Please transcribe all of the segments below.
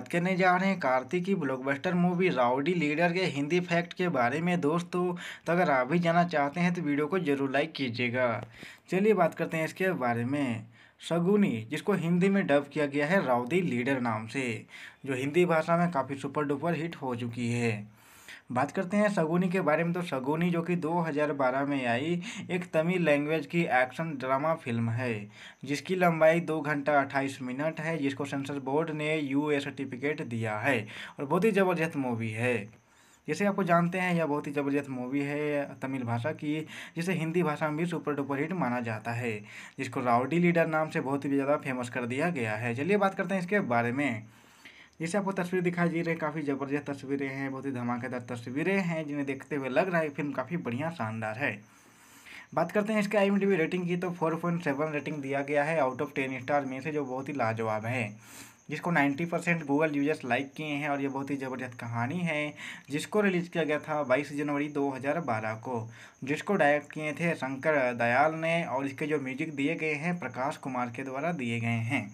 बात करने जा रहे हैं कार्तिक की ब्लॉकबस्टर मूवी राउडी लीडर के हिंदी फैक्ट के बारे में दोस्तों तो अगर आप भी जाना चाहते हैं तो वीडियो को जरूर लाइक कीजिएगा चलिए बात करते हैं इसके बारे में शगुनी जिसको हिंदी में डब किया गया है राउडी लीडर नाम से जो हिंदी भाषा में काफ़ी सुपर डुपर हिट हो चुकी है बात करते हैं सगुनी के बारे में तो सगुनी जो कि 2012 में आई एक तमिल लैंग्वेज की एक्शन ड्रामा फिल्म है जिसकी लंबाई दो घंटा अट्ठाईस मिनट है जिसको सेंसर बोर्ड ने यू सर्टिफिकेट दिया है और बहुत ही ज़बरदस्त मूवी है जैसे आपको जानते हैं यह बहुत ही ज़बरदस्त मूवी है तमिल भाषा की जिसे हिंदी भाषा में भी सुपर डुपर हिट माना जाता है जिसको राउडी लीडर नाम से बहुत ही ज़्यादा फेमस कर दिया गया है चलिए बात करते हैं इसके बारे में जैसे आपको तस्वीर दिखाई दे रही है काफ़ी ज़बरदस्त तस्वीरें हैं बहुत ही धमाकेदार तस्वीरें हैं जिन्हें देखते हुए लग रहा है फिल्म काफ़ी बढ़िया शानदार है बात करते हैं इसके आई रेटिंग की तो फोर पॉइंट सेवन रेटिंग दिया गया है आउट ऑफ टेन स्टार में से जो बहुत ही लाजवाब है जिसको ninety percent Google users like किए हैं और ये बहुत ही ज़बरदस्त कहानी है जिसको रिलीज़ किया गया था बाईस जनवरी दो हज़ार बारह को जिसको डायरेक्ट किए थे शंकर दयाल ने और इसके जो म्यूजिक दिए गए हैं प्रकाश कुमार के द्वारा दिए गए हैं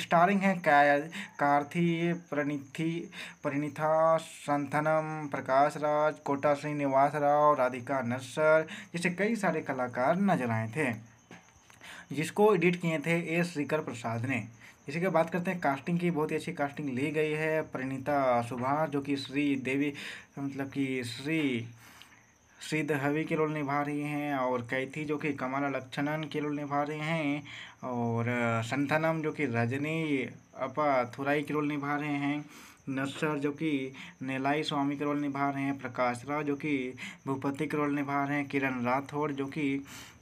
स्टारिंग है कार्थी प्रणिथि परिणिथा संथनम प्रकाश राज कोटा सिंह निवास राव राधिका नस्सर जैसे कई सारे कलाकार नजर आए थे जिसको एडिट किए थे एस श्रीकर प्रसाद ने इसी के बात करते हैं कास्टिंग की बहुत ही अच्छी कास्टिंग ली गई है परिणीता सुभाष जो कि श्री देवी मतलब कि श्री श्रीधवी के रोल निभा रही हैं और कैथी जो कि कमला लक्षणन के रोल निभा रहे हैं और संथनम जो कि रजनी अपा थुराई के रोल निभा रहे हैं नस्सर जो कि नेलाई स्वामी का रोल निभा रहे हैं प्रकाश राव जो कि भूपति का रोल निभा रहे हैं किरण राठौड़ जो कि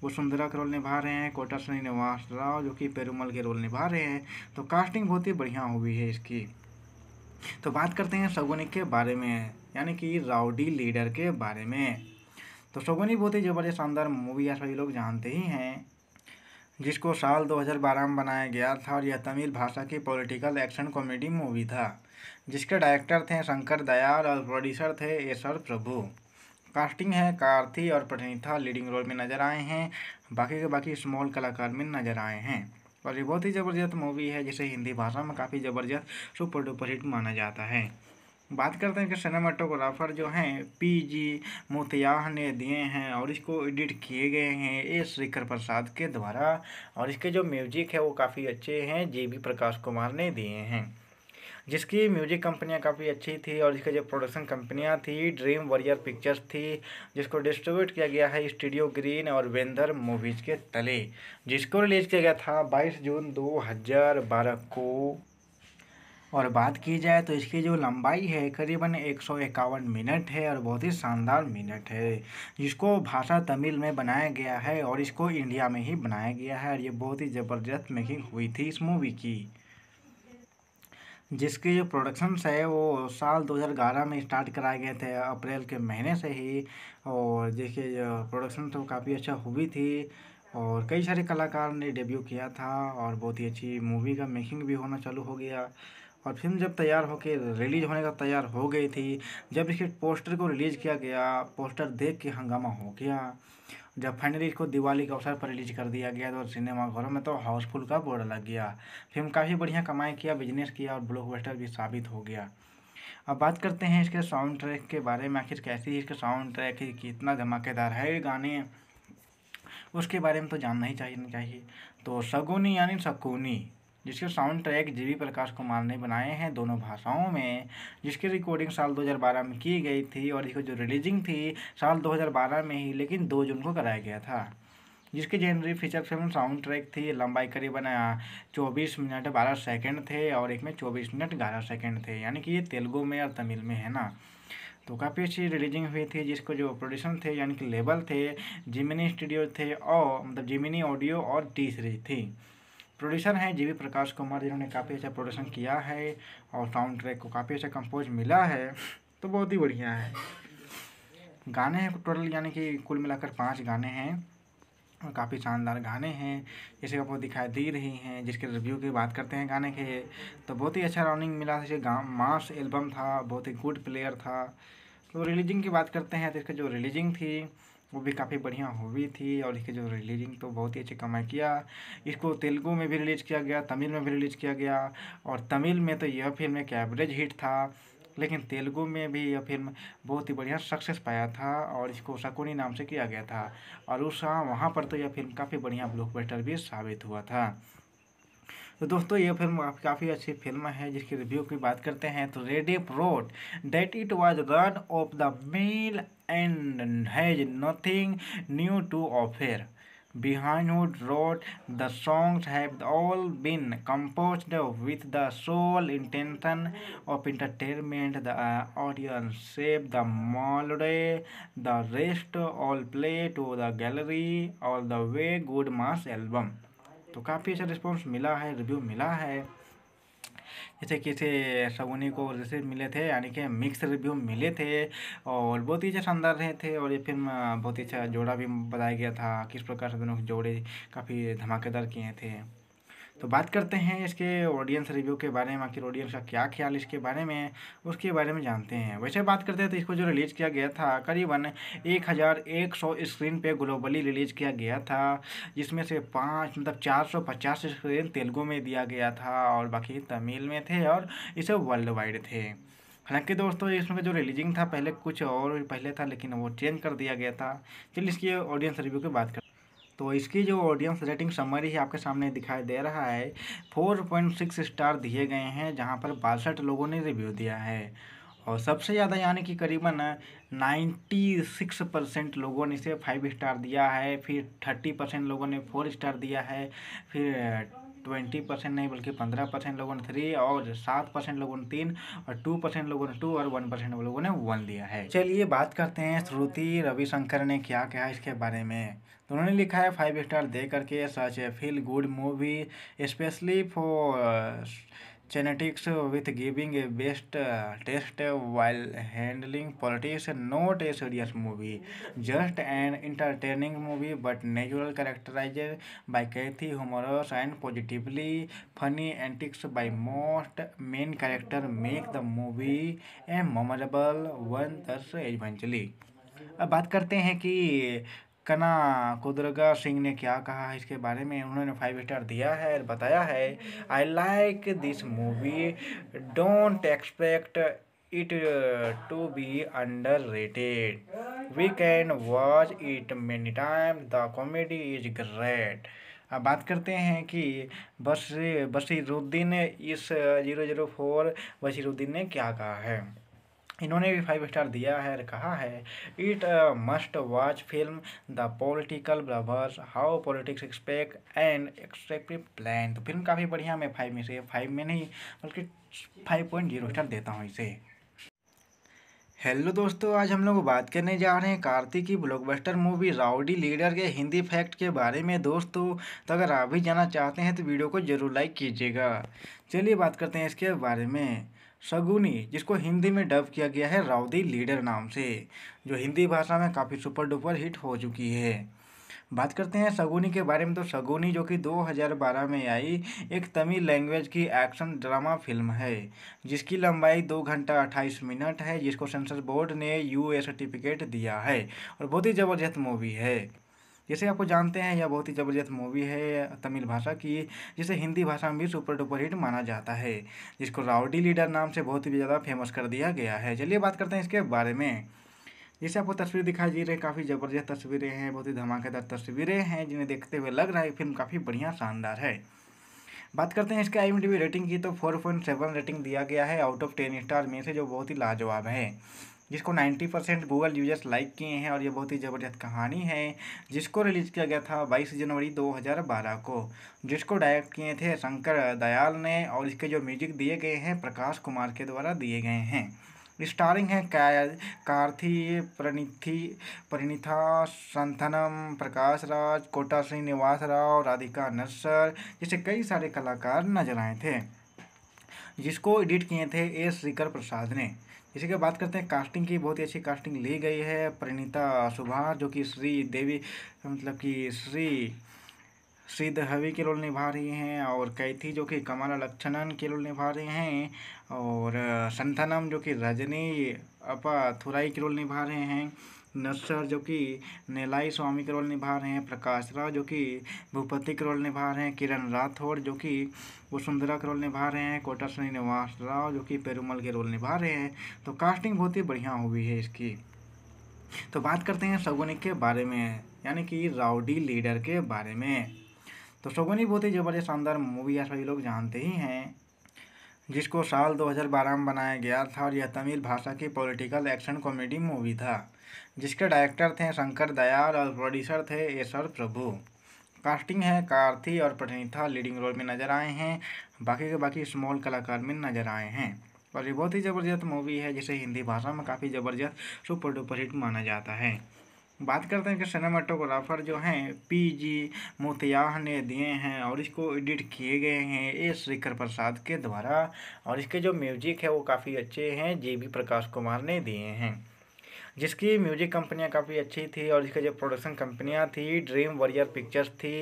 वसुंधरा का रोल निभा रहे हैं कोटा श्रीनिवास राव जो कि पेरूमल के रोल निभा रहे हैं तो कास्टिंग बहुत ही बढ़िया हुई है इसकी तो बात करते हैं सगुनिक के बारे में यानी कि राउडी लीडर के बारे में तो शगुनी बहुत ही ज़बरदस्त शानदार मूवी है सभी लोग जानते ही हैं जिसको साल 2012 में बनाया गया था और यह तमिल भाषा की पॉलिटिकल एक्शन कॉमेडी मूवी था जिसके डायरेक्टर थे शंकर दयाल और प्रोड्यूसर थे एसर प्रभु कास्टिंग है कार्ती और पठनीथा लीडिंग रोल में नज़र आए हैं बाकी के बाकी स्मॉल कलाकार में नज़र आए हैं और ये बहुत ही ज़बरदस्त मूवी है जिसे हिंदी भाषा में काफ़ी ज़बरदस्त सुपर डुपर हिट माना जाता है बात करते हैं कि सिनेमाटोग्राफर जो हैं पी जी मोतियाह ने दिए हैं और इसको एडिट किए गए हैं ए शेखर प्रसाद के द्वारा और इसके जो म्यूजिक है वो काफ़ी अच्छे हैं जे बी प्रकाश कुमार ने दिए हैं जिसकी म्यूजिक कंपनियां काफ़ी अच्छी थी और इसके जो प्रोडक्शन कंपनियां थी ड्रीम वॉरियर पिक्चर्स थी जिसको डिस्ट्रीब्यूट किया गया है स्टूडियो ग्रीन और वेंदर मूवीज़ के तले जिसको रिलीज़ किया गया था बाईस जून दो को और बात की जाए तो इसकी जो लंबाई है करीबन एक सौ इक्यावन मिनट है और बहुत ही शानदार मिनट है जिसको भाषा तमिल में बनाया गया है और इसको इंडिया में ही बनाया गया है और ये बहुत ही ज़बरदस्त मेकिंग हुई थी इस मूवी की जिसकी जो प्रोडक्शंस है वो साल 2011 में स्टार्ट कराए गए थे अप्रैल के महीने से ही और जिसके जो प्रोडक्शन तो काफ़ी अच्छा हुई थी और कई सारे कलाकार ने डेब्यू किया था और बहुत ही अच्छी मूवी का मेकिंग भी होना चालू हो गया और फिल्म जब तैयार होकर रिलीज़ होने का तैयार हो गई थी जब इसके पोस्टर को रिलीज़ किया गया पोस्टर देख के हंगामा हो गया जब फाइनली इसको दिवाली के अवसर पर रिलीज कर दिया गया तो सिनेमाघरों में तो हाउसफुल का बोर्ड लग गया फिल्म काफ़ी बढ़िया कमाई किया बिजनेस किया और ब्लॉकबस्टर भी साबित हो गया अब बात करते हैं इसके साउंड ट्रैक के बारे में आखिर कैसी इसके साउंड ट्रैक कितना धमाकेदार है गाने उसके बारे में तो जानना ही चाहिए चाहिए तो सगुनी यानी सकुनी जिसके sound track G Prakash Kumar ने बनाए हैं दोनों भाषाओं में जिसकी रिकॉर्डिंग साल 2012 में की गई थी और इसकी जो रिलीजिंग थी साल 2012 में ही लेकिन दो जून को कराया गया था जिसकी genre feature film sound track थी लंबाई करीबन चौबीस मिनट बारह सेकेंड थे और एक में चौबीस मिनट ग्यारह सेकेंड थे यानी कि ये तेलुगु में और तमिल में है ना तो काफ़ी अच्छी रिलीजिंग हुई थी जिसको जो प्रोड्यूशन थे यानी कि लेबल थे जिमिनी स्टूडियो थे और मतलब जिमिनी ऑडियो और टी सीरीज थी प्रोड्यूसर हैं जी प्रकाश कुमार जिन्होंने काफ़ी अच्छा प्रोडक्शन किया है और साउंड ट्रैक को काफ़ी अच्छा कंपोज मिला है तो बहुत ही बढ़िया है गाने हैं टोटल यानी कि कुल मिलाकर पाँच गाने हैं और काफ़ी शानदार गाने हैं जैसे आपको दिखाई दे रही हैं जिसके रिव्यू की बात करते हैं गाने के तो बहुत ही अच्छा रनिंग मिला जैसे मास एल्बम था बहुत ही गुड प्लेयर था तो रिलीजिंग की बात करते हैं तो इसका जो रिलीजिंग थी वो भी काफ़ी बढ़िया मूवी थी और इसकी जो रिलीजिंग तो बहुत ही अच्छी कमाई किया इसको तेलुगू में भी रिलीज़ किया गया तमिल में भी रिलीज़ किया गया और तमिल में तो यह फिल्म एक एवरेज हिट था लेकिन तेलुगु में भी यह फिल्म बहुत ही बढ़िया सक्सेस पाया था और इसको शकुनी नाम से किया गया था और उस हाँ, वहाँ पर तो यह फिल्म काफ़ी बढ़िया ब्लॉकबस्टर भी साबित हुआ था तो दोस्तों ये फिल्म काफ़ी अच्छी फिल्म है जिसकी रिव्यू की बात करते हैं तो Rediff wrote that it was run of the mill and has nothing new to offer बिहानूड road the songs है all been compose with the sole intention of entertainment the audience save the melody the rest all play to the gallery all the way good mass album तो काफ़ी अच्छा response मिला है review मिला है जैसे किसी सगुनी को जैसे मिले थे यानी कि मिक्स रिव्यू मिले थे और बहुत ही अच्छा शानदार रहे थे और ये फिल्म बहुत ही अच्छा जोड़ा भी बताया गया था किस प्रकार से दोनों जोड़े काफ़ी धमाकेदार किए थे तो बात करते हैं इसके ऑडियंस रिव्यू के बारे में आखिर ऑडियंस का क्या ख्याल इसके बारे में उसके बारे में जानते हैं वैसे बात करते हैं तो इसको जो रिलीज़ किया गया था करीबन एक हज़ार एक सौ स्क्रीन पे ग्लोबली रिलीज़ किया गया था जिसमें से पाँच मतलब चार सौ पचास स्क्रीन तेलुगू में दिया गया था और बाकी तमिल में थे और इसे वर्ल्ड वाइड थे हालांकि दोस्तों इसमें जो रिलीजिंग था पहले कुछ और पहले था लेकिन वो चेंज कर दिया गया था चलिए इसकी ऑडियंस रिव्यू की बात तो इसकी जो ऑडियंस रेटिंग समरी है आपके सामने दिखाई दे रहा है फोर पॉइंट सिक्स स्टार दिए गए हैं जहाँ पर बासठ लोगों ने रिव्यू दिया है और सबसे ज़्यादा यानी कि करीबन नाइन्टी सिक्स परसेंट लोगों ने इसे फाइव स्टार दिया है फिर थर्टी परसेंट लोगों ने फोर स्टार दिया है फिर ट्वेंटी परसेंट नहीं बल्कि पंद्रह परसेंट लोगों ने थ्री और सात परसेंट लोगों ने तीन और टू परसेंट लोगों ने टू और वन परसेंट लोगों ने वन लिया है चलिए बात करते हैं श्रुति रविशंकर ने क्या कहा इसके बारे में तो उन्होंने लिखा है फाइव स्टार दे करके such a feel good movie specially for genetics with giving a best test while handling politics not a serious movie just and entertaining movie but natural characterise by Karthi humorous and positively funny antics by most main character make the movie a memorable one thus एजेंचली अब बात करते हैं कि कना कुदरगा सिंह ने क्या कहा है इसके बारे में उन्होंने फाइव स्टार दिया है और बताया है I like this movie don't expect it to be underrated we can watch it many time the comedy is great अब बात करते हैं कि बस बशीरुद्दीन इस जीरो जीरो फोर बशीरुद्दीन ने क्या कहा है इन्होंने भी फाइव स्टार दिया है कहा है it must watch film the political brewers how politics expect and एक्सपेक्टिव plan तो फिल्म काफ़ी बढ़िया मैं फाइव में से फाइव में नहीं बल्कि फाइव पॉइंट जीरो स्टार देता हूँ इसे हेलो दोस्तों आज हम लोग बात करने जा रहे हैं कार्तिक की ब्लॉकबस्टर मूवी राउडी लीडर के हिंदी फैक्ट के बारे में दोस्तों तो अगर आप भी जाना चाहते हैं तो वीडियो को जरूर लाइक कीजिएगा चलिए बात करते हैं इसके बारे में शगुनी जिसको हिंदी में डब किया गया है राउदी लीडर नाम से जो हिंदी भाषा में काफ़ी सुपर डुपर हिट हो चुकी है बात करते हैं सगुनी के बारे में तो सगुनी जो कि 2012 में आई एक तमिल लैंग्वेज की एक्शन ड्रामा फिल्म है जिसकी लंबाई दो घंटा अट्ठाईस मिनट है जिसको सेंसर बोर्ड ने यूए सर्टिफिकेट दिया है और बहुत ही ज़बरदस्त मूवी है जैसे आपको जानते हैं यह बहुत ही ज़बरदस्त मूवी है तमिल भाषा की जिसे हिंदी भाषा में भी सुपर डुपर हिट माना जाता है जिसको राउडी लीडर नाम से बहुत ही ज़्यादा फेमस कर दिया गया है चलिए बात करते हैं इसके बारे में जैसे आपको तस्वीर दिखाई दे रही है काफ़ी ज़बरदस्त तस्वीरें हैं बहुत ही धमाकेदार तस्वीरें हैं जिन्हें देखते हुए लग रहा है फिल्म काफ़ी बढ़िया शानदार है बात करते हैं इसके आई रेटिंग की तो फोर पॉइंट सेवन रेटिंग दिया गया है आउट ऑफ टेन स्टार में से जो बहुत ही लाजवाब है जिसको 90 परसेंट गूगल यूजर्स लाइक किए हैं और ये बहुत ही ज़बरदस्त कहानी है जिसको रिलीज़ किया गया था 22 जनवरी 2012 को जिसको डायरेक्ट किए थे शंकर दयाल ने और इसके जो म्यूजिक दिए गए हैं प्रकाश कुमार के द्वारा दिए गए हैं स्टारिंग है कार्थी प्रणिथि परिणिथा संथनम प्रकाश राज कोटा श्रीनिवास राव राधिका नस्सर जैसे कई सारे कलाकार नजर आए थे जिसको एडिट किए थे एस शिकर प्रसाद ने इसी के बात करते हैं कास्टिंग की बहुत ही अच्छी कास्टिंग ली गई है परिणीता सुभाष जो कि श्री देवी मतलब कि श्री श्री दहवी के रोल निभा रही हैं और कैथी जो कि कमला लक्षणन के रोल निभा रहे हैं और संथनम जो कि रजनी अपा थुराई के रोल निभा रहे हैं नसर जो कि नेलाई स्वामी का रोल निभा रहे हैं प्रकाश राव जो कि भूपति का रोल निभा रहे हैं किरण राठौड़ जो कि वसुंधरा का रोल निभा रहे हैं कोटा श्रीनिवास राव जो कि पेरूमल के रोल निभा रहे हैं तो कास्टिंग बहुत ही बढ़िया हुई है इसकी तो बात करते हैं सगुनी के बारे में यानी कि राउडी लीडर के बारे में तो सगुनी बहुत ही ज़बरदस्त शानदार मूवी है सभी लोग जानते ही हैं जिसको साल 2012 में बनाया गया था और यह तमिल भाषा की पॉलिटिकल एक्शन कॉमेडी मूवी था जिसके डायरेक्टर थे शंकर दयाल और प्रोड्यूसर थे एसर प्रभु कास्टिंग है कार्थी और प्रणीता लीडिंग रोल में नज़र आए हैं बाकी के बाकी स्मॉल कलाकार में नज़र आए हैं और ये बहुत ही ज़बरदस्त मूवी है जिसे हिंदी भाषा में काफ़ी ज़बरदस्त सुपर डुपर हिट माना जाता है बात करते हैं कि सिनेमाटोग्राफर जो हैं पी जी मोतियाह ने दिए हैं और इसको एडिट किए गए हैं ए श्रीकर प्रसाद के द्वारा और इसके जो म्यूजिक है वो काफ़ी अच्छे हैं जे बी प्रकाश कुमार ने दिए हैं जिसकी म्यूजिक कंपनियां काफ़ी अच्छी थी और इसके जो प्रोडक्शन कंपनियां थी ड्रीम वॉरियर पिक्चर्स थी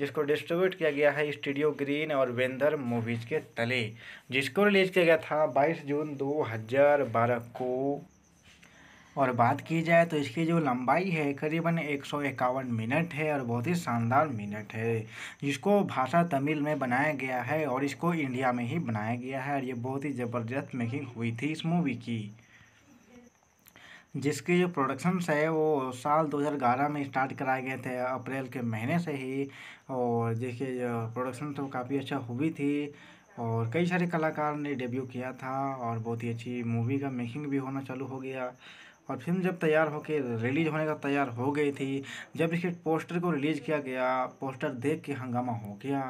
जिसको डिस्ट्रीब्यूट किया गया है स्टूडियो ग्रीन और वेंदर मूवीज़ के तले जिसको रिलीज़ किया गया था 22 जून 2012 को और बात की जाए तो इसकी जो लंबाई है करीबन एक सौ इक्यावन मिनट है और बहुत ही शानदार मिनट है जिसको भाषा तमिल में बनाया गया है और इसको इंडिया में ही बनाया गया है और ये बहुत ही ज़बरदस्त मेकिंग हुई थी इस मूवी की जिसकी जो प्रोडक्शंस है वो साल 2011 में स्टार्ट कराए गए थे अप्रैल के महीने से ही और जिसके जो प्रोडक्शन तो काफ़ी अच्छा हुई थी और कई सारे कलाकार ने डेब्यू किया था और बहुत ही अच्छी मूवी का मेकिंग भी होना चालू हो गया और फिल्म जब तैयार होकर रिलीज होने का तैयार हो गई थी जब इसके पोस्टर को रिलीज़ किया गया पोस्टर देख के हंगामा हो गया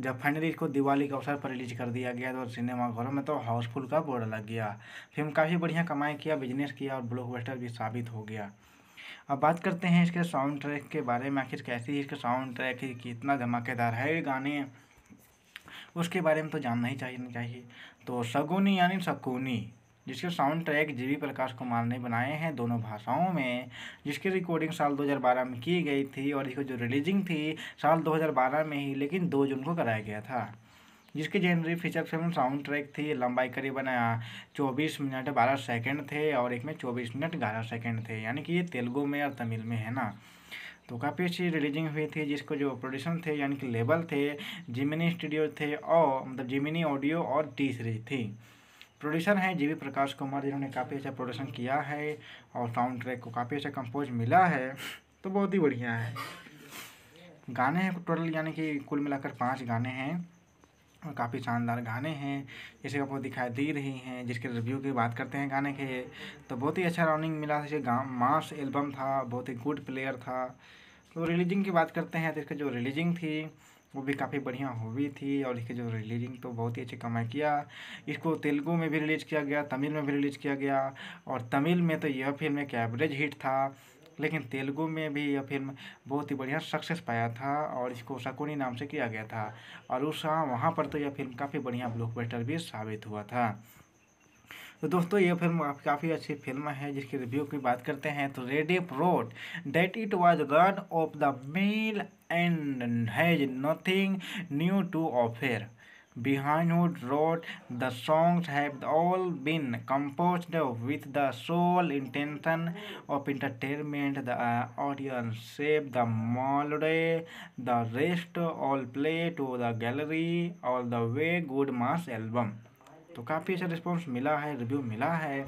जब फाइनली इसको दिवाली के अवसर पर रिलीज कर दिया गया तो सिनेमाघरों में तो हाउसफुल का बोर्ड लग गया फिल्म काफ़ी बढ़िया कमाई किया बिजनेस किया और ब्लॉकबस्टर भी साबित हो गया अब बात करते हैं इसके साउंड ट्रैक के बारे में आखिर कैसी है इसके साउंड ट्रैक है कितना धमाकेदार है गाने उसके बारे में तो जानना ही चाहिए चाहिए तो सगुनी यानी सकुनी जिसके sound track G Prakash Kumar ने बनाए हैं दोनों भाषाओं में जिसकी रिकॉर्डिंग साल 2012 में की गई थी और इसकी जो रिलीजिंग थी साल 2012 में ही लेकिन दो जून को कराया गया था जिसकी genre feature film sound track थी लंबाई करीबन चौबीस मिनट बारह सेकेंड थे और एक में चौबीस मिनट ग्यारह सेकेंड थे यानी कि ये तेलुगु में और तमिल में है ना तो काफ़ी अच्छी रिलीजिंग हुई थी जिसको जो प्रोड्यूसर थे यानी कि लेबल थे जिमिनी स्टूडियो थे और मतलब जिमिनी ऑडियो और टी सीरीज थी प्रोड्यूसर हैं जी प्रकाश कुमार जिन्होंने काफ़ी अच्छा प्रोडक्शन किया है और साउंड ट्रैक को काफ़ी अच्छा कंपोज मिला है तो बहुत ही बढ़िया है गाने हैं टोटल यानी कि कुल मिलाकर पाँच गाने हैं और काफ़ी शानदार गाने हैं जैसे आपको दिखाई दे रही हैं जिसके रिव्यू की बात करते हैं गाने के तो बहुत ही अच्छा रनिंग मिला जैसे मास एल्बम था बहुत ही गुड प्लेयर था तो रिलीजिंग की बात करते हैं तो इसका जो रिलीजिंग थी वो भी काफ़ी बढ़िया मूवी थी और इसकी जो रिलीजिंग तो बहुत ही अच्छी कमाई किया इसको तेलुगु में भी रिलीज किया गया तमिल में भी रिलीज किया गया और तमिल में तो यह फिल्म एक एवरेज हिट था लेकिन तेलुगु में भी यह फिल्म बहुत ही बढ़िया सक्सेस पाया था और इसको शकुनी नाम से किया गया था और उस वहाँ पर तो यह फिल्म काफ़ी बढ़िया ब्लॉकबस्टर भी साबित हुआ था तो दोस्तों ये फिल्म काफ़ी अच्छी फिल्म है जिसके रिव्यू की बात करते हैं तो Rediff wrote that it was run of the mill and has nothing new to offer Behindwoods wrote the songs have all been compose with the sole intention of entertainment the audience save the melody the rest all play to the gallery all the way good mass album तो काफ़ी अच्छा response मिला है review मिला है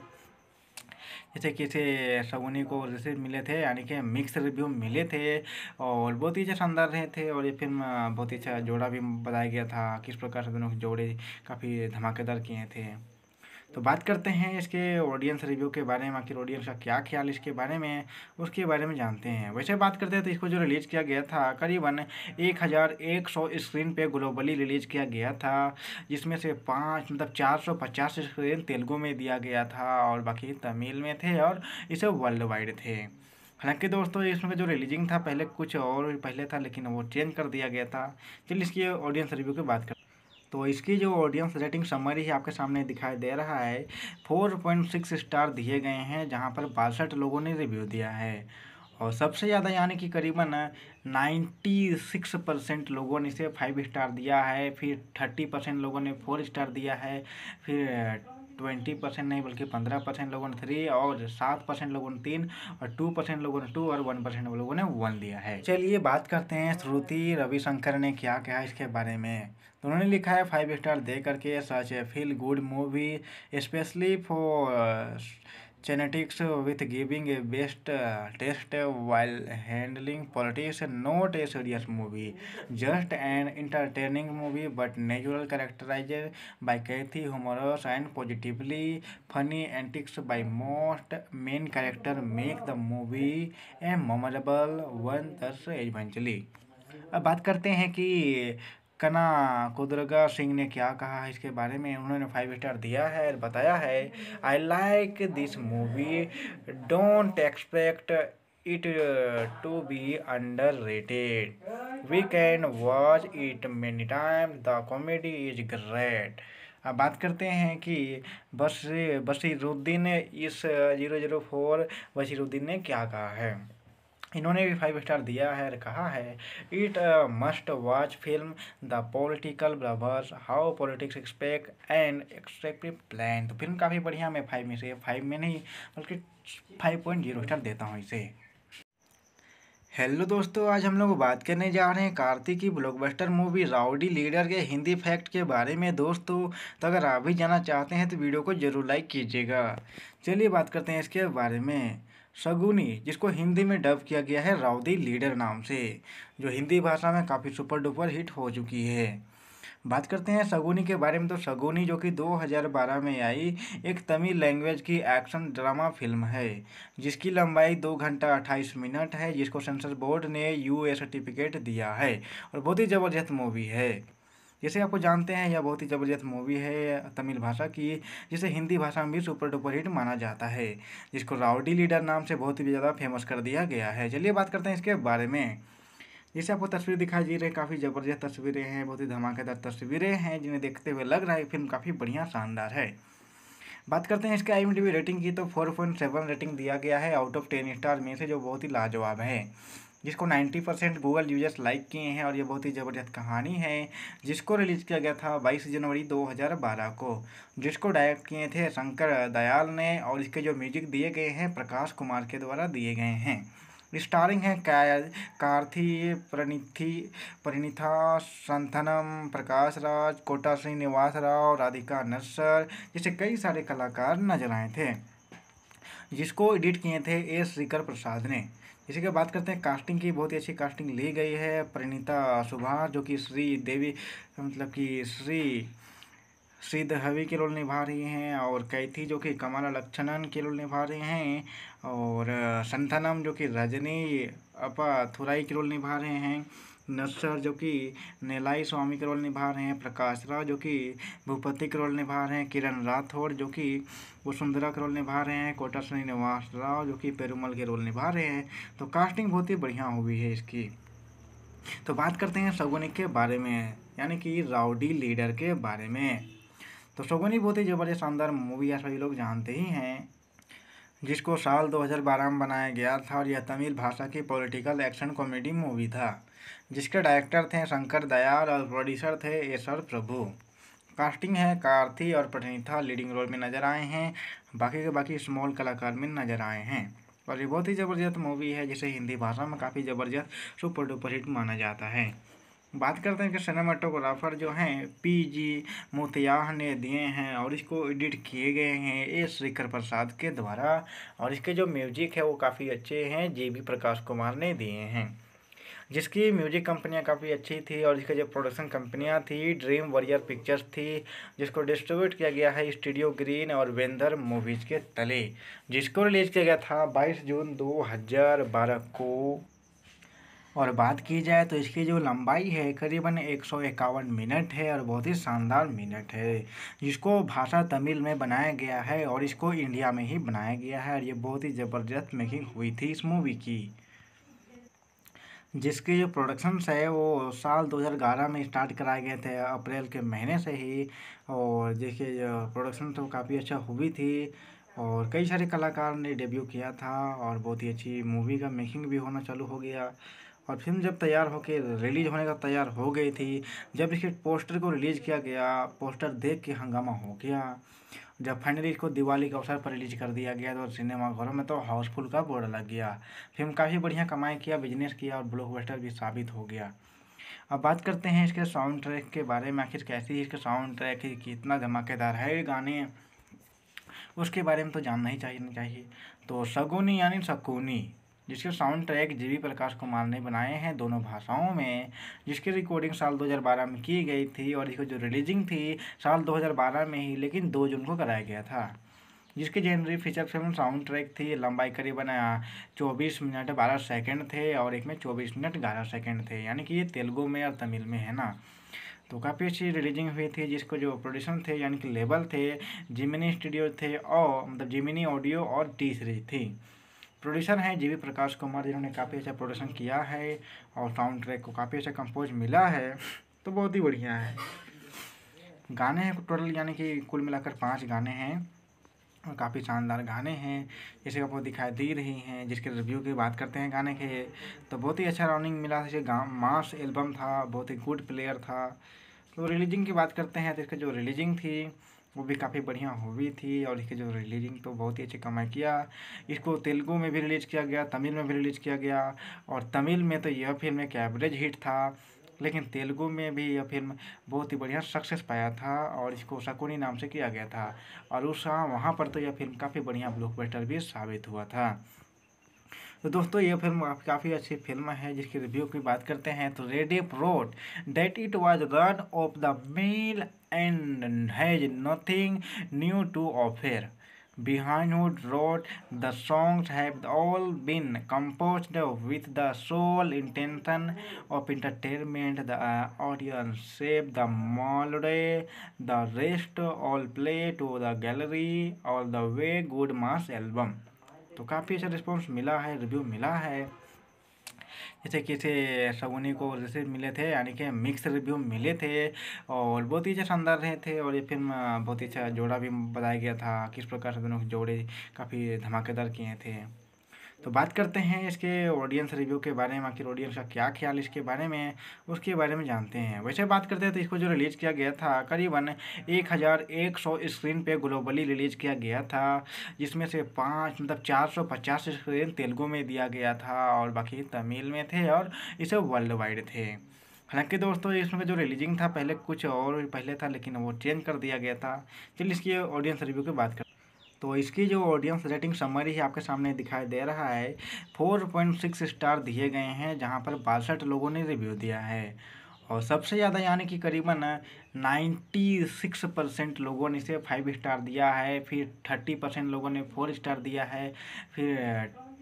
जैसे किसी शगुनी को जैसे मिले थे यानी कि मिक्स रिव्यू मिले थे और बहुत ही अच्छा शानदार रहे थे और ये फिल्म बहुत ही अच्छा जोड़ा भी बताया गया था किस प्रकार से दोनों जोड़े काफ़ी धमाकेदार किए थे तो बात करते हैं इसके ऑडियंस रिव्यू के बारे में आखिर ऑडियंस का क्या ख्याल इसके बारे में उसके बारे में जानते हैं वैसे बात करते हैं तो इसको जो रिलीज़ किया गया था करीबन एक हज़ार एक सौ स्क्रीन पे ग्लोबली रिलीज़ किया गया था जिसमें से पाँच मतलब चार सौ पचास स्क्रीन तेलुगू में दिया गया था और बाकी तमिल में थे और इसे वर्ल्ड वाइड थे हालांकि दोस्तों इसमें जो रिलीजिंग था पहले कुछ और पहले था लेकिन वो चेंज कर दिया गया था चलिए इसकी ऑडियंस रिव्यू की बात करते तो इसकी जो ऑडियंस रेटिंग समरी है आपके सामने दिखाई दे रहा है फोर पॉइंट सिक्स स्टार दिए गए हैं जहाँ पर बासठ लोगों ने रिव्यू दिया है और सबसे ज़्यादा यानी कि करीबन नाइन्टी सिक्स परसेंट लोगों ने इसे फाइव स्टार दिया है फिर थर्टी परसेंट लोगों ने फोर स्टार दिया है फिर ट्वेंटी परसेंट नहीं बल्कि पंद्रह परसेंट लोगों ने थ्री और सात परसेंट लोगों ने तीन और टू परसेंट लोगों ने टू और वन परसेंट लोगों ने वन दिया है चलिए बात करते हैं श्रुति रविशंकर ने क्या कहा इसके बारे में तो उन्होंने लिखा है फाइव स्टार दे करके such a feel good movie specially for genetics with giving a best test while handling politics not a serious movie just and entertaining movie but natural characterise by Karthi humorous and positively funny antics by most main character make the movie a memorable one thus एजेंचली अब बात करते हैं कि कना कुदरगा सिंह ने क्या कहा है इसके बारे में उन्होंने फाइव स्टार दिया है बताया है I like this movie don't expect it to be underrated we can watch it many time the comedy is great अब बात करते हैं कि बस बशीरुद्दीन इस जीरो जीरो फोर बशीरुद्दीन ने क्या कहा है इन्होंने भी फाइव स्टार दिया है कहा है it must watch film the political blunders how politics expect and एक्सपेक्टिव plan तो फिल्म काफ़ी बढ़िया मैं फाइव में से फाइव में नहीं बल्कि फाइव पॉइंट जीरो स्टार देता हूँ इसे हेलो दोस्तों आज हम लोग बात करने जा रहे हैं कार्तिक की ब्लॉकबस्टर मूवी राउडी लीडर के हिंदी फैक्ट के बारे में दोस्तों तो अगर आप भी जाना चाहते हैं तो वीडियो को जरूर लाइक कीजिएगा चलिए बात करते हैं इसके बारे में शगुनी जिसको हिंदी में डब किया गया है राउदी लीडर नाम से जो हिंदी भाषा में काफ़ी सुपर डुपर हिट हो चुकी है बात करते हैं शगुनी के बारे में तो शगुनी जो कि 2012 में आई एक तमिल लैंग्वेज की एक्शन ड्रामा फिल्म है जिसकी लंबाई दो घंटा अट्ठाईस मिनट है जिसको सेंसर बोर्ड ने यू सर्टिफिकेट दिया है और बहुत ही ज़बरदस्त मूवी है जैसे आपको जानते हैं यह बहुत ही ज़बरदस्त मूवी है तमिल भाषा की जिसे हिंदी भाषा में भी सुपर डुपर हिट माना जाता है जिसको राउडी लीडर नाम से बहुत ही ज़्यादा फेमस कर दिया गया है चलिए बात करते हैं इसके बारे में जैसे आपको तस्वीर दिखाई दे रही है काफ़ी ज़बरदस्त तस्वीरें हैं बहुत ही धमाकेदार तस्वीरें हैं जिन्हें देखते हुए लग रहा है फिल्म काफ़ी बढ़िया शानदार है बात करते हैं इसके आई रेटिंग की तो फोर पॉइंट सेवन रेटिंग दिया गया है आउट ऑफ टेन स्टार में से जो बहुत ही लाजवाब है जिसको 90 परसेंट गूगल यूजर्स लाइक किए हैं और ये बहुत ही ज़बरदस्त कहानी है जिसको रिलीज़ किया गया था 22 जनवरी 2012 को जिसको डायरेक्ट किए थे शंकर दयाल ने और इसके जो म्यूजिक दिए गए हैं प्रकाश कुमार के द्वारा दिए गए हैं स्टारिंग है कार्थी प्रणिथि परिणिथा संथनम प्रकाश राज कोटा श्रीनिवास राव राधिका नस्सर जैसे कई सारे कलाकार नजर आए थे जिसको एडिट किए थे एस श्रीकर प्रसाद ने इसी के बात करते हैं कास्टिंग की बहुत ही अच्छी कास्टिंग ली गई है परिणीता सुभा जो कि श्री देवी मतलब कि श्री श्रीधवी के रोल निभा रही हैं और कैथी जो कि कमला लक्षणन के रोल निभा रहे हैं और संथानम जो कि रजनी अपा थुराई के रोल निभा रहे हैं नसर जो कि नेलाई स्वामी का रोल निभा रहे हैं प्रकाश राव जो कि भूपति का रोल निभा रहे हैं किरण राठौड़ जो कि वसुंधरा का रोल निभा रहे हैं कोटा श्रीनिवास राव जो कि पेरूमल के रोल निभा रहे हैं तो कास्टिंग बहुत ही बढ़िया हुई है इसकी तो बात करते हैं सगुनी के बारे में यानी कि राउडी लीडर के बारे में तो सगुनी बहुत ही ज़बरदस्त शानदार मूवी है सभी लोग जानते ही हैं जिसको साल 2012 में बनाया गया था और यह तमिल भाषा की पॉलिटिकल एक्शन कॉमेडी मूवी था जिसके डायरेक्टर थे शंकर दयाल और प्रोड्यूसर थे एसर प्रभु कास्टिंग है कार्थी और पठनीथा लीडिंग रोल में नज़र आए हैं बाकी के बाकी स्मॉल कलाकार में नज़र आए हैं और ये बहुत ही ज़बरदस्त मूवी है जिसे हिंदी भाषा में काफ़ी ज़बरदस्त सुपर डुपर हिट माना जाता है बात करते हैं कि सिनेमाटोग्राफर जो हैं पी जी मोतियाह ने दिए हैं और इसको एडिट किए गए हैं ए शेखर प्रसाद के द्वारा और इसके जो म्यूजिक है वो काफ़ी अच्छे हैं जे बी प्रकाश कुमार ने दिए हैं जिसकी म्यूजिक कंपनियाँ काफ़ी अच्छी थी और जिसकी जो प्रोडक्शन कंपनियाँ थी ड्रीम वॉरियर पिक्चर्स थी जिसको डिस्ट्रीब्यूट किया गया है स्टूडियो ग्रीन और वेंदर मूवीज़ के तले जिसको रिलीज़ किया गया था बाईस जून दो हज़ार बारह को और बात की जाए तो इसकी जो लंबाई है करीबन एक सौ इक्यावन मिनट है और बहुत ही शानदार मिनट है जिसको भाषा तमिल में बनाया गया है और इसको इंडिया में ही बनाया गया है और ये बहुत ही ज़बरदस्त मेकिंग हुई थी इस मूवी की जिसकी जो प्रोडक्शंस है वो साल 2011 में स्टार्ट कराए गए थे अप्रैल के महीने से ही और जिसके जो प्रोडक्शन तो काफ़ी अच्छा हुई थी और कई सारे कलाकार ने डेब्यू किया था और बहुत ही अच्छी मूवी का मेकिंग भी होना चालू हो गया और फिल्म जब तैयार होकर रिलीज होने का तैयार हो गई थी जब इसके पोस्टर को रिलीज़ किया गया पोस्टर देख के हंगामा हो गया जब फाइनली इसको दिवाली के अवसर पर रिलीज कर दिया गया तो सिनेमा घरों में तो हाउसफुल का बोर्ड लग गया फिल्म काफ़ी बढ़िया कमाई किया बिजनेस किया और ब्लॉकबस्टर भी साबित हो गया अब बात करते हैं इसके साउंड ट्रैक के बारे में आखिर कैसी इसके साउंड ट्रैक कितना धमाकेदार है ये गाने उसके बारे में तो जानना ही चाहिए नहीं चाहिए तो सगुनी यानी सकुनी जिसके sound track G Prakash Kumar ने बनाए हैं दोनों भाषाओं में जिसकी रिकॉर्डिंग साल 2012 में की गई थी और इसको जो रिलीजिंग थी साल 2012 में ही लेकिन दो जून को कराया गया था जिसके genre feature film sound track थी लंबाई करीबन चौबीस मिनट बारह सेकेंड थे और एक में चौबीस मिनट ग्यारह सेकेंड थे यानी कि ये तेलुगु में और तमिल में है ना तो काफ़ी अच्छी रिलीजिंग हुई थी जिसको जो प्रोड्यूसर थे यानी कि लेबल थे जिमिनी स्टूडियो थे और मतलब जिमिनी ऑडियो और टी सीरीज थी प्रोड्यूसर हैं जी प्रकाश कुमार जिन्होंने काफ़ी अच्छा प्रोडक्शन किया है और साउंड ट्रैक को काफ़ी अच्छा कंपोज मिला है तो बहुत ही बढ़िया है गाने हैं टोटल यानी कि कुल मिलाकर पाँच गाने हैं और काफ़ी शानदार गाने हैं जैसे आपको दिखाई दे रही हैं जिसके रिव्यू की बात करते हैं गाने के तो बहुत ही अच्छा राउंडिंग मिला जैसे गाँव मास एल्बम था बहुत ही गुड प्लेयर था तो रिलीजिंग की बात करते हैं तो इसका जो रिलीजिंग थी वो भी काफ़ी बढ़िया मूवी थी और इसके जो रिलीजिंग तो बहुत ही अच्छी कमाई किया इसको तेलुगु में भी रिलीज किया गया तमिल में भी रिलीज किया गया और तमिल में तो यह फिल्म एक एवरेज हिट था लेकिन तेलुगु में भी यह फिल्म बहुत ही बढ़िया सक्सेस पाया था और इसको शकुनी नाम से किया गया था और उस वहाँ पर तो यह फिल्म काफ़ी बढ़िया ब्लॉकबस्टर भी साबित हुआ था तो दोस्तों ये फिल्म काफ़ी अच्छी फिल्म है जिसकी रिव्यू की बात करते हैं तो Rediff wrote that it was run of the mill and has nothing new to offer बिहानूड road the songs have all been compose with the sole intention of entertainment the audience save the melody the rest all play to the gallery all the way good mass album तो काफ़ी अच्छा response मिला है review मिला है जैसे किसी सगुनी को जैसे मिले थे यानी कि मिक्स रिव्यू मिले थे और बहुत ही अच्छा शानदार रहे थे और ये फिल्म बहुत ही अच्छा जोड़ा भी बताया गया था किस प्रकार से दोनों जोड़े काफ़ी धमाकेदार किए थे तो बात करते हैं इसके ऑडियंस रिव्यू के बारे में आखिर ऑडियंस का क्या ख्याल इसके बारे में उसके बारे में जानते हैं वैसे बात करते हैं तो इसको जो रिलीज़ किया गया था करीबन एक हज़ार एक सौ स्क्रीन पे ग्लोबली रिलीज़ किया गया था जिसमें से पाँच मतलब चार सौ पचास स्क्रीन तेलुगू में दिया गया था और बाकी तमिल में थे और इसे वर्ल्ड वाइड थे हालांकि दोस्तों इसमें जो रिलीजिंग था पहले कुछ और पहले था लेकिन वो चेंज कर दिया गया था चलिए इसकी ऑडियंस रिव्यू की बात तो इसकी जो ऑडियंस रेटिंग समरी ही आपके सामने दिखाई दे रहा है फोर पॉइंट सिक्स स्टार दिए गए हैं जहाँ पर बासठ लोगों ने रिव्यू दिया है और सबसे ज़्यादा यानी कि करीबन नाइन्टी सिक्स परसेंट लोगों ने इसे फाइव स्टार दिया है फिर थर्टी परसेंट लोगों ने फोर स्टार दिया है फिर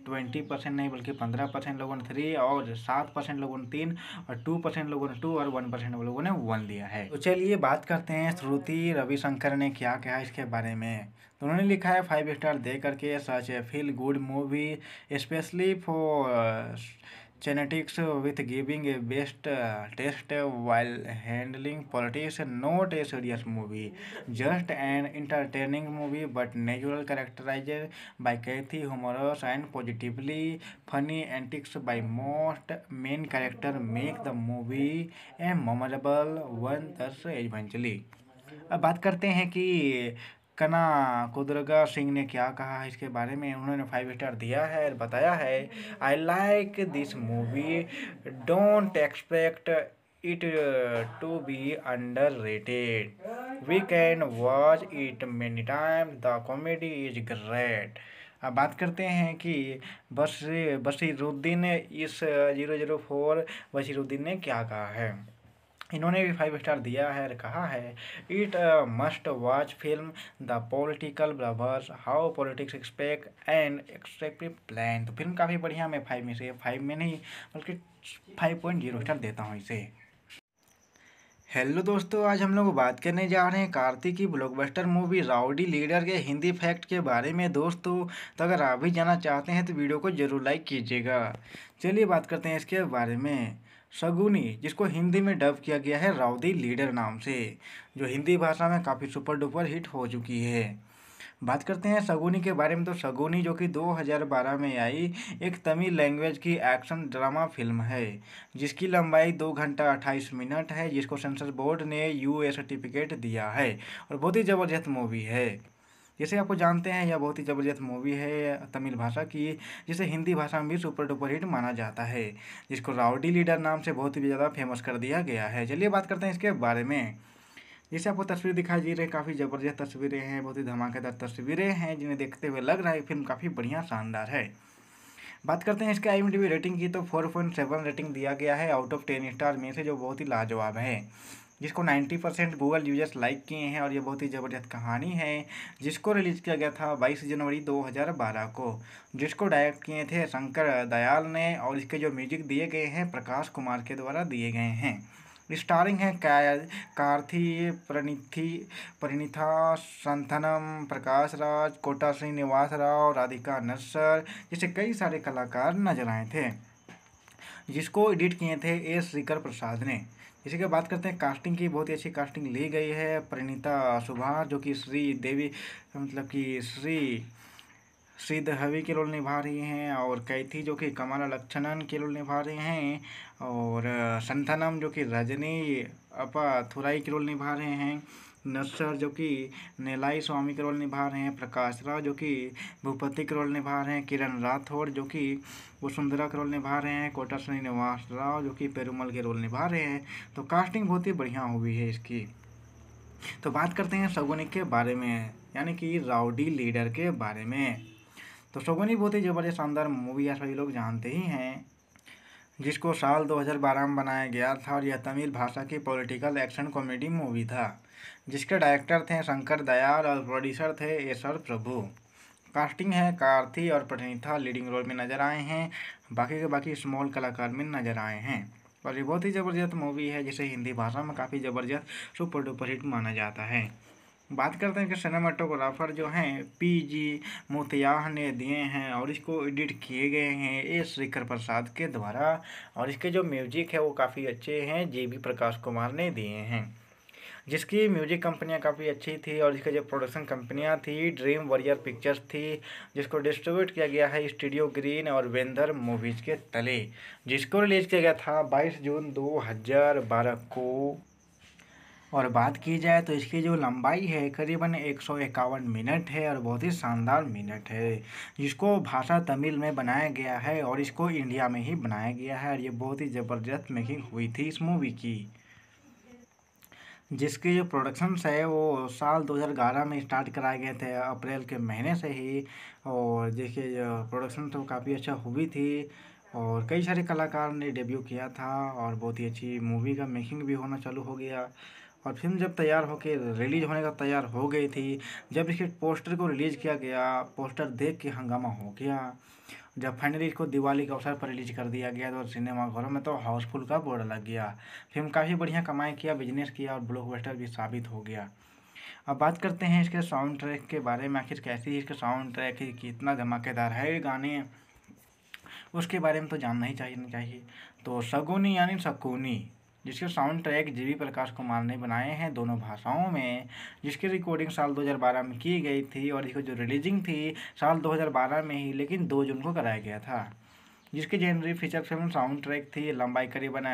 ट्वेंटी परसेंट नहीं बल्कि पंद्रह परसेंट लोगों ने थ्री और सात परसेंट लोगों ने तीन और टू परसेंट लोगों ने टू और वन परसेंट लोगों ने वन दिया है तो चलिए बात करते हैं श्रुति रविशंकर ने क्या कहा इसके बारे में तो उन्होंने लिखा है फाइव स्टार दे करके such a feel good movie specially for genetics with giving a best test while handling politics not a serious movie just and entertaining movie but natural characterise by Karthi humorous and positively funny antics by most main character make the movie a memorable one thus एजेंचली अब बात करते हैं कि कना कुदरगा सिंह ने क्या कहा इसके बारे में उन्होंने फाइव स्टार दिया है बताया है I like this movie don't expect it to be underrated we can watch it many time the comedy is great अब बात करते हैं कि बस बशीरुद्दीन इस जीरो जीरो फोर बशीरुद्दीन ने क्या कहा है इन्होंने भी फाइव स्टार दिया है और कहा है it must watch film the political ब्लवर्स how politics expect and एक्सपेक्टिव plan तो फिल्म काफ़ी बढ़िया मैं फाइव में से फाइव में नहीं बल्कि फाइव पॉइंट जीरो स्टार देता हूँ इसे हेलो दोस्तों आज हम लोग बात करने जा रहे हैं कार्तिक की ब्लॉकबस्टर मूवी राउडी लीडर के हिंदी फैक्ट के बारे में दोस्तों तो अगर आप भी जाना चाहते हैं तो वीडियो को जरूर लाइक कीजिएगा चलिए बात करते हैं इसके बारे में शगुनी जिसको हिंदी में डब किया गया है राउदी लीडर नाम से जो हिंदी भाषा में काफ़ी सुपर डुपर हिट हो चुकी है बात करते हैं शगुनी के बारे में तो शगुनी जो कि 2012 में आई एक तमिल लैंग्वेज की एक्शन ड्रामा फिल्म है जिसकी लंबाई दो घंटा अट्ठाईस मिनट है जिसको सेंसर बोर्ड ने यू सर्टिफिकेट दिया है और बहुत ही ज़बरदस्त मूवी है जैसे आपको जानते हैं यह बहुत ही ज़बरदस्त मूवी है तमिल भाषा की जिसे हिंदी भाषा में भी सुपर डुपर हिट माना जाता है जिसको राउडी लीडर नाम से बहुत ही ज़्यादा फेमस कर दिया गया है चलिए बात करते हैं इसके बारे में जैसे आपको तस्वीर दिखाई दे रही है काफ़ी ज़बरदस्त तस्वीरें हैं बहुत ही धमाकेदार तस्वीरें हैं जिन्हें देखते हुए लग रहा है फिल्म काफ़ी बढ़िया शानदार है बात करते हैं इसके आई रेटिंग की तो फोर पॉइंट सेवन रेटिंग दिया गया है आउट ऑफ टेन स्टार में से जो बहुत ही लाजवाब है जिसको 90 परसेंट गूगल यूजर्स लाइक किए हैं और ये बहुत ही ज़बरदस्त कहानी है जिसको रिलीज़ किया गया था 22 जनवरी 2012 को जिसको डायरेक्ट किए थे शंकर दयाल ने और इसके जो म्यूजिक दिए गए हैं प्रकाश कुमार के द्वारा दिए गए हैं स्टारिंग है कार्थी प्रणिथि परिणिथा संथनम प्रकाश राज कोटा श्रीनिवास राव राधिका नस्सर जैसे कई सारे कलाकार नजर आए थे जिसको एडिट किए थे एस श्रीकर प्रसाद ने इसी के बात करते हैं कास्टिंग की बहुत ही अच्छी कास्टिंग ली गई है परिणीता सुभा जो कि श्री देवी मतलब कि श्री श्री दहवी के रोल निभा रही हैं और कैथी जो कि कमला लक्षणन के रोल निभा रहे हैं और संथनम जो कि रजनी अपा थुराई के रोल निभा रहे हैं नरसर जो कि नेलाई स्वामी का रोल निभा रहे हैं प्रकाश राव जो कि भूपति का रोल निभा रहे हैं किरण राठौर जो कि वसुंधरा का रोल निभा रहे हैं कोटा श्रीनिवास राव जो कि पेरूमल के रोल निभा रहे हैं तो कास्टिंग बहुत ही बढ़िया हुई है इसकी तो बात करते हैं सगुनी के बारे में यानी कि राउडी लीडर के बारे में तो सगुनी बहुत ही ज़बरदस्त शानदार मूवी है सभी लोग जानते ही हैं जिसको साल 2012 में बनाया गया था और यह तमिल भाषा की पॉलिटिकल एक्शन कॉमेडी मूवी था जिसके डायरेक्टर थे शंकर दयाल और प्रोड्यूसर थे एसर प्रभु कास्टिंग है कार्थी और प्रणीता लीडिंग रोल में नज़र आए हैं बाकी के बाकी स्मॉल कलाकार में नज़र आए हैं और ये बहुत ही ज़बरदस्त मूवी है जिसे हिंदी भाषा में काफ़ी ज़बरदस्त सुपर डुपर हिट माना जाता है बात करते हैं कि सिनेमाटोग्राफर जो हैं पी जी मोतियाह ने दिए हैं और इसको एडिट किए गए हैं ए शेखर प्रसाद के द्वारा और इसके जो म्यूजिक है वो काफ़ी अच्छे हैं जे बी प्रकाश कुमार ने दिए हैं जिसकी म्यूजिक कंपनियाँ काफ़ी अच्छी थी और जिसकी जो प्रोडक्शन कंपनियाँ थी ड्रीम वॉरियर पिक्चर्स थी जिसको डिस्ट्रीब्यूट किया गया है स्टूडियो ग्रीन और वेंदर मूवीज़ के तले जिसको रिलीज़ किया गया था बाईस जून दो हज़ार बारह को और बात की जाए तो इसकी जो लंबाई है करीबन एक सौ इक्यावन मिनट है और बहुत ही शानदार मिनट है जिसको भाषा तमिल में बनाया गया है और इसको इंडिया में ही बनाया गया है और ये बहुत ही ज़बरदस्त मेकिंग हुई थी इस मूवी की जिसके जो प्रोडक्शंस है वो साल 2011 में स्टार्ट कराए गए थे अप्रैल के महीने से ही और देखिए जो प्रोडक्शन तो काफ़ी अच्छा हुई थी और कई सारे कलाकार ने डेब्यू किया था और बहुत ही अच्छी मूवी का मेकिंग भी होना चालू हो गया और फिल्म जब तैयार होकर रिलीज होने का तैयार हो गई थी जब इसके पोस्टर को रिलीज़ किया गया पोस्टर देख के हंगामा हो गया जब फाइनली इसको दिवाली के अवसर पर रिलीज कर दिया गया तो सिनेमाघरों में तो हाउसफुल का बोर्ड लग गया फिल्म काफ़ी बढ़िया कमाई किया बिजनेस किया और ब्लॉकबस्टर भी साबित हो गया अब बात करते हैं इसके साउंड ट्रैक के बारे में आखिर कैसी है इसका साउंड ट्रैक है कितना धमाकेदार है ये गाने उसके बारे में तो जानना ही चाहिए नहीं चाहिए तो सगुनी यानी सकुनी जिसके sound track G V Prakash Kumar ने बनाए हैं दोनों भाषाओं में जिसकी रिकॉर्डिंग साल 2012 में की गई थी और इसकी जो रिलीजिंग थी साल 2012 में ही लेकिन दो जून को कराया गया था जिसके genre feature film sound track थी लंबाई करीबन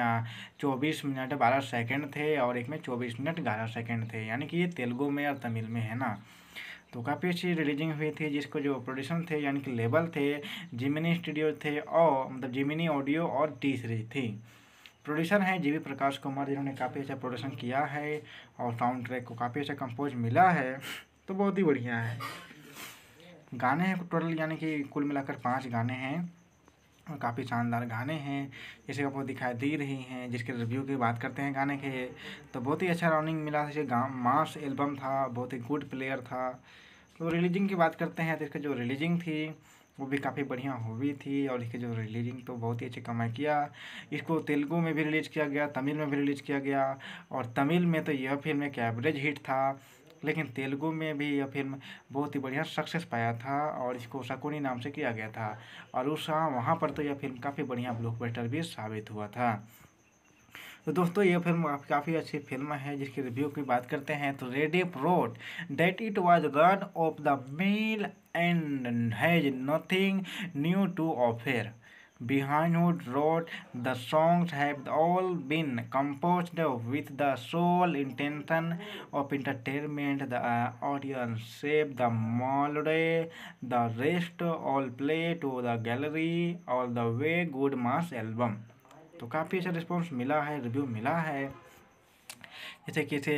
चौबीस मिनट बारह सेकंड थे और एक में चौबीस मिनट ग्यारह सेकेंड थे यानी कि ये तेलुगु में और तमिल में है ना तो काफ़ी अच्छी रिलीजिंग हुई थी जिसको जो प्रोड्यूसर थे यानी कि लेबल थे जिमिनी स्टूडियो थे और मतलब जिमिनी ऑडियो और टी सीरीज थी प्रोड्यूसर हैं जी प्रकाश कुमार जिन्होंने काफ़ी अच्छा प्रोडक्शन किया है और साउंड ट्रैक को काफ़ी अच्छा कंपोज मिला है तो बहुत ही बढ़िया है गाने हैं टोटल यानी कि कुल मिलाकर पाँच गाने हैं और काफ़ी शानदार गाने हैं जैसे आपको दिखाई दे रही हैं जिसके रिव्यू की बात करते हैं गाने के तो बहुत ही अच्छा राउंडिंग मिला जैसे मास एल्बम था बहुत ही गुड प्लेयर था तो रिलीजिंग की बात करते हैं तो इसका जो रिलीजिंग थी वो भी काफ़ी बढ़िया हुई थी और इसकी जो रिलीजिंग तो बहुत ही अच्छी कमाई किया इसको तेलुगु में भी रिलीज किया गया तमिल में भी रिलीज किया गया और तमिल में तो यह फिल्म एक एवरेज हिट था लेकिन तेलुगु में भी यह फिल्म बहुत ही बढ़िया सक्सेस पाया था और इसको शकुनी नाम से किया गया था और उस हाँ, वहाँ पर तो यह फिल्म काफ़ी बढ़िया ब्लॉकबस्टर भी साबित हुआ था तो दोस्तों ये फिल्म काफ़ी अच्छी फिल्म है जिसकी रिव्यू की बात करते हैं तो ready road that it was run of the mill and has nothing new to offer behind road the songs have all been compose with the sole intention of entertainment the audience save the melody the rest all play to the gallery all the way good mass album तो काफ़ी अच्छा response मिला है review मिला है जैसे किसे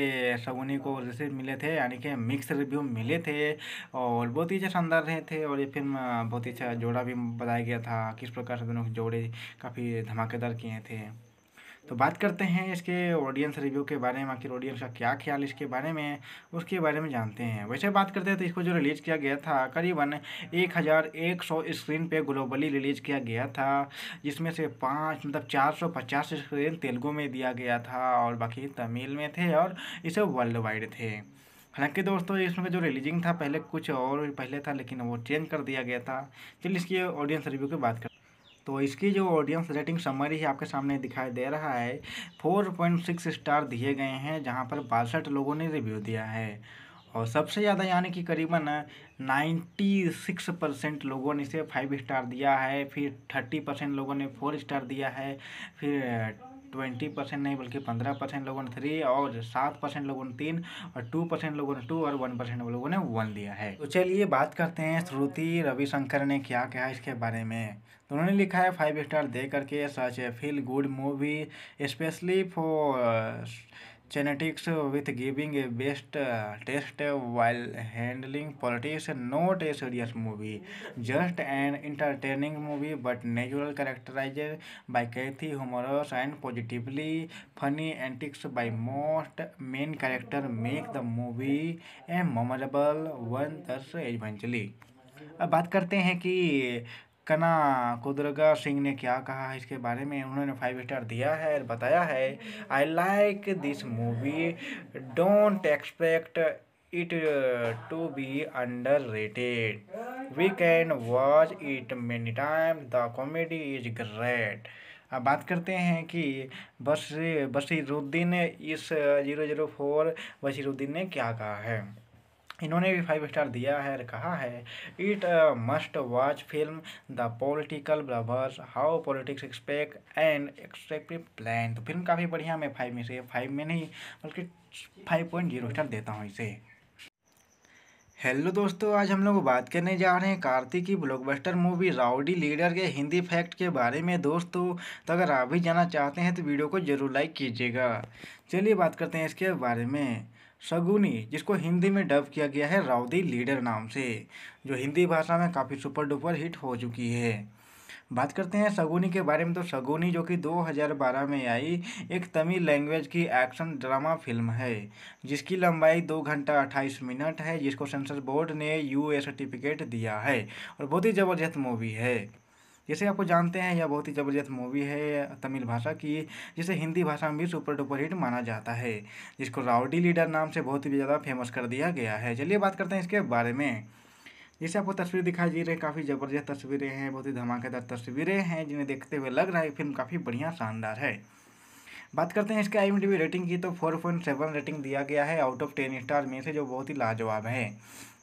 सगुनी को जैसे मिले थे यानी कि मिक्स रिव्यू मिले थे और बहुत ही अच्छा शानदार रहे थे और ये फिल्म बहुत ही अच्छा जोड़ा भी बताया गया था किस प्रकार से दोनों के जोड़े काफ़ी धमाकेदार किए थे तो बात करते हैं इसके ऑडियंस रिव्यू के बारे में आखिर ऑडियंस का क्या ख्याल इसके बारे में उसके बारे में जानते हैं वैसे बात करते हैं तो इसको जो रिलीज़ किया गया था करीबन एक हज़ार एक सौ स्क्रीन पे ग्लोबली रिलीज़ किया गया था जिसमें से पाँच मतलब चार सौ पचास स्क्रीन तेलुगू में दिया गया था और बाकी तमिल में थे और इसे वर्ल्ड वाइड थे हालांकि दोस्तों इसमें जो रिलीजिंग था पहले कुछ और पहले था लेकिन वो चेंज कर दिया गया था चलिए इसकी ऑडियंस रिव्यू की बात तो इसकी जो ऑडियंस रेटिंग समरी है आपके सामने दिखाई दे रहा है फोर पॉइंट सिक्स स्टार दिए गए हैं जहाँ पर बासठ लोगों ने रिव्यू दिया है और सबसे ज़्यादा यानी कि करीबन नाइन्टी सिक्स परसेंट लोगों ने इसे फाइव स्टार दिया है फिर थर्टी परसेंट लोगों ने फोर स्टार दिया है फिर ट्वेंटी परसेंट नहीं बल्कि पंद्रह परसेंट लोगों ने थ्री और सात परसेंट लोगों ने तीन और टू परसेंट लोगों ने टू और वन परसेंट लोगों ने वन दिया है तो चलिए बात करते हैं श्रुति रविशंकर ने क्या कहा इसके बारे में तो उन्होंने लिखा है फाइव स्टार दे करके such a feel good movie specially for genetics with giving a best test while handling politics not a serious movie just and entertaining movie but natural characterise by Karthi humorous and positively funny antics by most main character make the movie a memorable one thus एजेंचली अब बात करते हैं कि कना कुदरगा सिंह ने क्या कहा है इसके बारे में उन्होंने फाइव स्टार दिया है और बताया है I like this movie don't expect it to be underrated we can watch it many time the comedy is great अब बात करते हैं कि बस बशीरुद्दीन इस जीरो जीरो फोर बशीरुद्दीन ने क्या कहा है इन्होंने भी फाइव स्टार दिया है और कहा है it must watch film the political blunders how politics expect and एक्सपेक्टिव plan तो फिल्म काफ़ी बढ़िया मैं फाइव में से फाइव में नहीं बल्कि फाइव पॉइंट जीरो स्टार देता हूँ इसे हेलो दोस्तों आज हम लोग बात करने जा रहे हैं कार्तिक की ब्लॉकबस्टर मूवी राउडी लीडर के हिंदी फैक्ट के बारे में दोस्तों तो अगर आप भी जाना चाहते हैं तो वीडियो को जरूर लाइक कीजिएगा चलिए बात करते हैं इसके बारे में शगुनी जिसको हिंदी में डब किया गया है राउदी लीडर नाम से जो हिंदी भाषा में काफ़ी सुपर डुपर हिट हो चुकी है बात करते हैं शगुनी के बारे में तो शगुनी जो कि 2012 में आई एक तमिल लैंग्वेज की एक्शन ड्रामा फिल्म है जिसकी लंबाई दो घंटा अट्ठाईस मिनट है जिसको सेंसर बोर्ड ने यू सर्टिफिकेट दिया है और बहुत ही ज़बरदस्त मूवी है जैसे आपको जानते हैं यह बहुत ही ज़बरदस्त मूवी है तमिल भाषा की जिसे हिंदी भाषा में भी सुपर डुपर हिट माना जाता है जिसको राउडी लीडर नाम से बहुत ही ज़्यादा फेमस कर दिया गया है चलिए बात करते हैं इसके बारे में जैसे आपको तस्वीर दिखाई दे रही है काफ़ी ज़बरदस्त तस्वीरें हैं बहुत ही धमाकेदार तस्वीरें हैं जिन्हें देखते हुए लग रहा है फिल्म काफ़ी बढ़िया शानदार है बात करते हैं इसके आई रेटिंग की तो फोर पॉइंट सेवन रेटिंग दिया गया है आउट ऑफ टेन स्टार में से जो बहुत ही लाजवाब है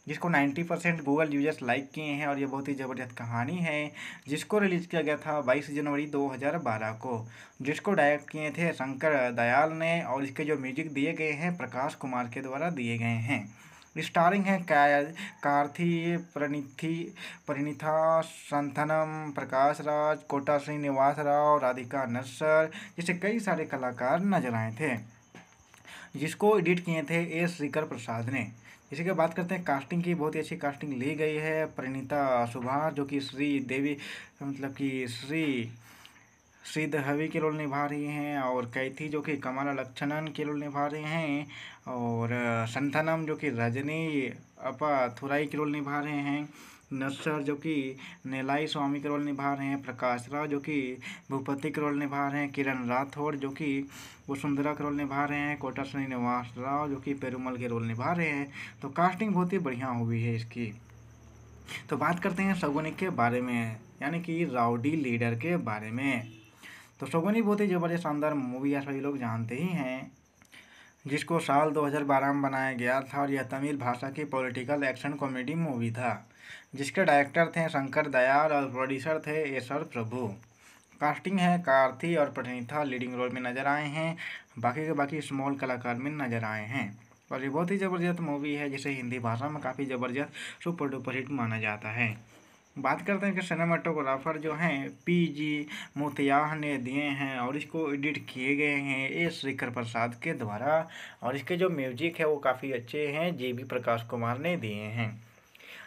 जिसको 90 परसेंट गूगल यूजर्स लाइक किए हैं और ये बहुत ही ज़बरदस्त कहानी है जिसको रिलीज़ किया गया था 22 जनवरी 2012 को जिसको डायरेक्ट किए थे शंकर दयाल ने और इसके जो म्यूजिक दिए गए हैं प्रकाश कुमार के द्वारा दिए गए हैं स्टारिंग है कार्थी प्रणिथि परिणिथा संथनम प्रकाश राज कोटा श्रीनिवास राव राधिका नस्सर जैसे कई सारे कलाकार नजर आए थे जिसको एडिट किए थे एस श्रीकर प्रसाद ने इसी के बात करते हैं कास्टिंग की बहुत ही अच्छी कास्टिंग ली गई है परिणीता सुभा जो कि श्री देवी मतलब कि श्री श्रीधवी के रोल निभा रही हैं और कैथी जो कि कमला लक्षणन के रोल निभा रहे हैं और संथनम जो कि रजनी अपा थुराई के रोल निभा रहे हैं नरसर जो कि नेलाई स्वामी का रोल निभा रहे हैं प्रकाश राव जो कि भूपति का रोल निभा रहे हैं किरण राठौर जो कि वसुंधरा का रोल निभा रहे हैं कोटा श्रीनिवास राव जो कि पेरूमल के रोल निभा रहे हैं तो कास्टिंग बहुत ही बढ़िया हुई है इसकी तो बात करते हैं सगुनी के बारे में यानी कि राउडी लीडर के बारे में तो सगुनी बहुत ही ज़बरदस्त शानदार मूवी है सभी लोग जानते ही हैं जिसको साल 2012 में बनाया गया था और यह तमिल भाषा की पॉलिटिकल एक्शन कॉमेडी मूवी था जिसके डायरेक्टर थे शंकर दयाल और प्रोड्यूसर थे एसर प्रभु कास्टिंग है कार्थी और प्रणीता लीडिंग रोल में नज़र आए हैं बाकी के बाकी स्मॉल कलाकार में नज़र आए हैं और ये बहुत ही ज़बरदस्त मूवी है जिसे हिंदी भाषा में काफ़ी ज़बरदस्त सुपर डुपर हिट माना जाता है बात करते हैं कि सिनेमाटोग्राफर जो हैं पी जी मोतियाह ने दिए हैं और इसको एडिट किए गए हैं ए शेखर प्रसाद के द्वारा और इसके जो म्यूजिक है वो काफ़ी अच्छे हैं जे बी प्रकाश कुमार ने दिए हैं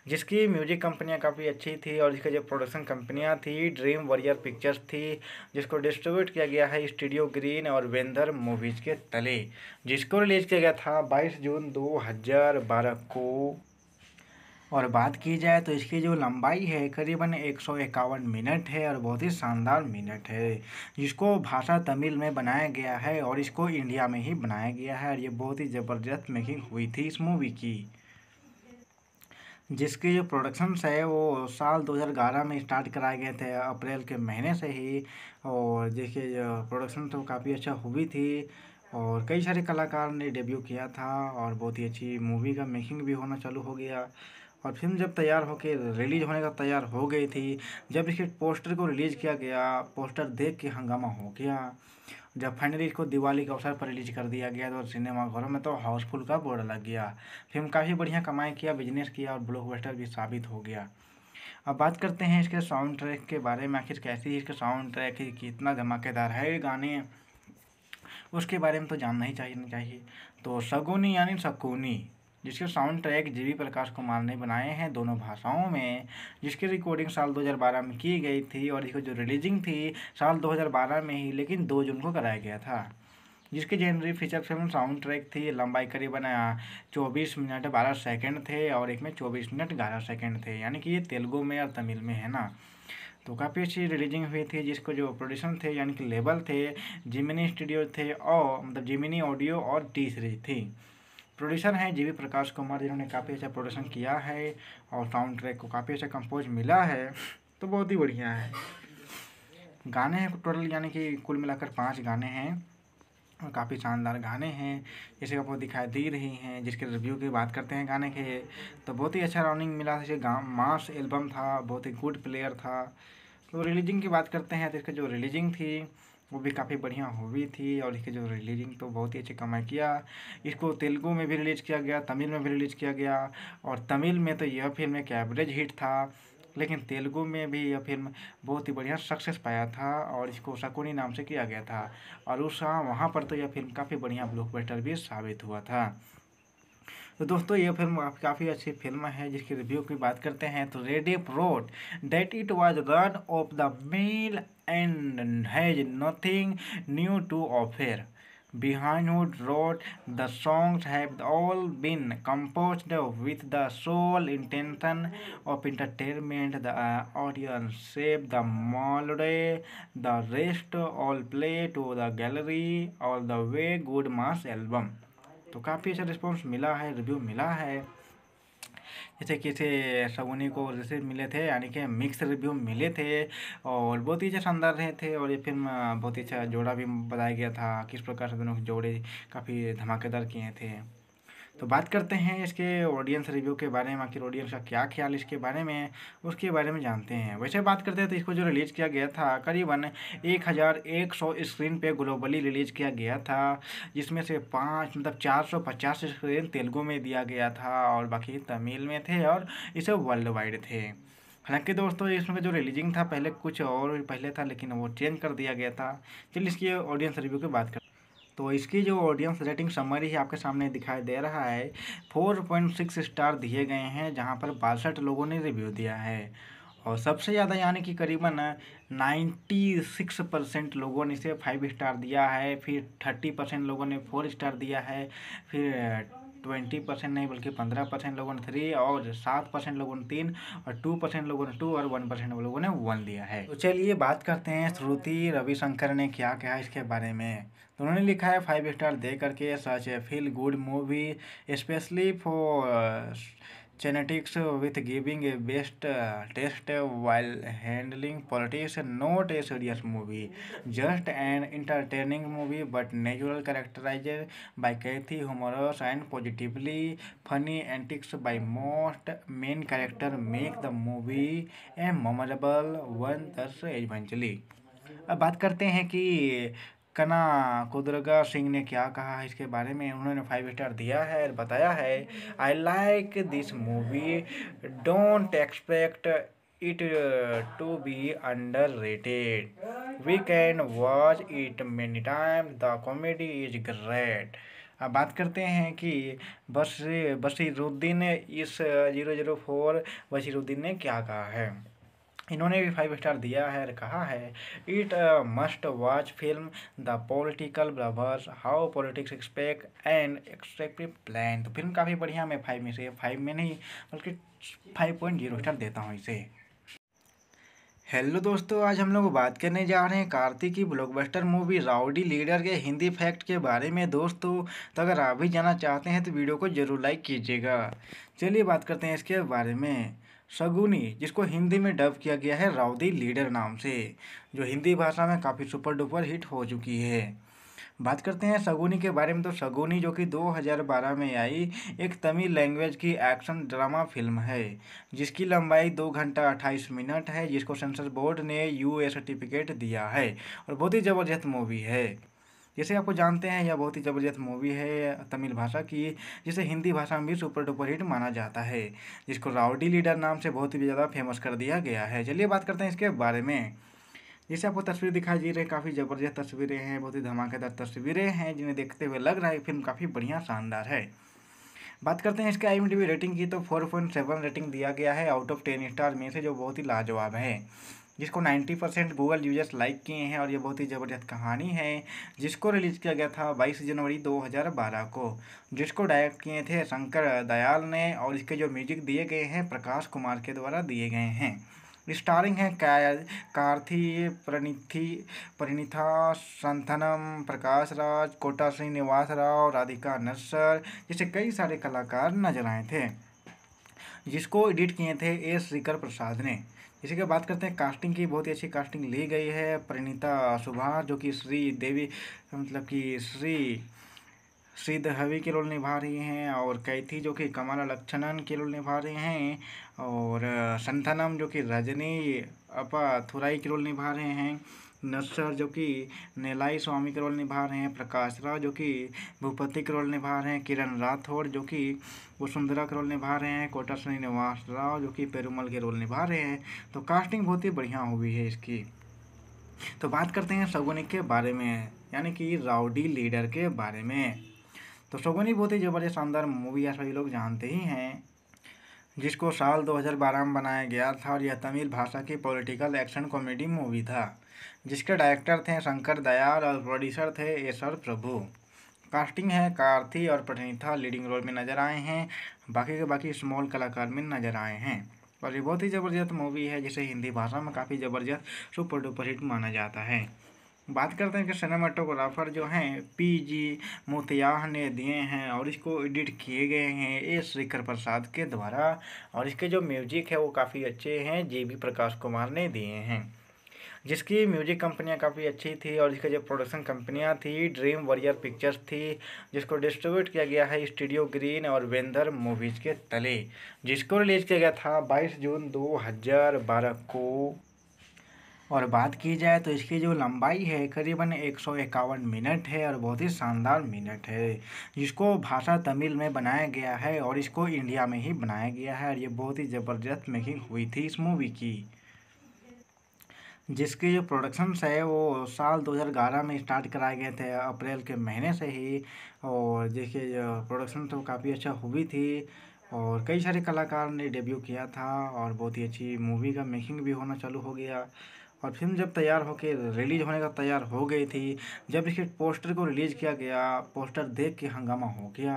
जिसकी म्यूजिक कंपनियां काफ़ी अच्छी थी और इसके जो प्रोडक्शन कंपनियां थी ड्रीम वॉरियर पिक्चर्स थी जिसको डिस्ट्रीब्यूट किया गया है स्टूडियो ग्रीन और वेंदर मूवीज़ के तले जिसको रिलीज़ किया गया था 22 जून 2012 को और बात की जाए तो इसकी जो लंबाई है करीबन एक सौ इक्यावन मिनट है और बहुत ही शानदार मिनट है जिसको भाषा तमिल में बनाया गया है और इसको इंडिया में ही बनाया गया है और ये बहुत ही ज़बरदस्त मेकिंग हुई थी इस मूवी की जिसकी जो प्रोडक्शंस है वो साल 2011 में स्टार्ट कराए गए थे अप्रैल के महीने से ही और जिसके जो प्रोडक्शन तो काफ़ी अच्छा हुई थी और कई सारे कलाकार ने डेब्यू किया था और बहुत ही अच्छी मूवी का मेकिंग भी होना चालू हो गया और फिल्म जब तैयार होकर रिलीज होने का तैयार हो गई थी जब इसके पोस्टर को रिलीज़ किया गया पोस्टर देख के हंगामा हो गया जब फाइनली इसको दिवाली के अवसर पर रिलीज कर दिया गया तो सिनेमाघरों में तो हाउसफुल का बोर्ड लग गया फिल्म काफ़ी बढ़िया कमाई किया बिजनेस किया और ब्लॉकबस्टर भी साबित हो गया अब बात करते हैं इसके साउंड ट्रैक के बारे में आखिर कैसी इसके साउंड ट्रैक कितना धमाकेदार है गाने उसके बारे में तो जानना ही चाहिए नहीं चाहिए तो सगुनी यानी सकुनी जिसके sound track G Prakash Kumar ने बनाए हैं दोनों भाषाओं में जिसकी रिकॉर्डिंग साल 2012 में की गई थी और इसको जो रिलीजिंग थी साल 2012 में ही लेकिन दो जून को कराया गया था जिसके genre feature film sound track थी लंबाई करीबन चौबीस मिनट बारह सेकेंड थे और एक में चौबीस मिनट ग्यारह सेकेंड थे यानी कि ये तेलुगु में और तमिल में है ना तो काफ़ी अच्छी रिलीजिंग हुई थी जिसको जो प्रोड्यूसर थे यानी कि लेबल थे जिमिनी स्टूडियो थे और मतलब जिमिनी ऑडियो और टी सीरीज थी प्रोड्यूसर हैं जी प्रकाश कुमार जिन्होंने काफ़ी अच्छा प्रोडक्शन किया है और साउंड ट्रैक को काफ़ी अच्छा कंपोज मिला है तो बहुत ही बढ़िया है गाने हैं टोटल यानी कि कुल मिलाकर पाँच गाने हैं और काफ़ी शानदार गाने हैं जैसे आपको दिखाई दे रही हैं जिसके रिव्यू की बात करते हैं गाने के तो बहुत ही अच्छा राउंडिंग मिला जैसे गाँव मास एल्बम था बहुत ही गुड प्लेयर था तो रिलीजिंग की बात करते हैं तो इसका जो रिलीजिंग थी वो भी काफ़ी बढ़िया मूवी थी और इसके जो रिलीजिंग तो बहुत ही अच्छी कमाई किया इसको तेलुगु में भी रिलीज किया गया तमिल में भी रिलीज किया गया और तमिल में तो यह फिल्म एक एवरेज हिट था लेकिन तेलुगु में भी यह फिल्म बहुत ही बढ़िया सक्सेस पाया था और इसको शकुनी नाम से किया गया था और उस वहाँ पर तो यह फिल्म काफ़ी बढ़िया ब्लॉकबस्टर भी साबित हुआ था तो दोस्तों ये फिल्म काफ़ी अच्छी फिल्म है जिसकी रिव्यू की बात करते हैं तो ready प्रोट that it was run of the mill and has nothing new to offer Behindwoods wrote the songs have all been compose with the sole intention of entertainment the audience save the melody the rest all play to the gallery all the way good mass album तो काफ़ी अच्छा response मिला है review मिला है जैसे किसी सगुनी को जैसे मिले थे यानी कि मिक्स रिव्यू मिले थे और बहुत ही अच्छा शानदार रहे थे और ये फिल्म बहुत ही अच्छा जोड़ा भी बताया गया था किस प्रकार से दोनों जोड़े काफ़ी धमाकेदार किए थे तो बात करते हैं इसके ऑडियंस रिव्यू के बारे में आखिर ऑडियंस का क्या ख्याल इसके बारे में उसके बारे में जानते हैं वैसे बात करते हैं तो इसको जो रिलीज़ किया गया था करीबन एक हज़ार एक सौ स्क्रीन पे ग्लोबली रिलीज़ किया गया था जिसमें से पाँच मतलब चार सौ पचास स्क्रीन तेलुगू में दिया गया था और बाकी तमिल में थे और इसे वर्ल्ड वाइड थे हालांकि दोस्तों इसमें जो रिलीजिंग था पहले कुछ और पहले था लेकिन वो चेंज कर दिया गया था चलिए इसकी ऑडियंस रिव्यू की बात करते तो इसकी जो ऑडियंस रेटिंग समरी ही आपके सामने दिखाई दे रहा है फोर पॉइंट सिक्स स्टार दिए गए हैं जहां पर बासठ लोगों ने रिव्यू दिया है और सबसे ज़्यादा यानी कि करीबन नाइन्टी सिक्स परसेंट लोगों ने इसे फाइव स्टार दिया है फिर थर्टी परसेंट लोगों ने फोर स्टार दिया है फिर ट्वेंटी परसेंट नहीं बल्कि पंद्रह परसेंट लोगों ने थ्री और सात परसेंट लोगों ने तीन और टू परसेंट लोगों ने टू और वन परसेंट लोगों ने वन दिया है तो चलिए बात करते हैं श्रुति रविशंकर ने क्या कहा इसके बारे में तो उन्होंने लिखा है फाइव स्टार दे करके such a feel good movie specially for genetics with giving a best test while handling politics not a serious movie just and entertaining movie but natural characterise by Karthi humorous and positively funny antics by most main character make the movie a memorable one thus एजेंचली अब बात करते हैं कि कना कुदरगा सिंह ने क्या कहा इसके बारे में उन्होंने फाइव स्टार दिया है बताया है I like this movie don't expect it to be underrated we can watch it many time the comedy is great अब बात करते हैं कि बस बशीरुद्दीन इस जीरो जीरो फोर बशीरुद्दीन ने क्या कहा है इन्होंने भी फाइव स्टार दिया है और कहा है it must watch film the political ब्लवर्स how politics expect and एक्सपेक्टिव plan तो फिल्म काफ़ी बढ़िया मैं फाइव में से फाइव में नहीं बल्कि फाइव पॉइंट जीरो स्टार देता हूँ इसे हेलो दोस्तों आज हम लोग बात करने जा रहे हैं कार्तिक की ब्लॉकबस्टर मूवी राउडी लीडर के हिंदी फैक्ट के बारे में दोस्तों तो अगर आप भी जाना चाहते हैं तो वीडियो को जरूर लाइक कीजिएगा चलिए बात करते हैं इसके बारे में शगुनी जिसको हिंदी में डब किया गया है राउदी लीडर नाम से जो हिंदी भाषा में काफ़ी सुपर डुपर हिट हो चुकी है बात करते हैं शगुनी के बारे में तो शगुनी जो कि 2012 में आई एक तमिल लैंग्वेज की एक्शन ड्रामा फिल्म है जिसकी लंबाई दो घंटा अट्ठाईस मिनट है जिसको सेंसर बोर्ड ने यू सर्टिफिकेट दिया है और बहुत ही ज़बरदस्त मूवी है जैसे आपको जानते हैं यह बहुत ही ज़बरदस्त मूवी है तमिल भाषा की जिसे हिंदी भाषा में भी सुपर डुपर हिट माना जाता है जिसको राउडी लीडर नाम से बहुत ही ज़्यादा फेमस कर दिया गया है चलिए बात करते हैं इसके बारे में जैसे आपको तस्वीर दिखाई दे रही है काफ़ी ज़बरदस्त तस्वीरें हैं बहुत ही धमाकेदार तस्वीरें हैं जिन्हें देखते हुए लग रहा है फिल्म काफ़ी बढ़िया शानदार है बात करते हैं इसके आई रेटिंग की तो फोर पॉइंट सेवन रेटिंग दिया गया है आउट ऑफ टेन स्टार में से जो बहुत ही लाजवाब है जिसको 90 परसेंट गूगल यूजर्स लाइक किए हैं और ये बहुत ही ज़बरदस्त कहानी है जिसको रिलीज़ किया गया था 22 जनवरी 2012 को जिसको डायरेक्ट किए थे शंकर दयाल ने और इसके जो म्यूजिक दिए गए हैं प्रकाश कुमार के द्वारा दिए गए हैं स्टारिंग है कार्थी प्रणिथि परिणिथा संथनम प्रकाश राज कोटा श्रीनिवास राव राधिका नस्सर जैसे कई सारे कलाकार नजर आए थे जिसको एडिट किए थे एस श्रीकर प्रसाद ने इसी के बात करते हैं कास्टिंग की बहुत ही अच्छी कास्टिंग ली गई है परिणीता सुभा जो कि श्री देवी मतलब कि श्री श्री दहवी के रोल निभा रही हैं और कैथी जो कि कमला लक्षणन के रोल निभा रहे हैं और संथानम जो कि रजनी अपा थुराई के रोल निभा रहे हैं नरसर जो कि नेलाई स्वामी का रोल निभा रहे हैं प्रकाश राव जो कि भूपति का रोल निभा रहे हैं किरण राठौर जो कि वसुंधरा का रोल निभा रहे हैं कोटा श्रीनिवास राव जो कि पेरूमल के रोल निभा रहे हैं तो कास्टिंग बहुत ही बढ़िया हुई है इसकी तो बात करते हैं सगुनी के बारे में यानी कि राउडी लीडर के बारे में तो सगुनी बहुत ही ज़बरदस्त शानदार मूवी है सभी लोग जानते ही हैं जिसको साल 2012 में बनाया गया था और यह तमिल भाषा की पॉलिटिकल एक्शन कॉमेडी मूवी था जिसके डायरेक्टर थे शंकर दयाल और प्रोड्यूसर थे एसर प्रभु कास्टिंग है कार्थी और प्रणीता लीडिंग रोल में नज़र आए हैं बाकी के बाकी स्मॉल कलाकार में नज़र आए हैं और ये बहुत ही ज़बरदस्त मूवी है जिसे हिंदी भाषा में काफ़ी ज़बरदस्त सुपर डुपर हिट माना जाता है बात करते हैं कि सिनेमाटोग्राफर जो हैं पी जी मोतियाह ने दिए हैं और इसको एडिट किए गए हैं ए शेखर प्रसाद के द्वारा और इसके जो म्यूजिक है वो काफ़ी अच्छे हैं जे बी प्रकाश कुमार ने दिए हैं जिसकी म्यूजिक कंपनियाँ काफ़ी अच्छी थी और जिसकी जो प्रोडक्शन कंपनियाँ थी ड्रीम वॉरियर पिक्चर्स थी जिसको डिस्ट्रीब्यूट किया गया है स्टूडियो ग्रीन और वेंदर मूवीज़ के तले जिसको रिलीज़ किया गया था बाईस जून दो हज़ार बारह को और बात की जाए तो इसकी जो लंबाई है करीबन एक सौ इक्यावन मिनट है और बहुत ही शानदार मिनट है जिसको भाषा तमिल में बनाया गया है और इसको इंडिया में ही बनाया गया है और ये बहुत ही ज़बरदस्त मेकिंग हुई थी इस मूवी की जिसकी जो प्रोडक्शंस है वो साल 2011 में स्टार्ट कराए गए थे अप्रैल के महीने से ही और देखिए जो प्रोडक्शन तो काफ़ी अच्छा हुई थी और कई सारे कलाकार ने डेब्यू किया था और बहुत ही अच्छी मूवी का मेकिंग भी होना चालू हो गया और फिल्म जब तैयार होकर रिलीज होने का तैयार हो गई थी जब इसके पोस्टर को रिलीज़ किया गया पोस्टर देख के हंगामा हो गया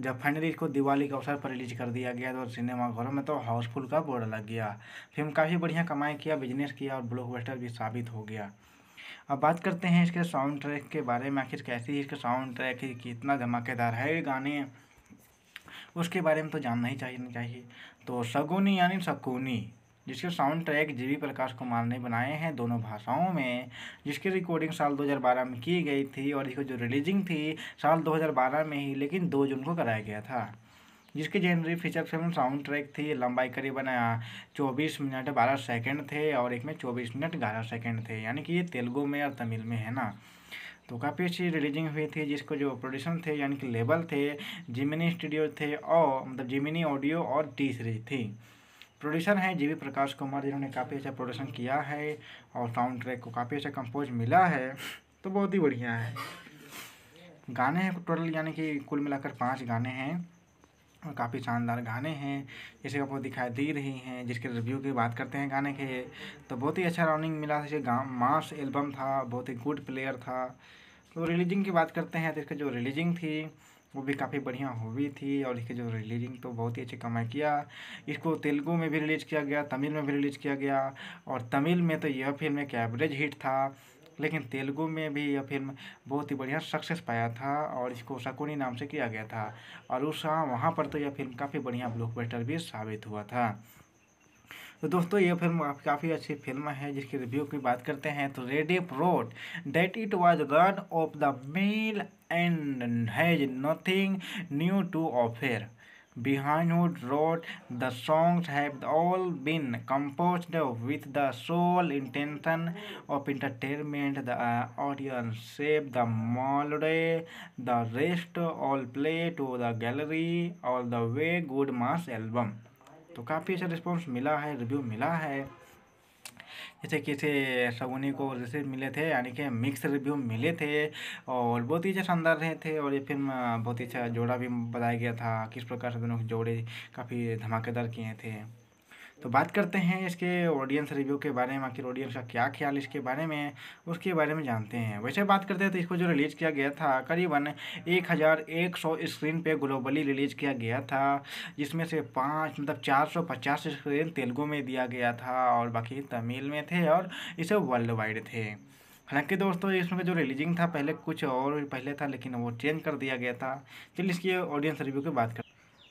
जब फाइनली इसको दिवाली के अवसर पर रिलीज कर दिया गया तो सिनेमाघरों में तो हाउसफुल का बोर्ड लग गया फिल्म काफ़ी बढ़िया कमाई किया बिजनेस किया और ब्लॉकबस्टर भी साबित हो गया अब बात करते हैं इसके साउंड ट्रैक के बारे में आखिर कैसी है इसका साउंड ट्रैक है कितना धमाकेदार है ये गाने उसके बारे में तो जानना ही चाहिए नहीं चाहिए तो सगुनी यानी सकुनी जिसके sound track G V Prakash Kumar ने बनाए हैं दोनों भाषाओं में जिसकी रिकॉर्डिंग साल 2012 में की गई थी और इसकी जो रिलीजिंग थी साल 2012 में ही लेकिन दो जून को कराया गया था जिसके genre feature film sound track थी लंबाई करीबन चौबीस मिनट बारह सेकेंड थे और एक में चौबीस मिनट ग्यारह सेकेंड थे यानी कि ये तेलुगु में और तमिल में है ना तो काफ़ी अच्छी रिलीजिंग हुई थी जिसको जो प्रोड्यूसर थे यानी कि लेबल थे जिमिनी स्टूडियो थे और मतलब जिमिनी ऑडियो और टी सीरीज थी प्रोड्यूसर हैं जी प्रकाश कुमार जिन्होंने काफ़ी अच्छा प्रोडक्शन किया है और साउंड ट्रैक को काफ़ी अच्छा कंपोज मिला है तो बहुत ही बढ़िया है गाने हैं टोटल यानी कि कुल मिलाकर पाँच गाने हैं और काफ़ी शानदार गाने हैं जैसे आपको दिखाई दे रही हैं जिसके रिव्यू की बात करते हैं गाने के तो बहुत ही अच्छा राउंडिंग मिला जैसे मास एल्बम था बहुत ही गुड प्लेयर था तो रिलीजिंग की बात करते हैं तो इसका जो रिलीजिंग थी वो भी काफ़ी बढ़िया मूवी थी और इसकी जो रिलीजिंग तो बहुत ही अच्छी कमाई किया इसको तेलुगु में भी रिलीज किया गया तमिल में भी रिलीज किया गया और तमिल में तो यह फिल्म एक एवरेज हिट था लेकिन तेलुगु में भी यह फिल्म बहुत ही बढ़िया सक्सेस पाया था और इसको शकुनी नाम से किया गया था और उस हाँ, वहाँ पर तो यह फिल्म काफ़ी बढ़िया ब्लॉकबस्टर भी साबित हुआ था तो दोस्तों ये फिल्म काफ़ी अच्छी फिल्म है जिसकी रिव्यू की बात करते हैं तो ready road that it was run of the mill and has nothing new to offer behind road the songs have all been compose with the sole intention of entertainment the audience save the melody the rest all play to the gallery all the way good mass album तो काफ़ी अच्छा response मिला है review मिला है जैसे किसी सगुनी को जैसे मिले थे यानी कि मिक्स रिव्यू मिले थे और बहुत ही अच्छा शानदार रहे थे और ये फिल्म बहुत ही अच्छा जोड़ा भी बताया गया था किस प्रकार से दोनों जोड़े काफ़ी धमाकेदार किए थे तो बात करते हैं इसके ऑडियंस रिव्यू के बारे में आखिर ऑडियंस का क्या ख्याल इसके बारे में उसके बारे में जानते हैं वैसे बात करते हैं तो इसको जो रिलीज़ किया गया था करीबन एक हज़ार एक सौ स्क्रीन पे ग्लोबली रिलीज़ किया गया था जिसमें से पाँच मतलब चार सौ पचास स्क्रीन तेलुगू में दिया गया था और बाकी तमिल में थे और इसे वर्ल्ड वाइड थे हालांकि दोस्तों इसमें जो रिलीजिंग था पहले कुछ और पहले था लेकिन वो चेंज कर दिया गया था चलिए इसकी ऑडियंस रिव्यू की बात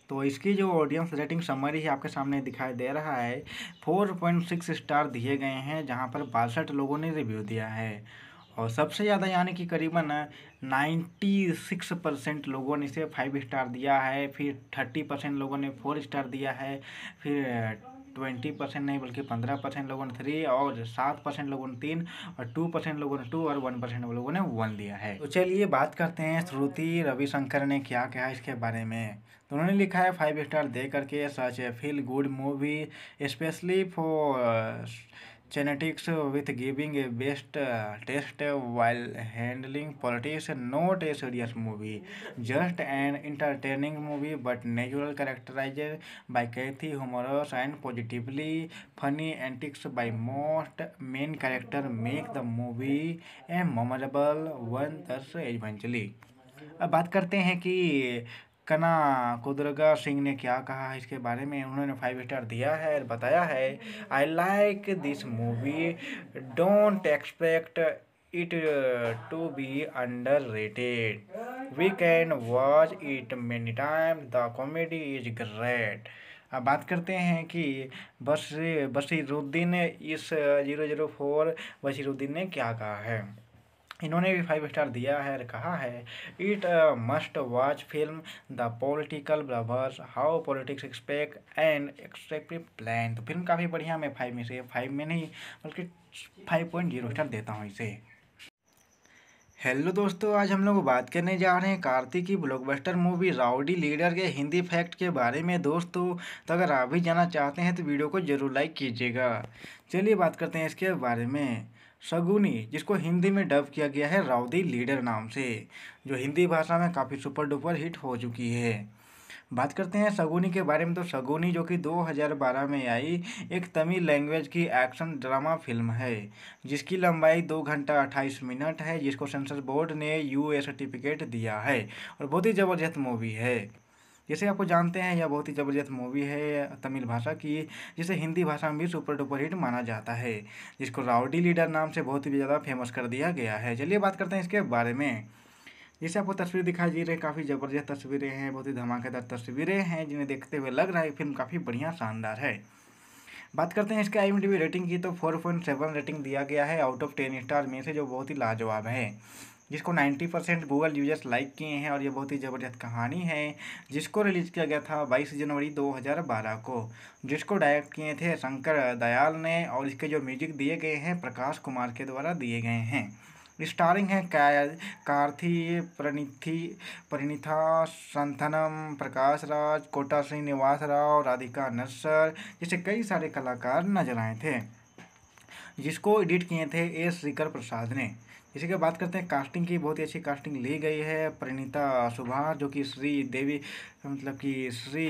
तो इसकी जो ऑडियंस रेटिंग समरी ही आपके सामने दिखाई दे रहा है फोर पॉइंट सिक्स स्टार दिए गए हैं जहाँ पर बासठ लोगों ने रिव्यू दिया है और सबसे ज़्यादा यानी कि करीबन नाइन्टी सिक्स परसेंट लोगों ने इसे फाइव स्टार दिया है फिर थर्टी परसेंट लोगों ने फोर स्टार दिया है फिर ट्वेंटी परसेंट नहीं बल्कि पंद्रह परसेंट लोगों ने थ्री और सात परसेंट लोगों ने तीन और टू परसेंट लोगों ने टू और वन परसेंट लोगों ने वन दिया है तो चलिए बात करते हैं श्रुति रविशंकर ने क्या कहा इसके बारे में उन्होंने लिखा है फाइव स्टार दे करके such a feel good movie specially for genetics with giving a best test while handling politics not a serious movie just and entertaining movie but natural characterise by Karthi humorous and positively funny antics by most main character make the movie a memorable one thus एजेंचली अब बात करते हैं कि कना कुदरगा सिंह ने क्या कहा इसके बारे में उन्होंने फाइव स्टार दिया है और बताया है I like this movie don't expect it to be underrated we can watch it many time the comedy is great अब बात करते हैं कि बस बशीरुद्दीन इस जीरो जीरो फोर बशीरुद्दीन ने क्या कहा है इन्होंने भी फाइव स्टार दिया है और कहा है it must watch film the political ब्लवर्स how politics expect and एक्सपेक्टिव plan तो फिल्म काफ़ी बढ़िया मैं फाइव में से फाइव में नहीं बल्कि फाइव पॉइंट जीरो स्टार देता हूँ इसे हेलो दोस्तों आज हम लोग बात करने जा रहे हैं कार्तिक की ब्लॉकबस्टर मूवी राउडी लीडर के हिंदी फैक्ट के बारे में दोस्तों तो अगर आप भी जाना चाहते हैं तो वीडियो को जरूर लाइक कीजिएगा चलिए बात करते हैं इसके बारे में शगुनी जिसको हिंदी में डब किया गया है राउदी लीडर नाम से जो हिंदी भाषा में काफ़ी सुपर डुपर हिट हो चुकी है बात करते हैं शगुनी के बारे में तो शगुनी जो कि 2012 में आई एक तमिल लैंग्वेज की एक्शन ड्रामा फिल्म है जिसकी लंबाई दो घंटा अट्ठाईस मिनट है जिसको सेंसर बोर्ड ने यू सर्टिफिकेट दिया है और बहुत ही ज़बरदस्त मूवी है जैसे आपको जानते हैं यह बहुत ही ज़बरदस्त मूवी है तमिल भाषा की जिसे हिंदी भाषा में भी सुपर डुपर हिट माना जाता है जिसको राउडी लीडर नाम से बहुत ही ज़्यादा फेमस कर दिया गया है चलिए बात करते हैं इसके बारे में जैसे आपको तस्वीर दिखाई दे रही है काफ़ी ज़बरदस्त तस्वीरें हैं बहुत ही धमाकेदार तस्वीरें हैं जिन्हें देखते हुए लग रहा है फिल्म काफ़ी बढ़िया शानदार है बात करते हैं इसके आई रेटिंग की तो फोर पॉइंट सेवन रेटिंग दिया गया है आउट ऑफ टेन स्टार में से जो बहुत ही लाजवाब है जिसको 90 परसेंट गूगल यूजर्स लाइक किए हैं और ये बहुत ही ज़बरदस्त कहानी है जिसको रिलीज़ किया गया था 22 जनवरी 2012 को जिसको डायरेक्ट किए थे शंकर दयाल ने और इसके जो म्यूजिक दिए गए हैं प्रकाश कुमार के द्वारा दिए गए हैं स्टारिंग है कार्थी प्रणिथि परिणिथा संथनम प्रकाश राज कोटा श्रीनिवास निवास राव राधिका नस्सर जैसे कई सारे कलाकार नजर आए थे जिसको एडिट किए थे एस श्रीकर प्रसाद ने इसी के बात करते हैं कास्टिंग की बहुत ही अच्छी कास्टिंग ली गई है परिणीता सुभा जो कि श्री देवी मतलब कि श्री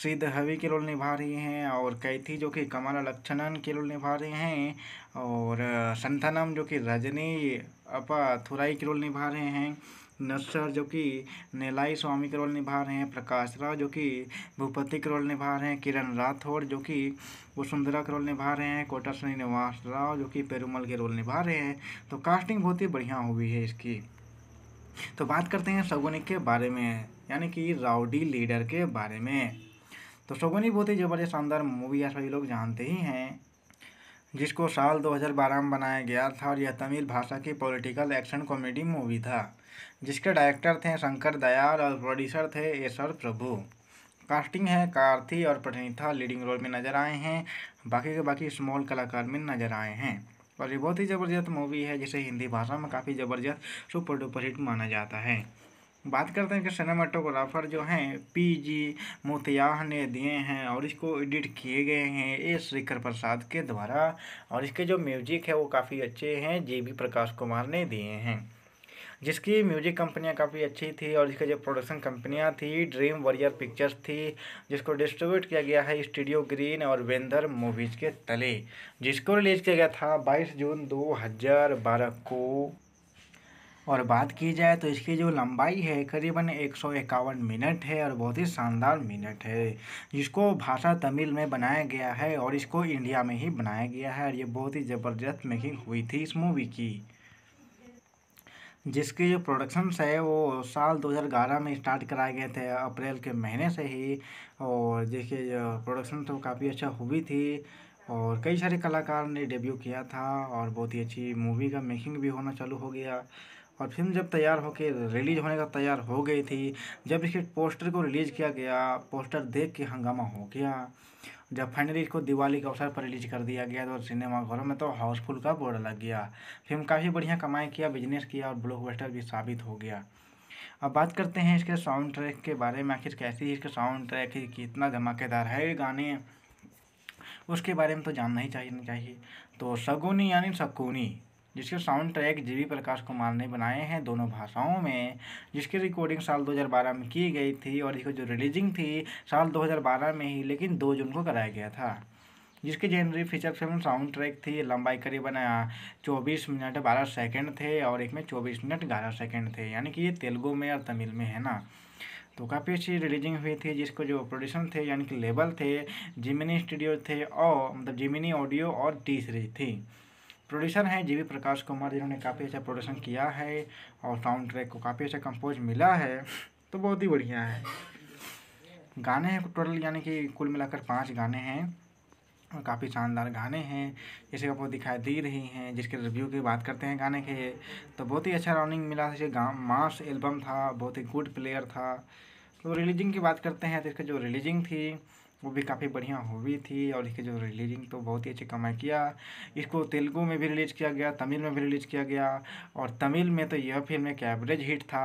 श्री दहवी के रोल निभा रही हैं और कैथी जो कि कमला लक्षणन के रोल निभा रहे हैं और संथानम जो कि रजनी अपा थुराई के रोल निभा रहे हैं नसर जो कि नेलाई स्वामी का रोल निभा रहे हैं प्रकाश राव जो कि भूपति का रोल निभा रहे हैं किरण राठौड़ जो कि वसुंधरा का रोल निभा रहे हैं कोटा श्रीनिवास राव जो कि पेरूमल के रोल निभा रहे हैं तो कास्टिंग बहुत ही बढ़िया हुई है इसकी तो बात करते हैं सगुनिक के बारे में यानी कि राउडी लीडर के बारे में तो सगुनी बहुत ही ज़बरदस्त शानदार मूवी है सभी लोग जानते ही हैं जिसको साल 2012 में बनाया गया था और यह तमिल भाषा की पॉलिटिकल एक्शन कॉमेडी मूवी था जिसके डायरेक्टर थे शंकर दयाल और प्रोड्यूसर थे एसर प्रभु कास्टिंग है कार्थी और पठनीथा लीडिंग रोल में नज़र आए हैं बाकी के बाकी स्मॉल कलाकार में नज़र आए हैं और ये बहुत ही ज़बरदस्त मूवी है जिसे हिंदी भाषा में काफ़ी ज़बरदस्त सुपर डुपर हिट माना जाता है बात करते हैं कि सिनेमाटोग्राफर जो हैं पी जी मोतियाह ने दिए हैं और इसको एडिट किए गए हैं ए शेखर प्रसाद के द्वारा और इसके जो म्यूजिक है वो काफ़ी अच्छे हैं जे बी प्रकाश कुमार ने दिए हैं जिसकी म्यूजिक कंपनियाँ काफ़ी अच्छी थी और इसकी जो प्रोडक्शन कंपनियाँ थी ड्रीम वॉरियर पिक्चर्स थी जिसको डिस्ट्रीब्यूट किया गया है स्टूडियो ग्रीन और वेंदर मूवीज़ के तले जिसको रिलीज़ किया गया था बाईस जून दो हज़ार बारह को और बात की जाए तो इसकी जो लंबाई है करीबन एक सौ इक्यावन मिनट है और बहुत ही शानदार मिनट है जिसको भाषा तमिल में बनाया गया है और इसको इंडिया में ही बनाया गया है और ये बहुत ही ज़बरदस्त मेकिंग हुई थी इस मूवी की जिसके जो प्रोडक्शंस है वो साल 2011 में स्टार्ट कराए गए थे अप्रैल के महीने से ही और देखिए जो प्रोडक्शन तो काफ़ी अच्छा हुई थी और कई सारे कलाकार ने डेब्यू किया था और बहुत ही अच्छी मूवी का मेकिंग भी होना चालू हो गया और फिल्म जब तैयार होकर रिलीज होने का तैयार हो गई थी जब इसके पोस्टर को रिलीज़ किया गया पोस्टर देख के हंगामा हो गया जब फाइनली इसको दिवाली के अवसर पर रिलीज कर दिया गया तो सिनेमाघरों में तो हाउसफुल का बोर्ड लग गया फिल्म काफ़ी बढ़िया कमाई किया बिजनेस किया और ब्लॉकबस्टर भी साबित हो गया अब बात करते हैं इसके साउंड ट्रैक के बारे में आखिर कैसी इसके साउंड ट्रैक है कितना धमाकेदार है गाने उसके बारे में तो जानना ही चाहिए नहीं चाहिए तो सगुनी यानी सकुनी जिसके sound track G V Prakash Kumar ने बनाए हैं दोनों भाषाओं में जिसकी रिकॉर्डिंग साल 2012 में की गई थी और इसकी जो रिलीजिंग थी साल 2012 में ही लेकिन दो जून को कराया गया था जिसके genre feature film sound track थी लंबाई करीबन चौबीस मिनट बारह सेकंड थे और एक में चौबीस मिनट ग्यारह सेकंड थे यानी कि ये तेलुगु में और तमिल में है ना तो काफ़ी अच्छी रिलीजिंग हुई थी जिसको जो प्रोड्यूसर थे यानी कि लेबल थे जिमिनी स्टूडियो थे और मतलब जिमिनी ऑडियो और टी सीरीज थी प्रोड्यूसर हैं जी प्रकाश कुमार जिन्होंने काफ़ी अच्छा प्रोडक्शन किया है और साउंड ट्रैक को काफ़ी अच्छा कंपोज मिला है तो बहुत ही बढ़िया है गाने हैं टोटल यानी कि कुल मिलाकर पाँच गाने हैं और काफ़ी शानदार गाने हैं जैसे आपको दिखाई दे रही हैं जिसके रिव्यू की बात करते हैं गाने के तो बहुत ही अच्छा रनिंग मिला जैसे मास एल्बम था बहुत ही गुड प्लेयर था तो रिलीजिंग की बात करते हैं तो इसका जो रिलीजिंग थी वो भी काफ़ी बढ़िया मूवी थी और इसकी जो रिलीजिंग तो बहुत ही अच्छी कमाई किया इसको तेलुगू में भी रिलीज किया गया तमिल में भी रिलीज किया गया और तमिल में तो यह फिल्म एक एवरेज हिट था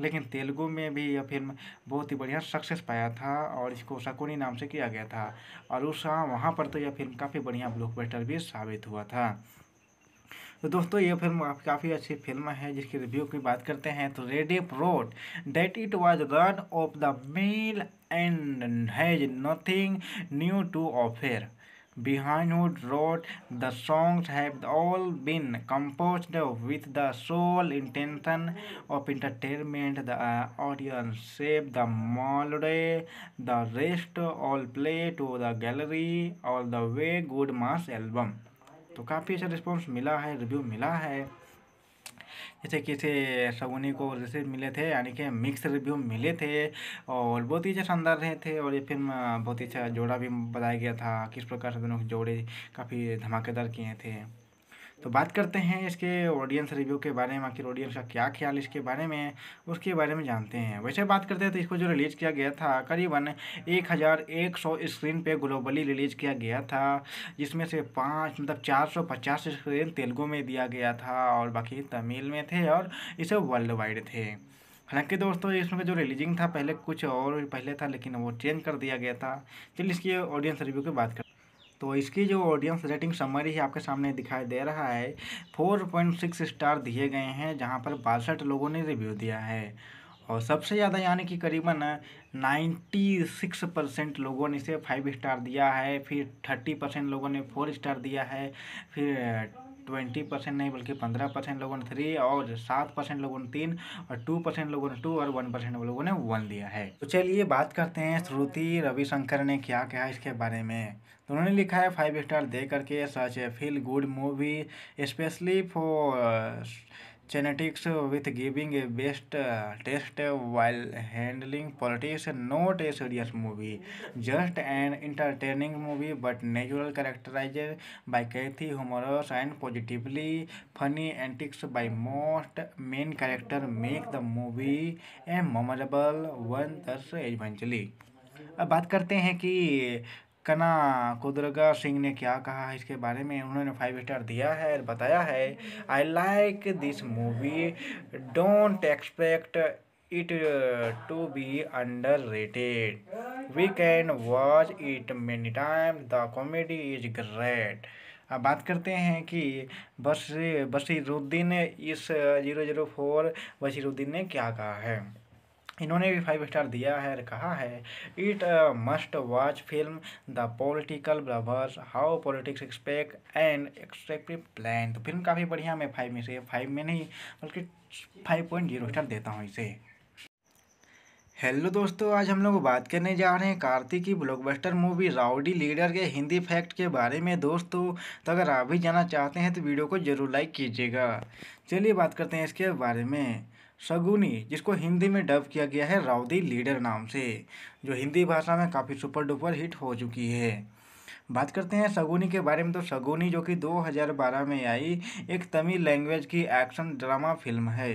लेकिन तेलुगू में भी यह फिल्म बहुत ही बढ़िया सक्सेस पाया था और इसको शकुनी नाम से किया गया था और उस वहाँ पर तो यह फिल्म काफ़ी बढ़िया ब्लॉक भी साबित हुआ था तो दोस्तों ये फिल्म काफ़ी अच्छी फिल्म है जिसकी रिव्यू की बात करते हैं तो Rediff wrote that it was run of the mill and has nothing new to offer behind road the songs have all been compose with the sole intention of entertainment the audience save the melody the rest all play to the gallery all the way good mass album तो काफ़ी अच्छा response मिला है review मिला है जैसे किसी सगुनी को जैसे मिले थे यानी कि मिक्स रिव्यू मिले थे और बहुत ही अच्छा शानदार रहे थे और ये फिल्म बहुत ही अच्छा जोड़ा भी बताया गया था किस प्रकार से दोनों जोड़े काफ़ी धमाकेदार किए थे तो बात करते हैं इसके ऑडियंस रिव्यू के बारे में आखिर ऑडियंस का क्या ख्याल इसके बारे में उसके बारे में जानते हैं वैसे बात करते हैं तो इसको जो रिलीज़ किया गया था करीबन एक हज़ार एक सौ स्क्रीन पे ग्लोबली रिलीज़ किया गया था जिसमें से पाँच मतलब चार सौ पचास स्क्रीन तेलुगू में दिया गया था और बाकी तमिल में थे और इसे वर्ल्ड वाइड थे हालांकि दोस्तों इसमें जो रिलीजिंग था पहले कुछ और पहले था लेकिन वो चेंज कर दिया गया था चलिए इसकी ऑडियंस रिव्यू की बात कर तो इसकी जो ऑडियंस रेटिंग समरी है आपके सामने दिखाई दे रहा है फोर पॉइंट सिक्स स्टार दिए गए हैं जहाँ पर बासठ लोगों ने रिव्यू दिया है और सबसे ज़्यादा यानी कि करीबन नाइन्टी सिक्स परसेंट लोगों ने इसे फाइव स्टार दिया है फिर थर्टी परसेंट लोगों ने फोर स्टार दिया है फिर ट्वेंटी परसेंट नहीं बल्कि पंद्रह परसेंट लोगों ने थ्री और सात परसेंट लोगों ने तीन और टू परसेंट लोगों ने टू और वन परसेंट लोगों ने वन दिया है तो चलिए बात करते हैं श्रुति रविशंकर ने क्या कहा इसके बारे में तो उन्होंने लिखा है फाइव स्टार दे करके such a feel good movie specially for genetics with giving a best test while handling politics not a serious movie just and entertaining movie but natural characterise by Karthi humorous and positively funny antics by most main character make the movie a memorable one thus एजेंचली अब बात करते हैं कि कना कुदरगा सिंह ने क्या कहा इसके बारे में उन्होंने फाइव स्टार दिया है बताया है I like this movie don't expect it to be underrated we can watch it many time the comedy is great अब बात करते हैं कि बस बशीरुद्दीन इस जीरो जीरो फोर बशीरुद्दीन ने क्या कहा है इन्होंने भी फाइव स्टार दिया है कहा है it must watch film the political ब्लवर्स how politics expect and एक्सपेक्टिव plan तो फिल्म काफ़ी बढ़िया मैं फाइव में से फाइव में नहीं बल्कि फाइव पॉइंट जीरो स्टार देता हूँ इसे हेलो दोस्तों आज हम लोग बात करने जा रहे हैं कार्तिक की ब्लॉकबस्टर मूवी राउडी लीडर के हिंदी फैक्ट के बारे में दोस्तों तो अगर आप भी जाना चाहते हैं तो वीडियो को जरूर लाइक कीजिएगा चलिए बात करते हैं इसके बारे में शगुनी जिसको हिंदी में डब किया गया है राउदी लीडर नाम से जो हिंदी भाषा में काफ़ी सुपर डुपर हिट हो चुकी है बात करते हैं शगुनी के बारे में तो शगुनी जो कि 2012 में आई एक तमिल लैंग्वेज की एक्शन ड्रामा फिल्म है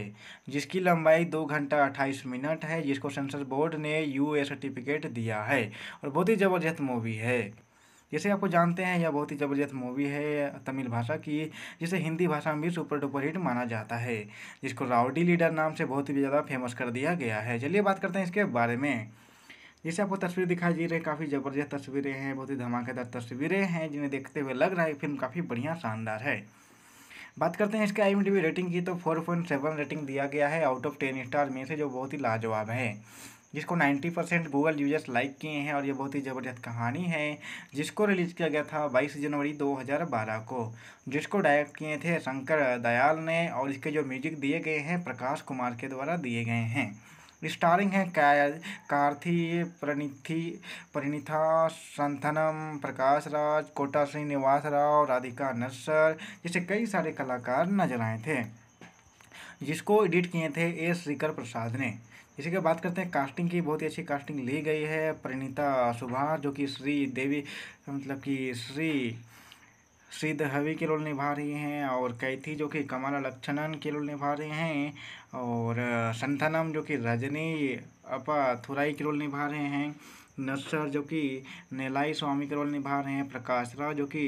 जिसकी लंबाई दो घंटा अट्ठाईस मिनट है जिसको सेंसर बोर्ड ने यू सर्टिफिकेट दिया है और बहुत ही ज़बरदस्त मूवी है जैसे आपको जानते हैं यह बहुत ही ज़बरदस्त मूवी है तमिल भाषा की जिसे हिंदी भाषा में भी सुपर डुपर हिट माना जाता है जिसको राउडी लीडर नाम से बहुत ही ज़्यादा फेमस कर दिया गया है चलिए बात करते हैं इसके बारे में जैसे आपको तस्वीर दिखाई दे रही है काफ़ी ज़बरदस्त तस्वीरें हैं बहुत ही धमाकेदार तस्वीरें हैं जिन्हें देखते हुए लग रहा है फिल्म काफ़ी बढ़िया शानदार है बात करते हैं इसके आई रेटिंग की तो फोर पॉइंट सेवन रेटिंग दिया गया है आउट ऑफ टेन स्टार में से जो बहुत ही लाजवाब है जिसको 90 परसेंट गूगल यूजर्स लाइक किए हैं और ये बहुत ही ज़बरदस्त कहानी है जिसको रिलीज़ किया गया था 22 जनवरी 2012 को जिसको डायरेक्ट किए थे शंकर दयाल ने और इसके जो म्यूजिक दिए गए हैं प्रकाश कुमार के द्वारा दिए गए हैं स्टारिंग है कार्थी प्रणिथि परिणिथा संथनम प्रकाश राज कोटा श्रीनिवास राव राधिका नस्सर जैसे कई सारे कलाकार नजर आए थे जिसको एडिट किए थे एस श्रीकर प्रसाद ने इसी के बात करते हैं कास्टिंग की बहुत ही अच्छी कास्टिंग ली गई है परिणीता सुभा जो कि श्री देवी मतलब कि श्री श्री दहवी के रोल निभा रही हैं और कैथी जो कि कमला लक्षणन के रोल निभा रहे हैं और संथानम जो कि रजनी अपा थुराई के रोल निभा रहे हैं नरसर जो कि नेलाई स्वामी का रोल निभा रहे हैं प्रकाश राव जो कि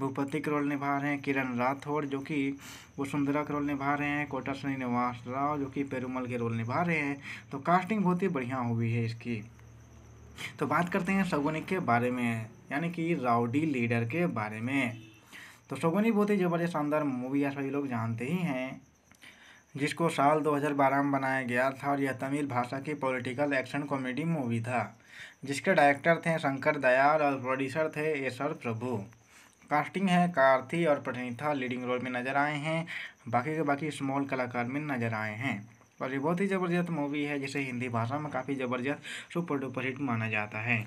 भूपति का रोल निभा रहे हैं किरण राठौर जो कि वसुंधरा का रोल निभा रहे हैं कोटा श्रीनिवास राव जो कि पेरूमल के रोल निभा रहे हैं तो कास्टिंग बहुत ही बढ़िया हुई है इसकी तो बात करते हैं सगुनी के बारे में यानी कि राउडी लीडर के बारे में तो सगुनी बहुत ही ज़बरदस्त शानदार मूवी है सभी लोग जानते ही हैं जिसको साल 2012 में बनाया गया था और यह तमिल भाषा की पॉलिटिकल एक्शन कॉमेडी मूवी था जिसके डायरेक्टर थे शंकर दयाल और प्रोड्यूसर थे एसर प्रभु कास्टिंग है कार्थी और प्रणीता लीडिंग रोल में नज़र आए हैं बाकी के बाकी स्मॉल कलाकार में नज़र आए हैं और ये बहुत ही ज़बरदस्त मूवी है जिसे हिंदी भाषा में काफ़ी ज़बरदस्त सुपर डुपर हिट माना जाता है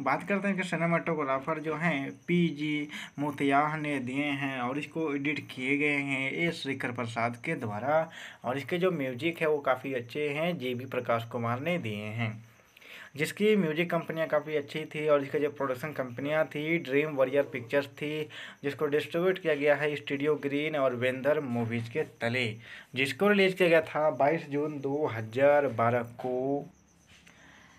बात करते हैं कि सिनेमाटोग्राफर जो हैं पी जी मोतियाह ने दिए हैं और इसको एडिट किए गए हैं ए श्रीकर प्रसाद के द्वारा और इसके जो म्यूजिक है वो काफ़ी अच्छे हैं जे बी प्रकाश कुमार ने दिए हैं जिसकी म्यूजिक कंपनियाँ काफ़ी अच्छी थी और जिसकी जो प्रोडक्शन कंपनियाँ थी ड्रीम वॉरियर पिक्चर्स थी जिसको डिस्ट्रीब्यूट किया गया है स्टूडियो ग्रीन और वेंदर मूवीज़ के तले जिसको रिलीज़ किया गया था बाईस जून दो हज़ार बारह को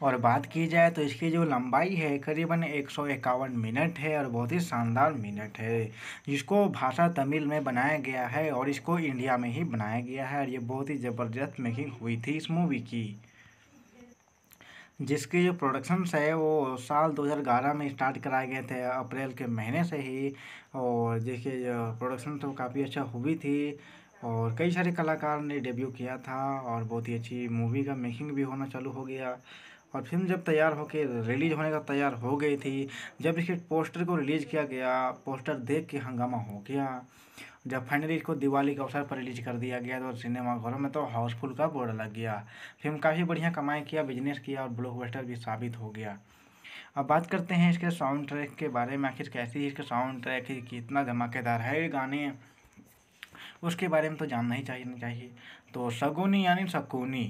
और बात की जाए तो इसकी जो लंबाई है करीबन एक सौ इक्यावन मिनट है और बहुत ही शानदार मिनट है जिसको भाषा तमिल में बनाया गया है और इसको इंडिया में ही बनाया गया है और ये बहुत ही ज़बरदस्त मेकिंग हुई थी इस मूवी की जिसके जो प्रोडक्शंस है वो साल 2011 में स्टार्ट कराए गए थे अप्रैल के महीने से ही और देखिए जो प्रोडक्शन तो काफ़ी अच्छा हुई थी और कई सारे कलाकार ने डेब्यू किया था और बहुत ही अच्छी मूवी का मेकिंग भी होना चालू हो गया और फिल्म जब तैयार होकर रिलीज होने का तैयार हो गई थी जब इसके पोस्टर को रिलीज़ किया गया पोस्टर देख के हंगामा हो गया जब फाइनली इसको दिवाली के अवसर पर रिलीज कर दिया गया तो सिनेमाघरों में तो हाउसफुल का बोर्ड लग गया फिल्म काफ़ी बढ़िया कमाई किया बिजनेस किया और ब्लॉकबस्टर भी साबित हो गया अब बात करते हैं इसके साउंड ट्रैक के बारे में आखिर कैसी है इसके साउंड ट्रैक है कितना धमाकेदार है गाने उसके बारे में तो जानना ही चाहिए नहीं चाहिए तो सगुनी यानी सकुनी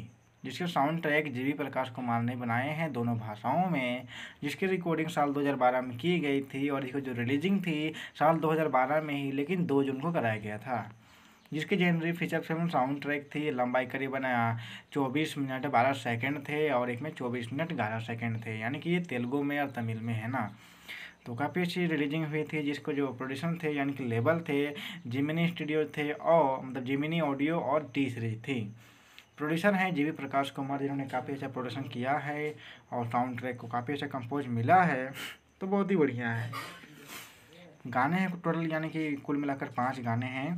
जिसके sound track G V Prakash Kumar ने बनाए हैं दोनों भाषाओं में जिसकी रिकॉर्डिंग साल 2012 में की गई थी और इसको जो रिलीजिंग थी साल 2012 में ही लेकिन दो जून को कराया गया था जिसके genre feature film sound track थी लंबाई करीबन चौबीस मिनट बारह सेकेंड थे और एक में चौबीस मिनट ग्यारह सेकेंड थे यानी कि ये तेलुगु में और तमिल में है ना तो काफ़ी अच्छी रिलीजिंग हुई थी जिसको जो प्रोड्यूसर थे यानी कि लेबल थे जिमिनी स्टूडियो थे और मतलब जिमिनी ऑडियो और टी सीरीज थी प्रोड्यूसर हैं जी प्रकाश कुमार जिन्होंने काफ़ी अच्छा प्रोडक्शन किया है और साउंड ट्रैक को काफ़ी अच्छा कंपोज मिला है तो बहुत ही बढ़िया है गाने हैं टोटल यानी कि कुल मिलाकर पाँच गाने हैं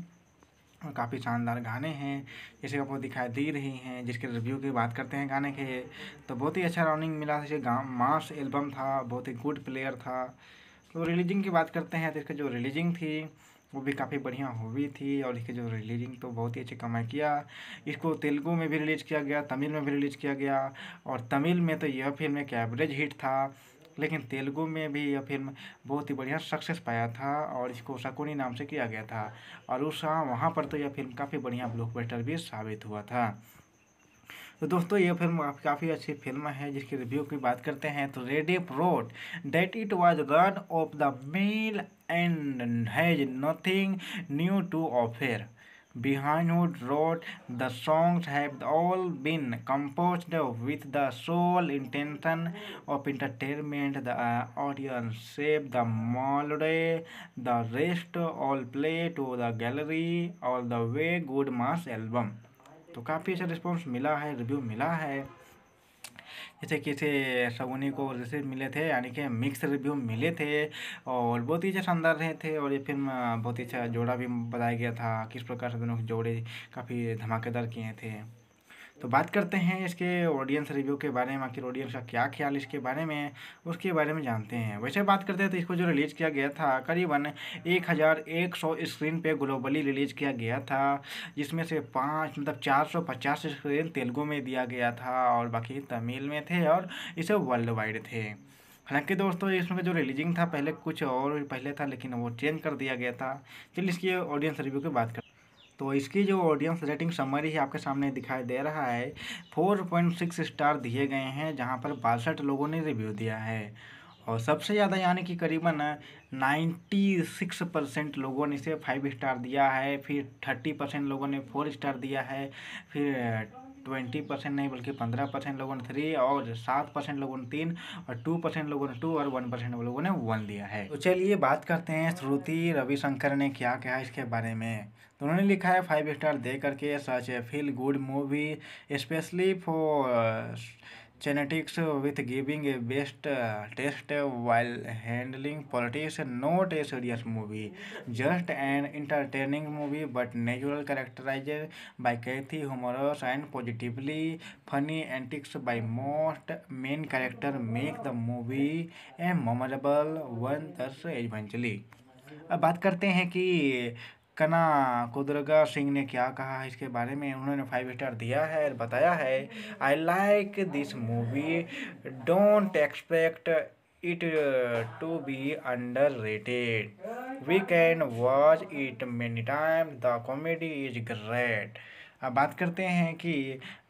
और काफ़ी शानदार गाने हैं जैसे आपको दिखाई दे रही हैं जिसके रिव्यू की बात करते हैं गाने के तो बहुत ही अच्छा राउंडिंग मिला जैसे गाँव मास एल्बम था बहुत ही गुड प्लेयर था तो रिलीजिंग की बात करते हैं तो इसका जो रिलीजिंग थी वो भी काफ़ी बढ़िया मूवी थी और इसकी जो रिलीजिंग तो बहुत ही अच्छी कमाई किया इसको तेलुगू में भी रिलीज किया गया तमिल में भी रिलीज किया गया और तमिल में तो यह फिल्म एक एवरेज हिट था लेकिन तेलुगु में भी यह फिल्म बहुत ही बढ़िया सक्सेस पाया था और इसको शकुनी नाम से किया गया था और उस हाँ, वहाँ पर तो यह फिल्म काफ़ी बढ़िया ब्लॉकबस्टर भी साबित हुआ था तो दोस्तों ये फिल्म काफ़ी अच्छी फिल्म है जिसकी रिव्यू की बात करते हैं तो ready road that it was run of the mill and has nothing new to offer बिहानूड road the songs have all been compose with the sole intention of entertainment the audience save the melody the rest all play to the gallery all the way good mass album तो काफ़ी अच्छा response मिला है review मिला है जैसे किसी सगुनी को जैसे मिले थे यानी कि मिक्स रिव्यू मिले थे और बहुत ही अच्छा शानदार रहे थे और ये फिल्म बहुत ही अच्छा जोड़ा भी बताया गया था किस प्रकार से दोनों जोड़े काफ़ी धमाकेदार किए थे तो बात करते हैं इसके ऑडियंस रिव्यू के बारे में आखिर ऑडियंस का क्या ख्याल इसके बारे में उसके बारे में जानते हैं वैसे बात करते हैं तो इसको जो रिलीज़ किया गया था करीबन एक हज़ार एक सौ स्क्रीन पे ग्लोबली रिलीज़ किया गया था जिसमें से पाँच मतलब चार सौ पचास स्क्रीन तेलुगू में दिया गया था और बाकी तमिल में थे और इसे वर्ल्ड वाइड थे हालांकि दोस्तों इसमें जो रिलीजिंग था पहले कुछ और पहले था लेकिन वो चेंज कर दिया गया था चलिए इसकी ऑडियंस रिव्यू की बात कर तो इसकी जो ऑडियंस रेटिंग समरी ही आपके सामने दिखाई दे रहा है फोर पॉइंट सिक्स स्टार दिए गए हैं जहाँ पर बासठ लोगों ने रिव्यू दिया है और सबसे ज़्यादा यानी कि करीबन नाइन्टी सिक्स परसेंट लोगों ने इसे फाइव स्टार दिया है फिर थर्टी परसेंट लोगों ने फोर स्टार दिया है फिर ट्वेंटी परसेंट नहीं बल्कि पंद्रह परसेंट लोगों ने थ्री और सात परसेंट लोगों ने तीन और टू परसेंट लोगों ने टू और वन परसेंट लोगों ने वन दिया है तो चलिए बात करते हैं श्रुति रविशंकर ने क्या कहा इसके बारे में तो उन्होंने लिखा है फाइव स्टार दे करके such a feel good movie specially for genetics with giving a best test while handling politics not a serious movie just and entertaining movie but natural characterise by Karthi humorous and positively funny antics by most main character make the movie a memorable one thus eventually अब बात करते हैं कि कना कुदरगा सिंह ने क्या कहा है इसके बारे में उन्होंने फाइव स्टार दिया है और बताया है I like this movie don't expect it to be underrated we can watch it many time the comedy is great अब बात करते हैं कि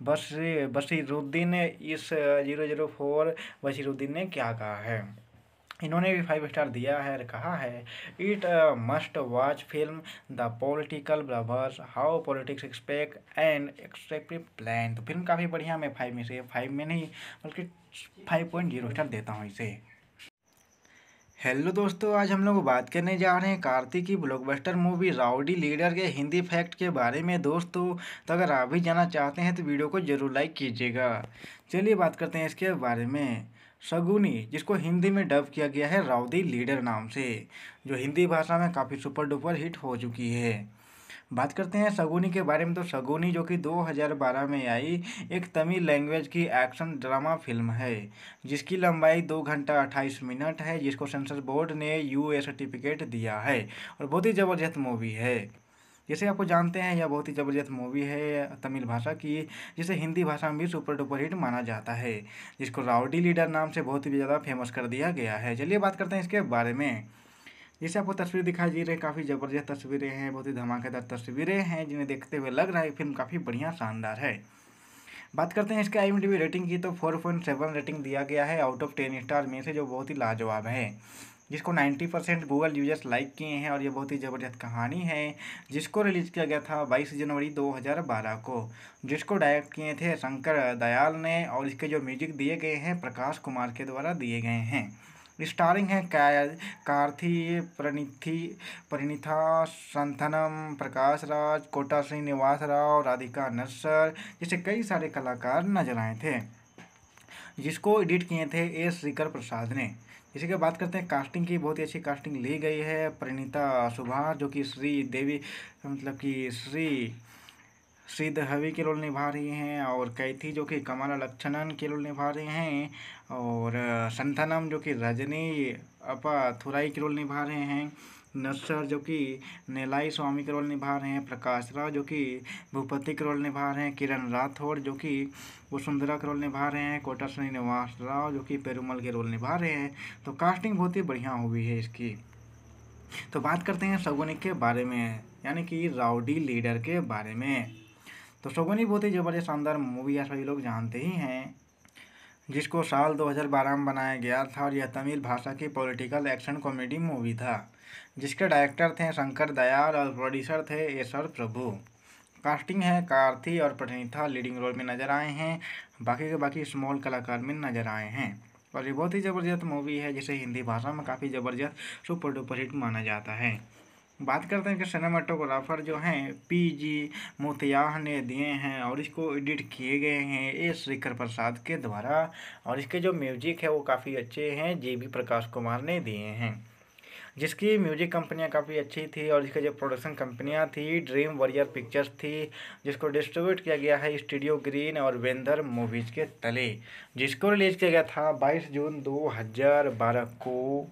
बस बशीरुद्दीन इस जीरो जीरो फोर बशीरुद्दीन ने क्या कहा है इन्होंने भी फाइव स्टार दिया है और कहा है it must watch film the political blunders how politics expect and एक्सपेक्टिव plan तो फिल्म काफ़ी बढ़िया मैं फाइव में से फाइव में नहीं बल्कि फाइव पॉइंट जीरो स्टार देता हूँ इसे हेलो दोस्तों आज हम लोग बात करने जा रहे हैं कार्तिक की ब्लॉकबस्टर मूवी राउडी लीडर के हिंदी फैक्ट के बारे में दोस्तों तो अगर आप भी जाना चाहते हैं तो वीडियो को जरूर लाइक कीजिएगा चलिए बात करते हैं इसके बारे में शगुनी जिसको हिंदी में डब किया गया है राउदी लीडर नाम से जो हिंदी भाषा में काफ़ी सुपर डुपर हिट हो चुकी है बात करते हैं शगुनी के बारे में तो शगुनी जो कि 2012 में आई एक तमिल लैंग्वेज की एक्शन ड्रामा फिल्म है जिसकी लंबाई दो घंटा अट्ठाईस मिनट है जिसको सेंसर बोर्ड ने यू सर्टिफिकेट दिया है और बहुत ही ज़बरदस्त मूवी है जैसे आपको जानते हैं यह बहुत ही ज़बरदस्त मूवी है तमिल भाषा की जिसे हिंदी भाषा में भी सुपर डुपर हिट माना जाता है जिसको राउडी लीडर नाम से बहुत ही ज़्यादा फेमस कर दिया गया है चलिए बात करते हैं इसके बारे में जैसे आपको तस्वीर दिखाई दे रही है काफ़ी ज़बरदस्त तस्वीरें हैं बहुत ही धमाकेदार तस्वीरें हैं जिन्हें देखते हुए लग रहा है फिल्म काफ़ी बढ़िया शानदार है बात करते हैं इसके आई रेटिंग की तो फोर पॉइंट सेवन रेटिंग दिया गया है आउट ऑफ टेन स्टार में से जो बहुत ही लाजवाब है जिसको 90 परसेंट गूगल यूजर्स लाइक किए हैं और ये बहुत ही ज़बरदस्त कहानी है जिसको रिलीज़ किया गया था 22 जनवरी 2012 को जिसको डायरेक्ट किए थे शंकर दयाल ने और इसके जो म्यूजिक दिए गए हैं प्रकाश कुमार के द्वारा दिए गए हैं स्टारिंग है कार्थी प्रणिथि परिणिथा संथनम प्रकाश राज कोटा श्रीनिवास निवास राव राधिका नस्सर जैसे कई सारे कलाकार नजर आए थे जिसको एडिट किए थे एस श्रीकर प्रसाद ने इसी के बात करते हैं कास्टिंग की बहुत ही अच्छी कास्टिंग ली गई है परिणीता सुभा जो कि श्री देवी मतलब कि श्री श्री दहवी के रोल निभा रही हैं और कैथी जो कि कमला लक्षणन के रोल निभा रहे हैं और संथानम जो कि रजनी अपा थुराई के रोल निभा रहे हैं नसर जो कि नेलाई स्वामी का रोल निभा रहे हैं प्रकाश राव जो कि भूपति का रोल निभा रहे हैं किरण राठौड़ जो कि वसुंधरा का रोल निभा रहे हैं कोटा श्रीनिवास राव जो कि पेरूमल के रोल निभा रहे हैं तो कास्टिंग बहुत ही बढ़िया हुई है इसकी तो बात करते हैं सगुनिक के बारे में यानी कि राउडी लीडर के बारे में तो सगुनी बहुत ही ज़बरदस्त शानदार मूवी है सभी लोग जानते ही हैं जिसको साल 2012 में बनाया गया था और यह तमिल भाषा की पॉलिटिकल एक्शन कॉमेडी मूवी था जिसके डायरेक्टर थे शंकर दयाल और प्रोड्यूसर थे एसर प्रभु कास्टिंग है कार्थी और पठनीथा लीडिंग रोल में नज़र आए हैं बाकी के बाकी स्मॉल कलाकार में नज़र आए हैं और ये बहुत ही ज़बरदस्त मूवी है जिसे हिंदी भाषा में काफ़ी ज़बरदस्त सुपर डुपर हिट माना जाता है बात करते हैं कि सिनेमाटोग्राफर जो हैं पी जी मोतियाह ने दिए हैं और इसको एडिट किए गए हैं ए शेखर प्रसाद के द्वारा और इसके जो म्यूजिक है वो काफ़ी अच्छे हैं जे बी प्रकाश कुमार ने दिए हैं जिसकी म्यूजिक कंपनियाँ काफ़ी अच्छी थी और इसकी जो प्रोडक्शन कंपनियाँ थी ड्रीम वॉरियर पिक्चर्स थी जिसको डिस्ट्रीब्यूट किया गया है स्टूडियो ग्रीन और वेंदर मूवीज़ के तले जिसको रिलीज़ किया गया था बाईस जून दो हज़ार बारह को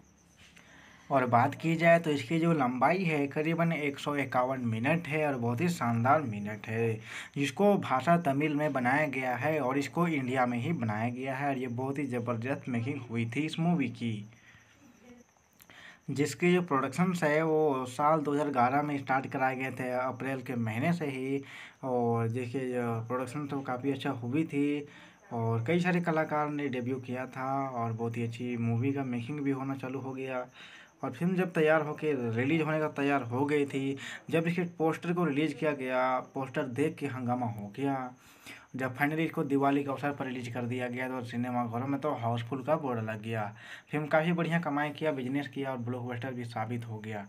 और बात की जाए तो इसकी जो लंबाई है करीबन एक सौ इक्यावन मिनट है और बहुत ही शानदार मिनट है जिसको भाषा तमिल में बनाया गया है और इसको इंडिया में ही बनाया गया है और ये बहुत ही ज़बरदस्त मेकिंग हुई थी इस मूवी की जिसके जो प्रोडक्शंस है वो साल 2011 में स्टार्ट कराए गए थे अप्रैल के महीने से ही और देखिए जो प्रोडक्शन तो काफ़ी अच्छा हुई थी और कई सारे कलाकार ने डेब्यू किया था और बहुत ही अच्छी मूवी का मेकिंग भी होना चालू हो गया और फिल्म जब तैयार होकर रिलीज होने का तैयार हो गई थी जब इसके पोस्टर को रिलीज़ किया गया पोस्टर देख के हंगामा हो गया जब फाइनली इसको दिवाली के अवसर पर रिलीज कर दिया गया तो सिनेमाघरों में तो हाउसफुल का बोर्ड लग गया फिल्म काफ़ी बढ़िया कमाई किया बिजनेस किया और ब्लॉकबस्टर भी साबित हो गया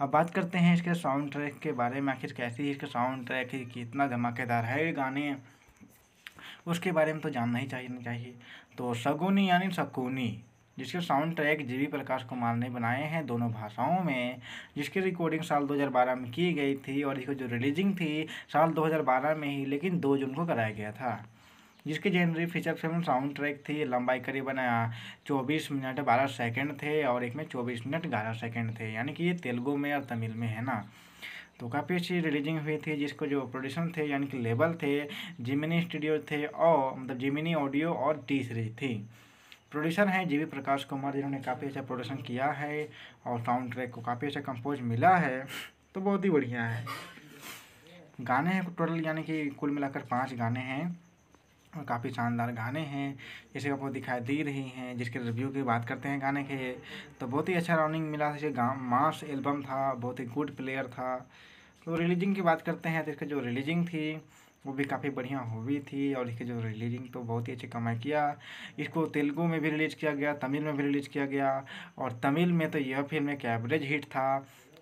अब बात करते हैं इसके साउंड ट्रैक के बारे में आखिर कैसी इसके साउंड ट्रैक कितना धमाकेदार है ये गाने उसके बारे में तो जानना ही चाहिए नहीं चाहिए तो सगुनी यानी सकुनी जिसके sound track G V Prakash Kumar ने बनाए हैं दोनों भाषाओं में जिसकी रिकॉर्डिंग साल 2012 में की गई थी और इसको जो रिलीजिंग थी साल 2012 में ही लेकिन दो जून को कराया गया था जिसके genre feature film sound track थी लंबाई करीबन चौबीस मिनट बारह सेकेंड थे और एक में चौबीस मिनट ग्यारह सेकेंड थे यानी कि ये तेलुगु में और तमिल में है ना तो काफ़ी अच्छी रिलीजिंग हुई थी जिसको जो प्रोड्यूसर थे यानी कि लेबल थे जिमिनी स्टूडियो थे और मतलब जिमिनी ऑडियो और टी सीरीज थी प्रोड्यूसर हैं जी प्रकाश कुमार जिन्होंने काफ़ी अच्छा प्रोडक्शन किया है और साउंड ट्रैक को काफ़ी अच्छा कंपोज मिला है तो बहुत ही बढ़िया है गाने हैं टोटल यानी कि कुल मिलाकर पाँच गाने हैं और काफ़ी शानदार गाने हैं जैसे आपको दिखाई दे रही हैं जिसके रिव्यू की बात करते हैं गाने के तो बहुत ही अच्छा राउंडिंग मिला जैसे मास एल्बम था बहुत ही गुड प्लेयर था तो रिलीजिंग की बात करते हैं तो इसका जो रिलीजिंग थी वो भी काफ़ी बढ़िया हुई थी और इसके जो रिलीजिंग तो बहुत ही अच्छी कमाई किया इसको तेलुगू में भी रिलीज किया गया तमिल में भी रिलीज किया गया और तमिल में तो यह फिल्म एक एवरेज हिट था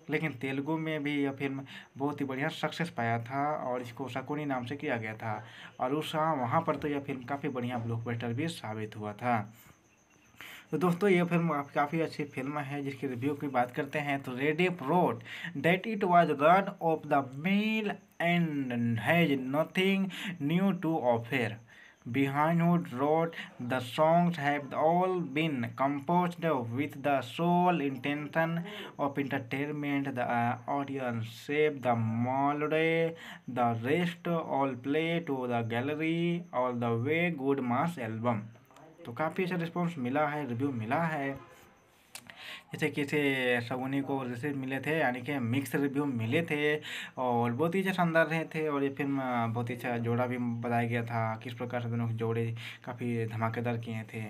लेकिन तेलुगु में भी यह फिल्म बहुत ही बढ़िया सक्सेस पाया था और इसको शकुनी नाम से किया गया था और उस वहाँ पर तो यह फिल्म काफ़ी बढ़िया ब्लॉकबस्टर भी साबित हुआ था तो दोस्तों ये फिल्म काफ़ी अच्छी फिल्म है जिसकी रिव्यू की बात करते हैं तो ready प्रोट that it was run of the mill and has nothing new to offer behind who road the songs have all been compose with the sole intention of entertainment the audience save the melody the rest all play to the gallery all the way good mass album तो काफ़ी अच्छा response मिला है review मिला है जैसे किसी सगुनी को जैसे मिले थे यानी कि मिक्स रिव्यू मिले थे और बहुत ही अच्छा शानदार रहे थे और ये फिल्म बहुत ही अच्छा जोड़ा भी बताया गया था किस प्रकार से दोनों जोड़े काफ़ी धमाकेदार किए थे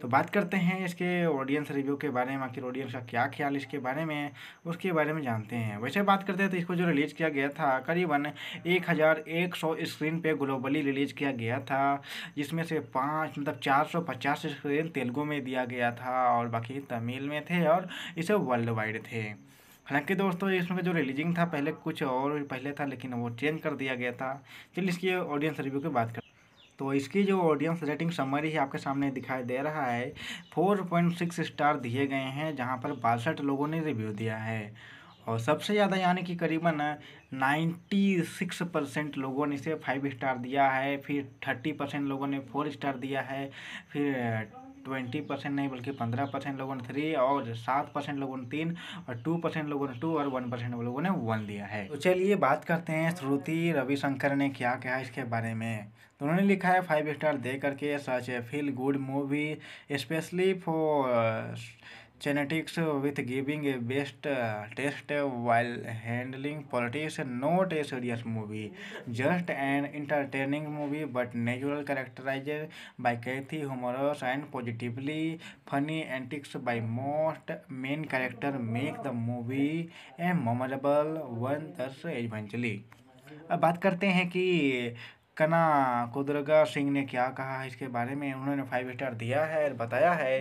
तो बात करते हैं इसके ऑडियंस रिव्यू के बारे में आखिर ऑडियंस का क्या ख्याल इसके बारे में है उसके बारे में जानते हैं वैसे बात करते हैं तो इसको जो रिलीज़ किया गया था करीबन एक हज़ार एक सौ स्क्रीन पे ग्लोबली रिलीज़ किया गया था जिसमें से पाँच मतलब चार सौ पचास स्क्रीन तेलुगू में दिया गया था और बाकी तमिल में थे और इसे वर्ल्ड वाइड थे हालांकि दोस्तों इसमें जो रिलीजिंग था पहले कुछ और पहले था लेकिन वो चेंज कर दिया गया था चलिए इसकी ऑडियंस रिव्यू की बात कर तो इसकी जो ऑडियंस रेटिंग समरी ही आपके सामने दिखाई दे रहा है फोर पॉइंट सिक्स स्टार दिए गए हैं जहां पर बासठ लोगों ने रिव्यू दिया है और सबसे ज़्यादा यानी कि करीबन नाइन्टी सिक्स परसेंट लोगों ने इसे फाइव स्टार दिया है फिर थर्टी परसेंट लोगों ने फोर स्टार दिया है फिर ट्वेंटी परसेंट नहीं बल्कि पंद्रह परसेंट लोगों ने थ्री और सात परसेंट लोगों ने तीन और टू परसेंट लोगों ने टू और वन परसेंट लोगों ने वन दिया है तो चलिए बात करते हैं श्रुति रविशंकर ने क्या कहा इसके बारे में तो उन्होंने लिखा है फाइव स्टार दे करके such a feel good movie specially for genetics with giving a best test while handling politics not a serious movie just and entertaining movie but natural characterise by Karthi humorous and positively funny antics by most main character make the movie a memorable one thus एजेंचली अब बात करते हैं कि कना कुदरगा सिंह ने क्या कहा है इसके बारे में उन्होंने फाइव स्टार दिया है और बताया है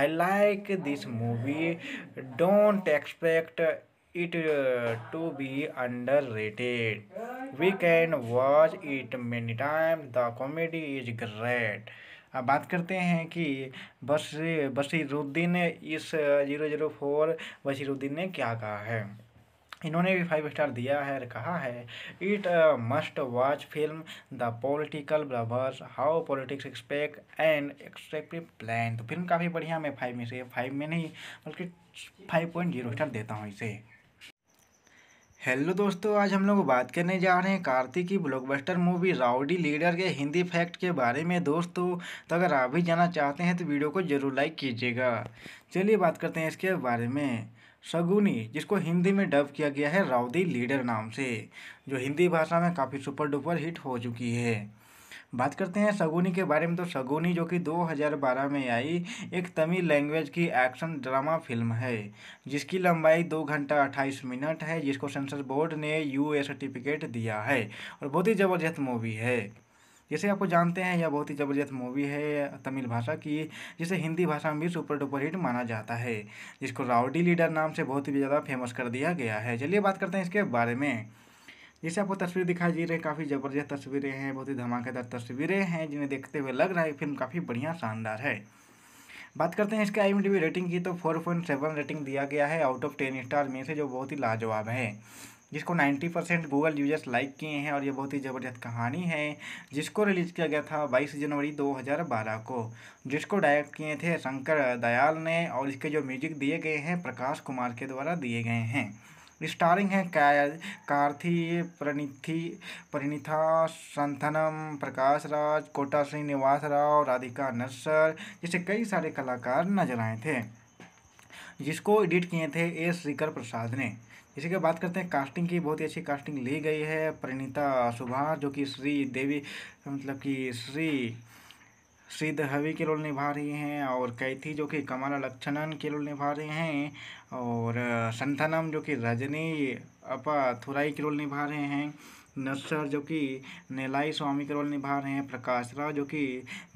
I like this movie don't expect it to be underrated we can watch it many time the comedy is great अब बात करते हैं कि बस बशीरुद्दीन इस जीरो जीरो फोर बशीरुद्दीन ने क्या कहा है इन्होंने भी फाइव स्टार दिया है और कहा है it must watch film the political blunders how politics expect and एक्सपेक्टिव plan तो फिल्म काफ़ी बढ़िया मैं फाइव में से फाइव में नहीं बल्कि फाइव पॉइंट जीरो स्टार देता हूँ इसे हेलो दोस्तों आज हम लोग बात करने जा रहे हैं कार्तिक की ब्लॉकबस्टर मूवी राउडी लीडर के हिंदी फैक्ट के बारे में दोस्तों तो अगर आप भी जाना चाहते हैं तो वीडियो को जरूर लाइक कीजिएगा चलिए बात करते हैं इसके बारे में शगुनी जिसको हिंदी में डब किया गया है राउदी लीडर नाम से जो हिंदी भाषा में काफ़ी सुपर डुपर हिट हो चुकी है बात करते हैं शगुनी के बारे में तो शगुनी जो कि 2012 में आई एक तमिल लैंग्वेज की एक्शन ड्रामा फिल्म है जिसकी लंबाई दो घंटा अट्ठाईस मिनट है जिसको सेंसर बोर्ड ने यू सर्टिफिकेट दिया है और बहुत ही ज़बरदस्त मूवी है जैसे आपको जानते हैं यह बहुत ही ज़बरदस्त मूवी है तमिल भाषा की जिसे हिंदी भाषा में भी सुपर डुपर हिट माना जाता है जिसको राउडी लीडर नाम से बहुत ही ज़्यादा फेमस कर दिया गया है चलिए बात करते हैं इसके बारे में जैसे आपको तस्वीर दिखाई दे रही है काफ़ी ज़बरदस्त तस्वीरें हैं बहुत ही धमाकेदार तस्वीरें हैं जिन्हें देखते हुए लग रहा है फिल्म काफ़ी बढ़िया शानदार है बात करते हैं इसके आई रेटिंग की तो फोर पॉइंट सेवन रेटिंग दिया गया है आउट ऑफ टेन स्टार में से जो बहुत ही लाजवाब है जिसको 90 परसेंट गूगल यूजर्स लाइक किए हैं और ये बहुत ही ज़बरदस्त कहानी है जिसको रिलीज़ किया गया था 22 जनवरी 2012 को जिसको डायरेक्ट किए थे शंकर दयाल ने और इसके जो म्यूजिक दिए गए हैं प्रकाश कुमार के द्वारा दिए गए हैं स्टारिंग है कार्थी प्रणिथि परिणिथा संथनम प्रकाश राज कोटा श्रीनिवास राव राधिका नस्सर जैसे कई सारे कलाकार नजर आए थे जिसको एडिट किए थे एस श्रीकर प्रसाद ने इसी के बात करते हैं कास्टिंग की बहुत ही अच्छी कास्टिंग ली गई है परिणीता सुभाष जो कि श्री देवी मतलब कि श्री श्रीधवी के रोल निभा रही हैं और कैथी जो कि कमला लक्षणन के रोल निभा रहे हैं और संथानम जो कि रजनी अपा थुराई के रोल निभा रहे हैं नस्सर जो कि नेलाई स्वामी का रोल निभा रहे हैं प्रकाश राव जो कि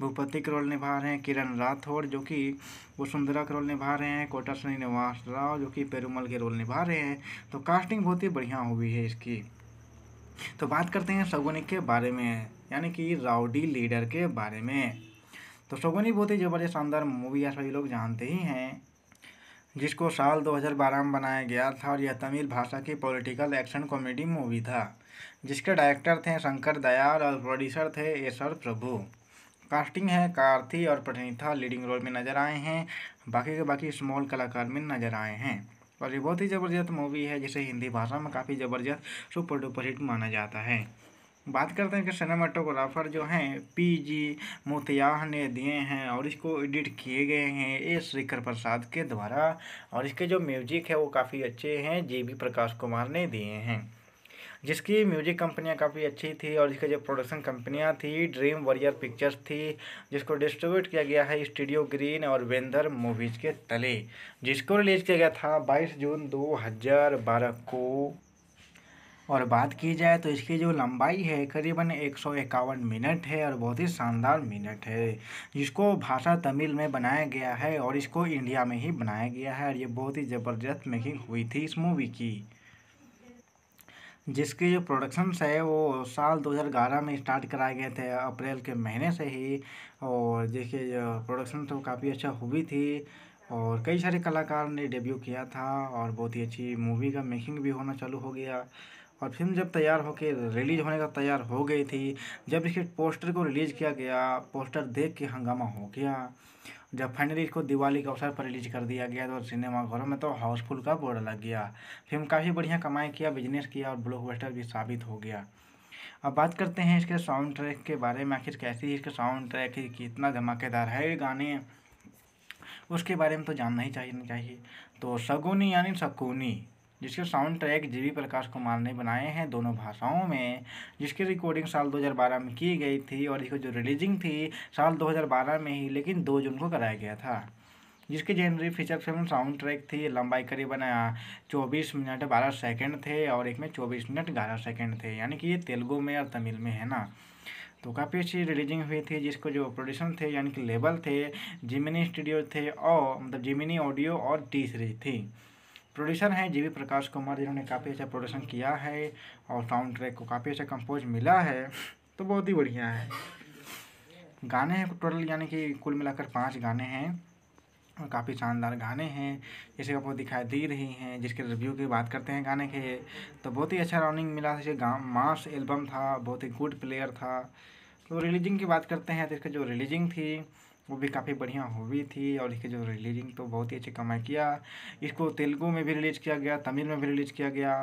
भूपति का रोल निभा रहे हैं किरण राठौड़ जो कि वसुंधरा का रोल निभा रहे हैं कोटा श्रीनिवास राव जो कि पेरूमल के रोल निभा रहे हैं तो कास्टिंग बहुत ही बढ़िया हुई है इसकी तो बात करते हैं सगुनी के बारे में यानी कि राउडी लीडर के बारे में तो सगुनी बहुत ही ज़बरदस्त शानदार मूवी है सभी लोग जानते ही हैं जिसको साल 2012 में बनाया गया था और यह तमिल भाषा की पॉलिटिकल एक्शन कॉमेडी मूवी था जिसके डायरेक्टर थे शंकर दयाल और प्रोड्यूसर थे एसर प्रभु कास्टिंग है कार्थी और पठनीथा लीडिंग रोल में नज़र आए हैं बाकी के बाकी स्मॉल कलाकार में नज़र आए हैं और ये बहुत ही ज़बरदस्त मूवी है जिसे हिंदी भाषा में काफ़ी ज़बरदस्त सुपर डुपर हिट माना जाता है बात करते हैं कि सिनेमाटोग्राफर जो हैं पी जी मोतियाह ने दिए हैं और इसको एडिट किए गए हैं ए श्रीकर प्रसाद के द्वारा और इसके जो म्यूजिक है वो काफ़ी अच्छे हैं जे बी प्रकाश कुमार ने दिए हैं जिसकी म्यूजिक कंपनियाँ काफ़ी अच्छी थी और इसके जो प्रोडक्शन कंपनियाँ थी ड्रीम वॉरियर पिक्चर्स थी जिसको डिस्ट्रीब्यूट किया गया है स्टूडियो ग्रीन और वेंदर मूवीज़ के तले जिसको रिलीज़ किया गया था बाईस जून दो हज़ार बारह को और बात की जाए तो इसकी जो लंबाई है करीबन एक सौ इक्यावन मिनट है और बहुत ही शानदार मिनट है जिसको भाषा तमिल में बनाया गया है और इसको इंडिया में ही बनाया गया है और ये बहुत ही ज़बरदस्त मेकिंग हुई थी इस मूवी की जिसके जो प्रोडक्शंस है वो साल 2011 में स्टार्ट कराए गए थे अप्रैल के महीने से ही और देखिए जो प्रोडक्शन तो काफ़ी अच्छा हुई थी और कई सारे कलाकार ने डेब्यू किया था और बहुत ही अच्छी मूवी का मेकिंग भी होना चालू हो गया और फिल्म जब तैयार होकर रिलीज होने का तैयार हो गई थी जब इसके पोस्टर को रिलीज़ किया गया पोस्टर देख के हंगामा हो गया जब फाइनली इसको दिवाली के अवसर पर रिलीज कर दिया गया तो सिनेमाघरों में तो हाउसफुल का बोर्ड लग गया फिल्म काफ़ी बढ़िया कमाई किया बिजनेस किया और ब्लॉकबस्टर भी साबित हो गया अब बात करते हैं इसके साउंड ट्रैक के बारे में आखिर कैसी है इसके साउंड ट्रैक है कितना धमाकेदार है गाने उसके बारे में तो जानना ही चाहिए चाहिए तो सगुनी यानी सकुनी जिसके sound track G Prakash Kumar ने बनाए हैं दोनों भाषाओं में जिसकी रिकॉर्डिंग साल 2012 में की गई थी और इसकी जो रिलीजिंग थी साल 2012 में ही लेकिन दो जून को कराया गया था जिसके genre feature film sound track थी लंबाई करीबन चौबीस मिनट बारह सेकेंड थे और एक में चौबीस मिनट ग्यारह सेकेंड थे यानी कि ये तेलुगु में और तमिल में है ना तो काफ़ी अच्छी रिलीजिंग हुई थी जिसको जो प्रोड्यूसर थे यानी कि लेबल थे जिमिनी स्टूडियो थे और मतलब जिमिनी ऑडियो और टी सीरीज थी प्रोड्यूसर हैं जी प्रकाश कुमार जिन्होंने काफ़ी अच्छा प्रोडक्शन किया है और साउंड ट्रैक को काफ़ी अच्छा कंपोज मिला है तो बहुत ही बढ़िया है गाने हैं टोटल यानी कि कुल मिलाकर पाँच गाने हैं और काफ़ी शानदार गाने हैं जैसे आपको दिखाई दे रही हैं जिसके रिव्यू की बात करते हैं गाने के तो बहुत ही अच्छा राउंडिंग मिला जैसे मास एल्बम था बहुत ही गुड प्लेयर था तो रिलीजिंग की बात करते हैं तो इसका जो रिलीजिंग थी वो भी काफ़ी बढ़िया हुई थी और इसकी जो रिलीजिंग तो बहुत ही अच्छी कमाई किया इसको तेलुगू में भी रिलीज किया गया तमिल में भी रिलीज किया गया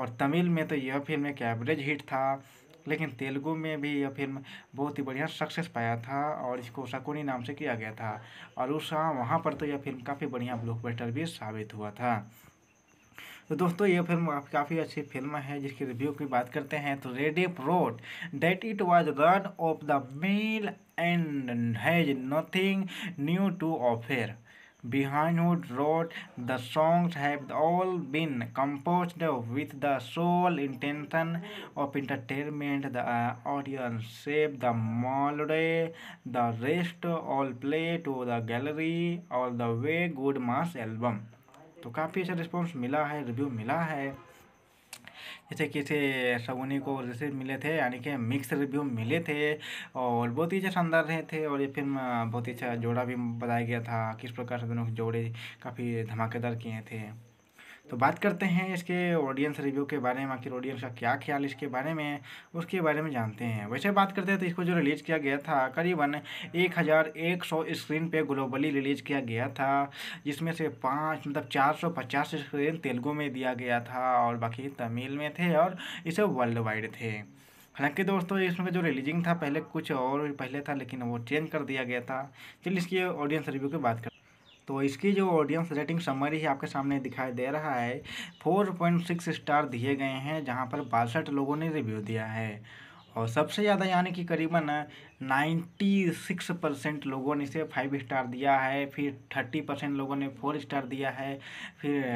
और तमिल में तो यह फिल्म एक एवरेज हिट था लेकिन तेलुगु में भी यह फिल्म बहुत ही बढ़िया सक्सेस पाया था और इसको शकुनी नाम से किया गया था और उस हाँ, वहाँ पर तो यह फिल्म काफ़ी बढ़िया ब्लॉकबस्टर भी साबित हुआ था तो दोस्तों ये फिल्म काफ़ी अच्छी फिल्म है जिसकी रिव्यू की बात करते हैं तो ready road that it was run of the mill and has nothing new to offer behind road the songs have all been compose with the sole intention of entertainment the audience save the melody the rest all play to the gallery all the way good mass album तो काफ़ी अच्छा response मिला है review मिला है जैसे किसे सगुनी को जैसे मिले थे यानी कि मिक्स रिव्यू मिले थे और बहुत ही अच्छा शानदार रहे थे और ये फिल्म बहुत ही अच्छा जोड़ा भी बताया गया था किस प्रकार से दोनों जोड़े काफ़ी धमाकेदार किए थे तो बात करते हैं इसके ऑडियंस रिव्यू के बारे में आखिर ऑडियंस का क्या ख्याल इसके बारे में है उसके बारे में जानते हैं वैसे बात करते हैं तो इसको जो रिलीज़ किया गया था करीबन एक हज़ार एक सौ स्क्रीन पे ग्लोबली रिलीज़ किया गया था जिसमें से पाँच मतलब चार सौ पचास स्क्रीन तेलुगू में दिया गया था और बाकी तमिल में थे और इसे वर्ल्ड वाइड थे हालांकि दोस्तों इसमें जो रिलीजिंग था पहले कुछ और पहले था लेकिन वो चेंज कर दिया गया था चलिए इसकी ऑडियंस रिव्यू की बात कर तो इसकी जो ऑडियंस रेटिंग समरी है आपके सामने दिखाई दे रहा है फोर पॉइंट सिक्स स्टार दिए गए हैं जहाँ पर बासठ लोगों ने रिव्यू दिया है और सबसे ज़्यादा यानी कि करीबन नाइन्टी सिक्स परसेंट लोगों ने इसे फाइव स्टार दिया है फिर थर्टी परसेंट लोगों ने फोर स्टार दिया है फिर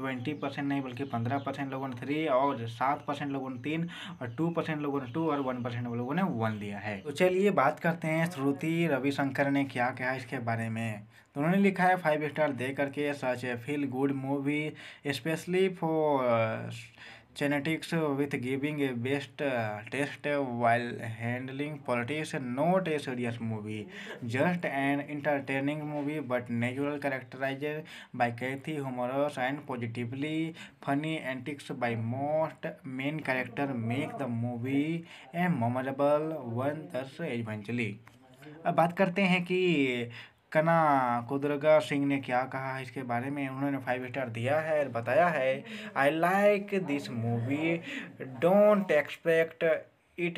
ट्वेंटी परसेंट नहीं बल्कि पंद्रह परसेंट लोगों ने थ्री और सात परसेंट लोगों ने तीन और टू परसेंट लोगों ने टू और वन परसेंट लोगों ने वन दिया है तो चलिए बात करते हैं श्रुति रविशंकर ने क्या कहा इसके बारे में तो उन्होंने लिखा है फाइव स्टार दे करके such a feel good movie specially for genetics with giving a best test while handling politics not a serious movie just and entertaining movie but natural characterise by Karthi humorous and positively funny antics by most main character make the movie a memorable one thus एजेंचली अब बात करते हैं कि कना कुदरगा सिंह ने क्या कहा है इसके बारे में उन्होंने फाइव स्टार दिया है और बताया है I like this movie don't expect it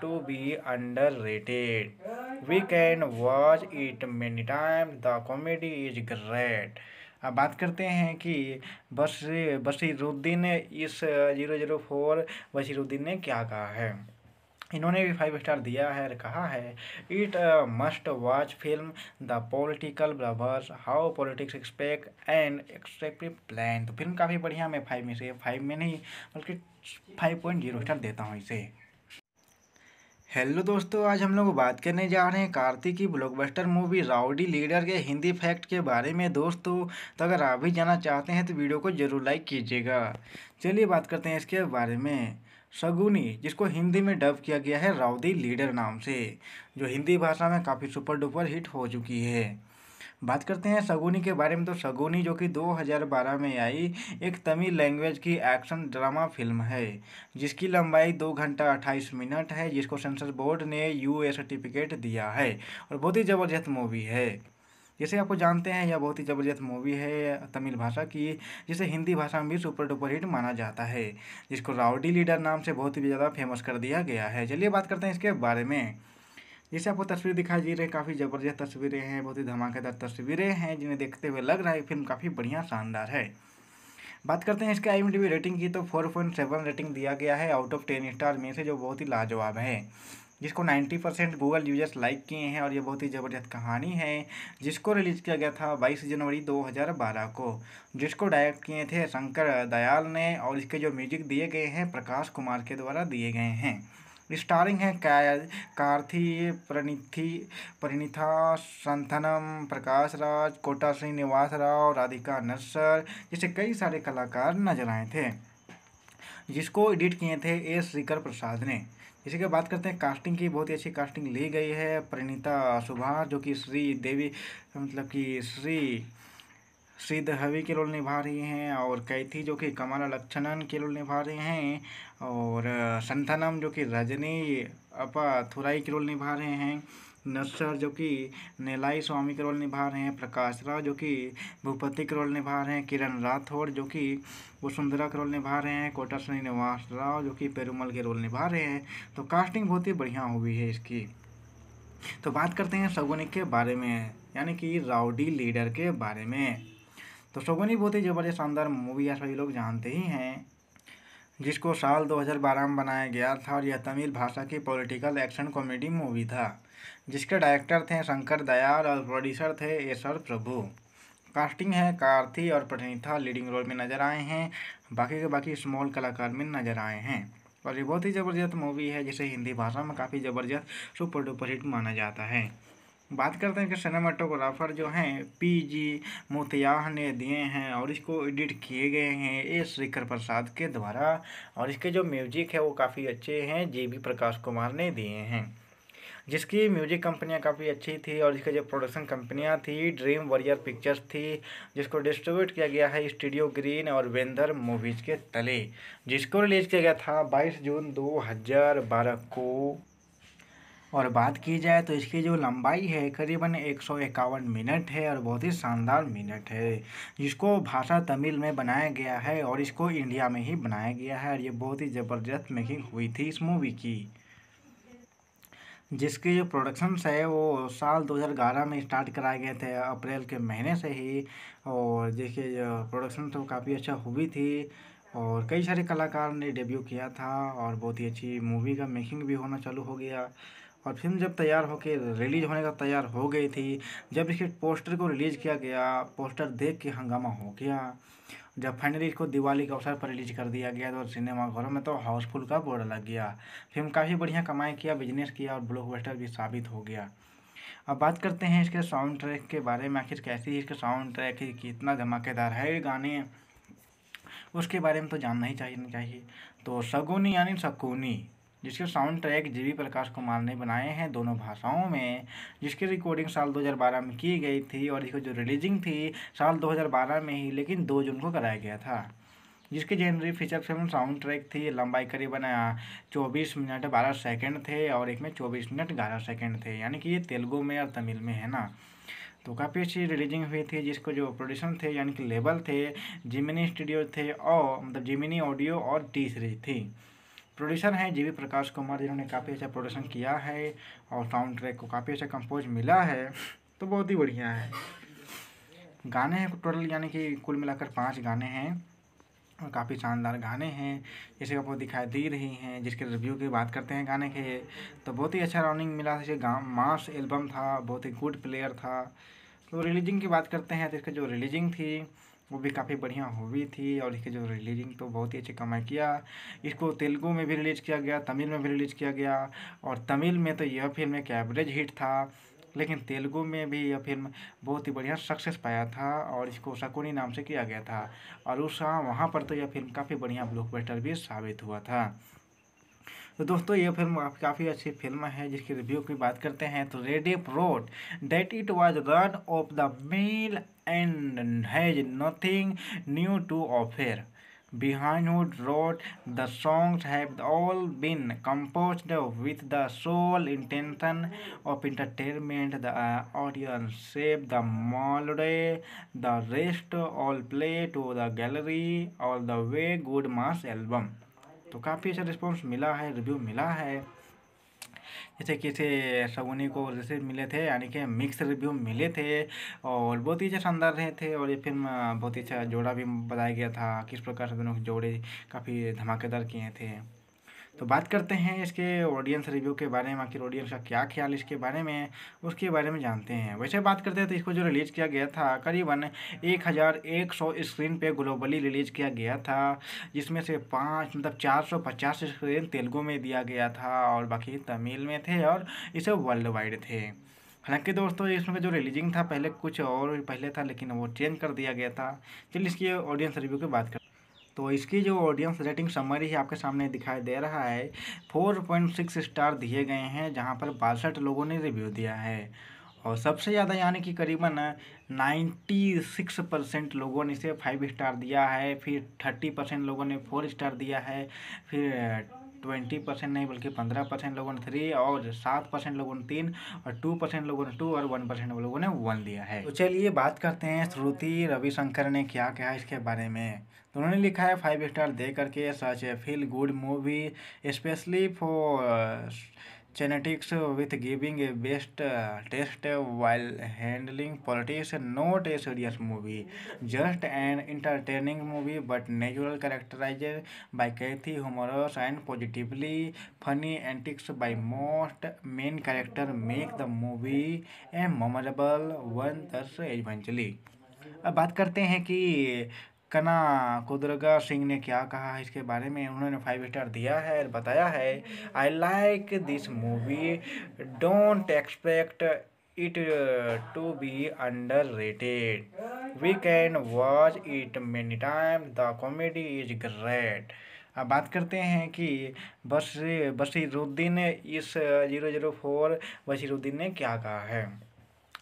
to be underrated we can watch it many time the comedy is great अब बात करते हैं कि बस बशीरुद्दीन इस जीरो जीरो फोर बशीरुद्दीन ने क्या कहा है इन्होंने भी फाइव स्टार दिया है और कहा है it must watch film the political blunders how politics expect and एक्सपेक्टिव plan तो फिल्म काफ़ी बढ़िया मैं फाइव में से फाइव में नहीं बल्कि फाइव पॉइंट जीरो स्टार देता हूँ इसे हेलो दोस्तों आज हम लोग बात करने जा रहे हैं कार्तिक की ब्लॉकबस्टर मूवी राउडी लीडर के हिंदी फैक्ट के बारे में दोस्तों तो अगर आप भी जाना चाहते हैं तो वीडियो को जरूर लाइक कीजिएगा चलिए बात करते हैं इसके बारे में शगुनी जिसको हिंदी में डब किया गया है राउदी लीडर नाम से जो हिंदी भाषा में काफ़ी सुपर डुपर हिट हो चुकी है बात करते हैं शगुनी के बारे में तो शगुनी जो कि 2012 में आई एक तमिल लैंग्वेज की एक्शन ड्रामा फिल्म है जिसकी लंबाई दो घंटा अट्ठाईस मिनट है जिसको सेंसर बोर्ड ने यू सर्टिफिकेट दिया है और बहुत ही ज़बरदस्त मूवी है जैसे आपको जानते हैं यह बहुत ही ज़बरदस्त मूवी है तमिल भाषा की जिसे हिंदी भाषा में भी सुपर डुपर हिट माना जाता है जिसको राउडी लीडर नाम से बहुत ही ज़्यादा फेमस कर दिया गया है चलिए बात करते हैं इसके बारे में जैसे आपको तस्वीर दिखाई दे रही है काफ़ी ज़बरदस्त तस्वीरें हैं बहुत ही धमाकेदार तस्वीरें हैं जिन्हें देखते हुए लग रहा है फिल्म काफ़ी बढ़िया शानदार है बात करते हैं इसके आई रेटिंग की तो फोर पॉइंट सेवन रेटिंग दिया गया है आउट ऑफ टेन स्टार में से जो बहुत ही लाजवाब है जिसको 90 परसेंट गूगल यूजर्स लाइक किए हैं और ये बहुत ही ज़बरदस्त कहानी है जिसको रिलीज़ किया गया था 22 जनवरी 2012 को जिसको डायरेक्ट किए थे शंकर दयाल ने और इसके जो म्यूजिक दिए गए हैं प्रकाश कुमार के द्वारा दिए गए हैं स्टारिंग है कार्थी प्रणिथि परिणिथा संथनम प्रकाश राज कोटा श्रीनिवास निवास राव राधिका नस्सर जैसे कई सारे कलाकार नजर आए थे जिसको एडिट किए थे एस श्रीकर प्रसाद ने इसी के बात करते हैं कास्टिंग की बहुत ही अच्छी कास्टिंग ली गई है परिणीता सुभा जो कि श्री देवी मतलब कि श्री श्री दहवी के रोल निभा रही हैं और कैथी जो कि कमला लक्षणन के रोल निभा रहे हैं और संथानम जो कि रजनी अपा थुराई के रोल निभा रहे हैं नसर जो कि नेलाई स्वामी का रोल निभा रहे हैं प्रकाश राव जो कि भूपति का रोल निभा रहे हैं किरण राठौड़ जो कि वसुंधरा का रोल निभा रहे हैं कोटा श्रीनिवास राव जो कि पेरूमल के रोल निभा रहे हैं तो कास्टिंग बहुत ही बढ़िया हुई है इसकी तो बात करते हैं सगुनिक के बारे में यानी कि राउडी लीडर के बारे में तो सगुनी बहुत ही ज़बरदस्त शानदार मूवी है सभी लोग जानते ही हैं जिसको साल 2012 में बनाया गया था और यह तमिल भाषा की पॉलिटिकल एक्शन कॉमेडी मूवी था जिसके डायरेक्टर थे शंकर दयाल और प्रोड्यूसर थे एसर प्रभु कास्टिंग है कार्थी और पठनीथा लीडिंग रोल में नज़र आए हैं बाकी के बाकी स्मॉल कलाकार में नज़र आए हैं और ये बहुत ही ज़बरदस्त मूवी है जिसे हिंदी भाषा में काफ़ी ज़बरदस्त सुपर डुपर हिट माना जाता है बात करते हैं कि सिनेमाटोग्राफर जो हैं पी जी मोतियाह ने दिए हैं और इसको एडिट किए गए हैं ए शेखर प्रसाद के द्वारा और इसके जो म्यूजिक है वो काफ़ी अच्छे हैं जे बी प्रकाश कुमार ने दिए हैं जिसकी म्यूजिक कंपनियाँ काफ़ी अच्छी थी और इसकी जो प्रोडक्शन कंपनियाँ थी ड्रीम वॉरियर पिक्चर्स थी जिसको डिस्ट्रीब्यूट किया गया है स्टूडियो ग्रीन और वेंदर मूवीज़ के तले जिसको रिलीज़ किया गया था बाईस जून दो हज़ार बारह को और बात की जाए तो इसकी जो लंबाई है करीबन एक सौ इक्यावन मिनट है और बहुत ही शानदार मिनट है जिसको भाषा तमिल में बनाया गया है और इसको इंडिया में ही बनाया गया है और ये बहुत ही ज़बरदस्त मेकिंग हुई थी इस मूवी की जिसके जो प्रोडक्शंस है वो साल 2011 में स्टार्ट कराए गए थे अप्रैल के महीने से ही और देखिए जो प्रोडक्शन तो काफ़ी अच्छा हुई थी और कई सारे कलाकार ने डेब्यू किया था और बहुत ही अच्छी मूवी का मेकिंग भी होना चालू हो गया और फिल्म जब तैयार होकर रिलीज होने का तैयार हो गई थी जब इसके पोस्टर को रिलीज़ किया गया पोस्टर देख के हंगामा हो गया जब फाइनली इसको दिवाली के अवसर पर रिलीज कर दिया गया तो सिनेमाघरों में तो हाउसफुल का बोर्ड लग गया फिल्म काफ़ी बढ़िया कमाई किया बिजनेस किया और ब्लॉकबस्टर भी साबित हो गया अब बात करते हैं इसके साउंड ट्रैक के बारे में आखिर कैसी इसके साउंड ट्रैक कितना धमाकेदार है गाने उसके बारे में तो जानना ही चाहिए नहीं चाहिए तो सगुनी यानी सकुनी जिसके sound track G V Prakash Kumar ने बनाए हैं दोनों भाषाओं में जिसकी रिकॉर्डिंग साल 2012 में की गई थी और इसकी जो रिलीजिंग थी साल 2012 में ही लेकिन दो जून को कराया गया था जिसकी genre feature film sound track थी लंबाई करीबन चौबीस मिनट बारह सेकेंड थे और एक में चौबीस मिनट ग्यारह सेकेंड थे यानी कि ये तेलुगु में और तमिल में है ना तो काफ़ी अच्छी रिलीजिंग हुई थी जिसको जो प्रोड्यूसर थे यानी कि लेबल थे जिमिनी स्टूडियो थे और मतलब जिमिनी ऑडियो और टी सीरीज थी प्रोड्यूसर हैं जी प्रकाश कुमार जिन्होंने काफ़ी अच्छा प्रोडक्शन किया है और साउंड ट्रैक को काफ़ी अच्छा कंपोज मिला है तो बहुत ही बढ़िया है गाने हैं टोटल यानी कि कुल मिलाकर पाँच गाने हैं और काफ़ी शानदार गाने हैं जैसे आपको दिखाई दे रही हैं जिसके रिव्यू की बात करते हैं गाने के तो बहुत ही अच्छा राउंडिंग मिला जैसे मास एल्बम था बहुत ही गुड प्लेयर था तो रिलीजिंग की बात करते हैं तो इसका जो रिलीजिंग थी वो भी काफ़ी बढ़िया मूवी थी और इसकी जो रिलीजिंग तो बहुत ही अच्छी कमाई किया इसको तेलुगू में भी रिलीज किया गया तमिल में भी रिलीज किया गया और तमिल में तो यह फिल्म एक एवरेज हिट था लेकिन तेलुगू में भी यह फिल्म बहुत ही बढ़िया सक्सेस पाया था और इसको शकुनी नाम से किया गया था और उस हाँ, वहाँ पर तो यह फिल्म काफ़ी बढ़िया ब्लॉक भी साबित हुआ था तो दोस्तों ये फिल्म काफ़ी अच्छी फिल्म है जिसकी रिव्यू की बात करते हैं तो ready प्रोट that it was run of the mill and has nothing new to offer behind road the songs have all been compose with the sole intention of entertainment the audience save the melody the rest all play to the gallery all the way good mass album तो काफ़ी अच्छा response मिला है review मिला है जैसे किसे सगुनी को जैसे मिले थे यानी कि मिक्स रिव्यू मिले थे और बहुत ही अच्छा शानदार रहे थे और ये फिल्म बहुत ही अच्छा जोड़ा भी बताया गया था किस प्रकार से दोनों जोड़े काफ़ी धमाकेदार किए थे तो बात करते हैं इसके ऑडियंस रिव्यू के बारे में आखिर ऑडियंस का क्या ख्याल इसके बारे में है उसके बारे में जानते हैं वैसे बात करते हैं तो इसको जो रिलीज़ किया गया था करीबन एक हज़ार एक सौ स्क्रीन पे ग्लोबली रिलीज़ किया गया था जिसमें से पाँच मतलब चार सौ पचास स्क्रीन तेलुगू में दिया गया था और बाकी तमिल में थे और इसे वर्ल्ड वाइड थे हालांकि दोस्तों इसमें जो रिलीजिंग था पहले कुछ और पहले था लेकिन वो चेंज कर दिया गया था चलिए इसकी ऑडियंस रिव्यू की बात करें तो इसकी जो ऑडियंस रेटिंग समरी है आपके सामने दिखाई दे रहा है फोर पॉइंट सिक्स स्टार दिए गए हैं जहाँ पर बासठ लोगों ने रिव्यू दिया है और सबसे ज़्यादा यानी कि करीबन नाइन्टी सिक्स परसेंट लोगों ने इसे फाइव स्टार दिया है फिर थर्टी परसेंट लोगों ने फोर स्टार दिया है फिर ट्वेंटी परसेंट नहीं बल्कि पंद्रह परसेंट लोगों ने थ्री और सात परसेंट लोगों ने तीन और टू परसेंट लोगों ने टू और वन परसेंट लोगों ने वन दिया है तो चलिए बात करते हैं श्रुति रविशंकर ने क्या कहा इसके बारे में तो उन्होंने लिखा है फाइव स्टार दे करके such a feel good movie specially for genetics with giving a best test while handling politics not a serious movie just and entertaining movie but natural characterise by Karthi humorous and positively funny antics by most main character make the movie a memorable one thus एजेंचली अब बात करते हैं कि कना कुदरगा सिंह ने क्या कहा इसके बारे में उन्होंने फाइव स्टार दिया है और बताया है I like this movie don't expect it to be underrated we can watch it many time the comedy is great अब बात करते हैं कि बस बशीरुद्दीन इस जीरो जीरो फोर बशीरुद्दीन ने क्या कहा है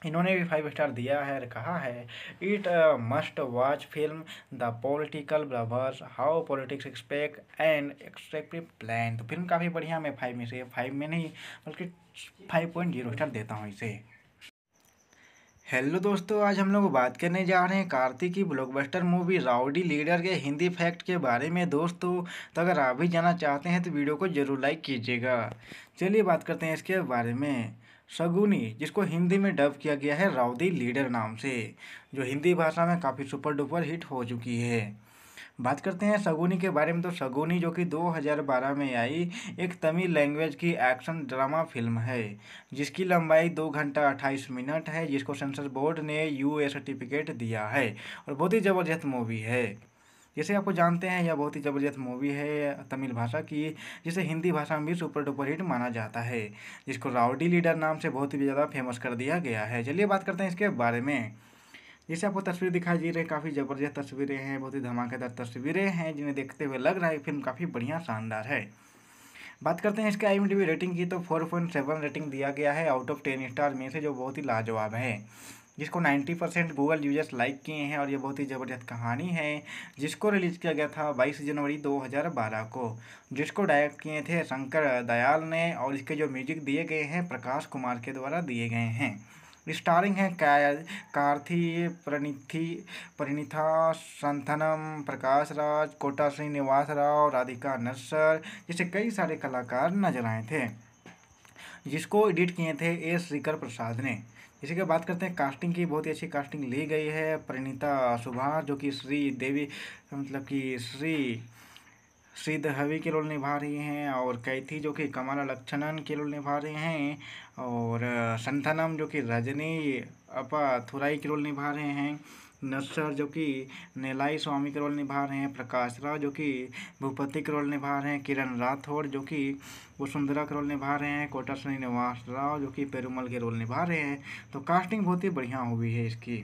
इन्होंने भी फाइव स्टार दिया है और कहा है it must watch film the political blunders how politics expect and एक्सपेक्टिव plan तो फिल्म काफ़ी बढ़िया मैं फाइव में से फाइव में नहीं बल्कि फाइव पॉइंट जीरो स्टार देता हूँ इसे हेलो दोस्तों आज हम लोग बात करने जा रहे हैं कार्तिक की ब्लॉकबस्टर मूवी राउडी लीडर के हिंदी फैक्ट के बारे में दोस्तों तो अगर आप भी जाना चाहते हैं तो वीडियो को जरूर लाइक कीजिएगा चलिए बात करते हैं इसके बारे में शगुनी जिसको हिंदी में डब किया गया है राउदी लीडर नाम से जो हिंदी भाषा में काफ़ी सुपर डुपर हिट हो चुकी है बात करते हैं शगुनी के बारे में तो शगुनी जो कि 2012 में आई एक तमिल लैंग्वेज की एक्शन ड्रामा फिल्म है जिसकी लंबाई दो घंटा अट्ठाईस मिनट है जिसको सेंसर बोर्ड ने यू सर्टिफिकेट दिया है और बहुत ही ज़बरदस्त मूवी है जैसे आपको जानते हैं यह बहुत ही ज़बरदस्त मूवी है तमिल भाषा की जिसे हिंदी भाषा में भी सुपर डुपर हिट माना जाता है जिसको राउडी लीडर नाम से बहुत ही ज़्यादा फेमस कर दिया गया है चलिए बात करते हैं इसके बारे में जैसे आपको तस्वीर दिखाई दे रही है काफ़ी ज़बरदस्त तस्वीरें हैं बहुत ही धमाकेदार तस्वीरें हैं जिन्हें देखते हुए लग रहा है फिल्म काफ़ी बढ़िया शानदार है बात करते हैं इसके आई रेटिंग की तो फोर पॉइंट सेवन रेटिंग दिया गया है आउट ऑफ टेन स्टार में से जो बहुत ही लाजवाब है जिसको 90 परसेंट गूगल यूजर्स लाइक किए हैं और ये बहुत ही ज़बरदस्त कहानी है जिसको रिलीज़ किया गया था 22 जनवरी 2012 को जिसको डायरेक्ट किए थे शंकर दयाल ने और इसके जो म्यूजिक दिए गए हैं प्रकाश कुमार के द्वारा दिए गए हैं स्टारिंग है कार्थी प्रणिथि परिणिथा संथनम प्रकाश राज कोटा श्रीनिवास राव राधिका नस्सर जैसे कई सारे कलाकार नजर आए थे जिसको एडिट किए थे एस श्रीकर प्रसाद ने इसी के बात करते हैं कास्टिंग की बहुत ही अच्छी कास्टिंग ली गई है परिणीता सुभाष जो कि श्री देवी मतलब कि श्री श्रीधवी के रोल निभा रही हैं और कैथी जो कि कमला लक्षणन के रोल निभा रहे हैं और संथानम जो कि रजनी अपा थुराई के रोल निभा रहे हैं नस्सर जो कि नेलाई स्वामी का रोल निभा रहे हैं प्रकाश राव जो कि भूपति का रोल निभा रहे हैं किरण राठौड़ जो कि वसुंधरा का रोल निभा रहे हैं कोटा श्रीनिवास राव जो कि पेरूमल के रोल निभा रहे हैं तो कास्टिंग बहुत ही बढ़िया हुई है इसकी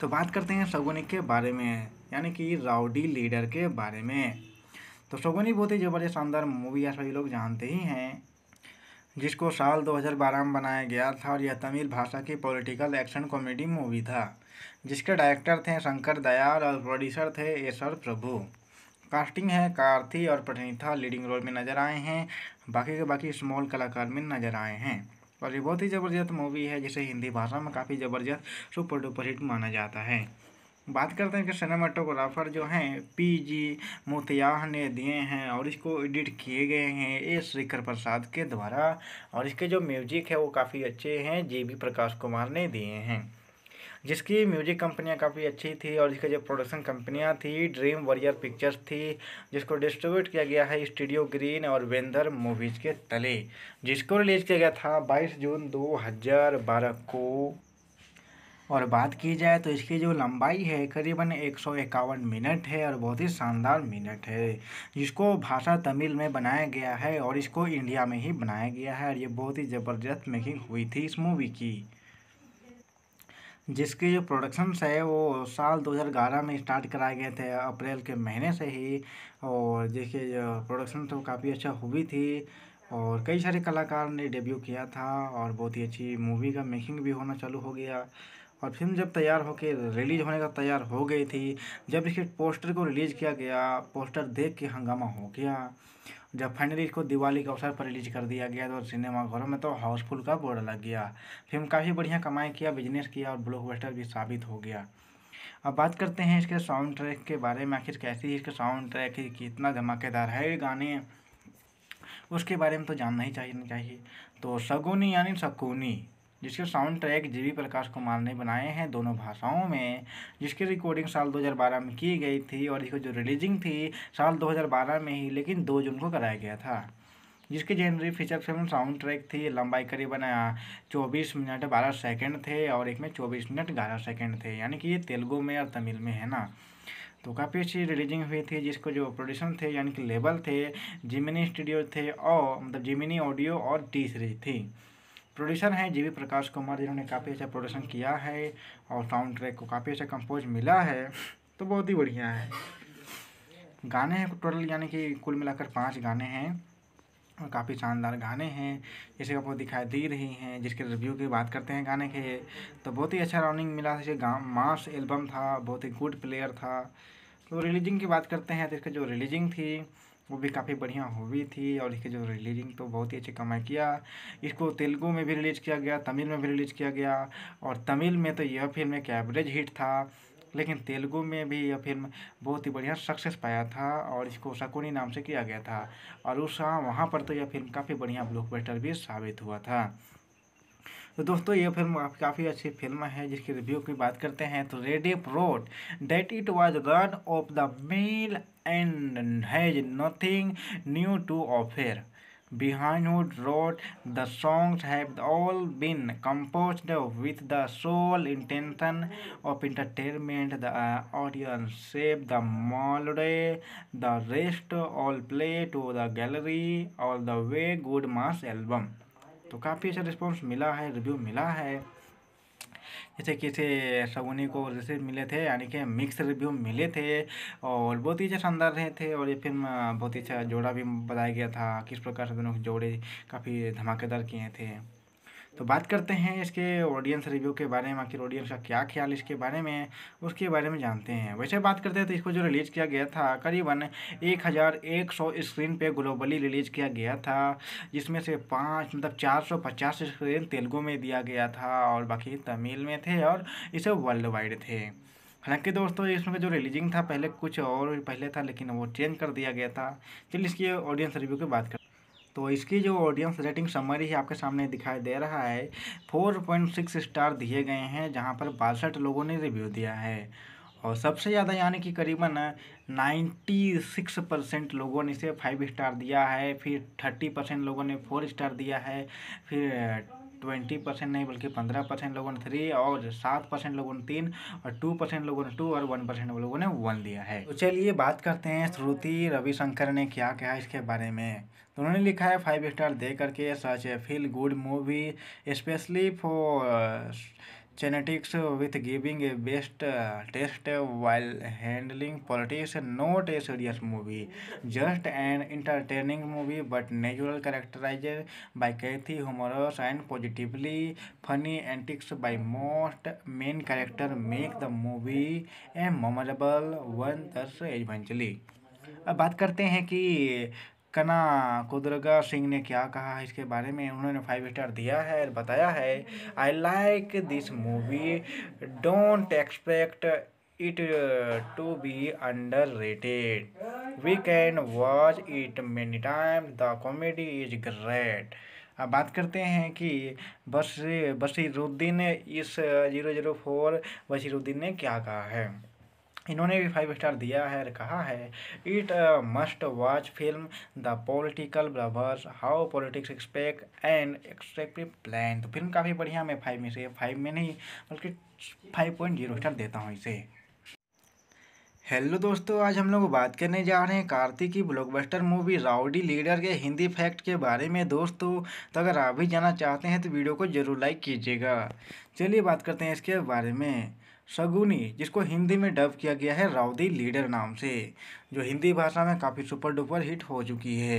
तो बात करते हैं सगुनिक के बारे में यानी कि राउडी लीडर के बारे में तो सगुनी बहुत ही ज़बरदस्त शानदार मूवी या सभी लोग जानते ही हैं जिसको साल 2012 में बनाया गया था और यह तमिल भाषा की पॉलिटिकल एक्शन कॉमेडी मूवी था जिसके डायरेक्टर थे शंकर दयाल और प्रोड्यूसर थे एसर प्रभु कास्टिंग है कार्थी और पठनीथा लीडिंग रोल में नज़र आए हैं बाकी के बाकी स्मॉल कलाकार में नज़र आए हैं और ये बहुत ही ज़बरदस्त मूवी है जिसे हिंदी भाषा में काफ़ी ज़बरदस्त सुपर डुपर हिट माना जाता है बात करते हैं कि सिनेमाटोग्राफर जो हैं पी जी मोतियाह ने दिए हैं और इसको एडिट किए गए हैं ए शेखर प्रसाद के द्वारा और इसके जो म्यूजिक है वो काफ़ी अच्छे हैं जे बी प्रकाश कुमार ने दिए हैं जिसकी म्यूजिक कंपनियां काफ़ी अच्छी थी और इसके जो प्रोडक्शन कंपनियां थी ड्रीम वॉरियर पिक्चर्स थी जिसको डिस्ट्रीब्यूट किया गया है स्टूडियो ग्रीन और वेंदर मूवीज़ के तले जिसको रिलीज़ किया गया था 22 जून 2012 को और बात की जाए तो इसकी जो लंबाई है करीबन एक सौ इक्यावन मिनट है और बहुत ही शानदार मिनट है जिसको भाषा तमिल में बनाया गया है और इसको इंडिया में ही बनाया गया है और ये बहुत ही ज़बरदस्त मेकिंग हुई थी इस मूवी की जिसकी जो प्रोडक्शंस है वो साल 2011 में स्टार्ट कराए गए थे अप्रैल के महीने से ही और जिसके जो प्रोडक्शन तो काफ़ी अच्छा हुई थी और कई सारे कलाकार ने डेब्यू किया था और बहुत ही अच्छी मूवी का मेकिंग भी होना चालू हो गया और फिल्म जब तैयार होकर रिलीज होने का तैयार हो गई थी जब इसके पोस्टर को रिलीज़ किया गया पोस्टर देख के हंगामा हो गया जब फाइनली इसको दिवाली के अवसर पर रिलीज कर दिया गया तो सिनेमाघरों में तो हाउसफुल का बोर्ड लग गया फिल्म काफ़ी बढ़िया कमाई किया बिजनेस किया और ब्लॉकबस्टर भी साबित हो गया अब बात करते हैं इसके साउंड ट्रैक के बारे में आखिर कैसी इसके साउंड ट्रैक है कितना धमाकेदार है ये गाने उसके बारे में तो जानना ही चाहिए चाहिए तो सगुनी यानी सकुनी जिसके sound track G Prakash Kumar ने बनाए हैं दोनों भाषाओं में जिसकी रिकॉर्डिंग साल 2012 में की गई थी और इसकी जो रिलीजिंग थी साल 2012 में ही लेकिन दो जून को कराया गया था जिसके genre feature film sound track थी लंबाई करीबन चौबीस मिनट बारह सेकेंड थे और एक में चौबीस मिनट ग्यारह सेकेंड थे यानी कि ये तेलुगु में और तमिल में है ना तो काफ़ी अच्छी रिलीजिंग हुई थी जिसको जो प्रोड्यूसर थे यानी कि लेबल थे जिमिनी स्टूडियो थे और मतलब जिमिनी ऑडियो और टी सीरीज थी प्रोड्यूसर हैं जी वी प्रकाश कुमार जिन्होंने काफ़ी अच्छा प्रोडक्शन किया है और साउंड ट्रैक को काफ़ी अच्छा कंपोज मिला है तो बहुत ही बढ़िया है गाने हैं टोटल यानी कि कुल मिलाकर पाँच गाने हैं और काफ़ी शानदार गाने हैं जैसे आपको दिखाई दे रही हैं जिसके रिव्यू की बात करते हैं गाने के तो बहुत ही अच्छा राउंडिंग मिला जैसे मास एल्बम था बहुत ही गुड प्लेयर था तो रिलीजिंग की बात करते हैं तो इसका जो रिलीजिंग थी वो भी काफ़ी बढ़िया हुई थी और इसकी जो रिलीजिंग तो बहुत ही अच्छी कमाई किया इसको तेलुगू में भी रिलीज किया गया तमिल में भी रिलीज किया गया और तमिल में तो यह फिल्म एक एवरेज हिट था लेकिन तेलुगु में भी यह फिल्म बहुत ही बढ़िया सक्सेस पाया था और इसको शकुनी नाम से किया गया था और उस हाँ, वहाँ पर तो यह फिल्म काफ़ी बढ़िया ब्लॉकबस्टर भी साबित हुआ था तो दोस्तों ये फिल्म काफ़ी अच्छी फिल्म है जिसकी रिव्यू की बात करते हैं तो ready road that it was run of the mill and has nothing new to offer behind road the songs have all been compose with the sole intention of entertainment the audience save the melody the rest all play to the gallery all the way good mass album तो काफ़ी अच्छा response मिला है review मिला है जैसे किसे सगुनी को जैसे मिले थे यानी कि मिक्स रिव्यू मिले थे और बहुत ही अच्छा शानदार रहे थे और ये फिल्म बहुत ही अच्छा जोड़ा भी बताया गया था किस प्रकार से दोनों जोड़े काफ़ी धमाकेदार किए थे तो बात करते हैं इसके ऑडियंस रिव्यू के बारे में आखिर ऑडियंस का क्या ख्याल इसके बारे में है उसके बारे में जानते हैं वैसे बात करते हैं तो इसको जो रिलीज़ किया गया था करीबन एक हज़ार एक सौ स्क्रीन पे ग्लोबली रिलीज़ किया गया था जिसमें से पाँच मतलब चार सौ पचास स्क्रीन तेलुगू में दिया गया था और बाकी तमिल में थे और इसे वर्ल्ड वाइड थे हालांकि दोस्तों इसमें जो रिलीजिंग था पहले कुछ और पहले था लेकिन वो चेंज कर दिया गया था चलिए इसकी ऑडियंस रिव्यू की बात कर तो इसकी जो ऑडियंस रेटिंग समरी है आपके सामने दिखाई दे रहा है फोर पॉइंट सिक्स स्टार दिए गए हैं जहाँ पर बासठ लोगों ने रिव्यू दिया है और सबसे ज़्यादा यानी कि करीबन नाइन्टी सिक्स परसेंट लोगों ने इसे फाइव स्टार दिया है फिर थर्टी परसेंट लोगों ने फोर स्टार दिया है फिर ट्वेंटी परसेंट नहीं बल्कि पंद्रह परसेंट लोगों ने थ्री और सात परसेंट लोगों ने तीन और टू परसेंट लोगों ने टू और वन परसेंट लोगों ने वन दिया है तो चलिए बात करते हैं श्रुति रविशंकर ने क्या कहा इसके बारे में तो उन्होंने लिखा है फाइव स्टार दे करके such a feel good movie specially for genetics with giving a best test while handling politics not a serious movie just and entertaining movie but natural characterise by Karthi humorous and positively funny antics by most main character make the movie a memorable one thus एजेंचली अब बात करते हैं कि कना कुदरगा सिंह ने क्या कहा है इसके बारे में उन्होंने फाइव स्टार दिया है और बताया है I like this movie don't expect it to be underrated we can watch it many time the comedy is great अब बात करते हैं कि बस बशीरुद्दीन इस जीरो जीरो फोर बशीरुद्दीन ने क्या कहा है इन्होंने भी फाइव स्टार दिया है कहा है it must watch film the political ब्लवर्स how politics expect and एक्सपेक्टिव plan तो फिल्म काफ़ी बढ़िया मैं फाइव में से फाइव में नहीं बल्कि फाइव पॉइंट जीरो स्टार देता हूँ इसे हेलो दोस्तों आज हम लोग बात करने जा रहे हैं कार्तिक की ब्लॉकबस्टर मूवी राउडी लीडर के हिंदी फैक्ट के बारे में दोस्तों तो अगर आप भी जाना चाहते हैं तो वीडियो को ज़रूर लाइक कीजिएगा चलिए बात करते हैं इसके बारे में शगुनी जिसको हिंदी में डब किया गया है राउदी लीडर नाम से जो हिंदी भाषा में काफ़ी सुपर डुपर हिट हो चुकी है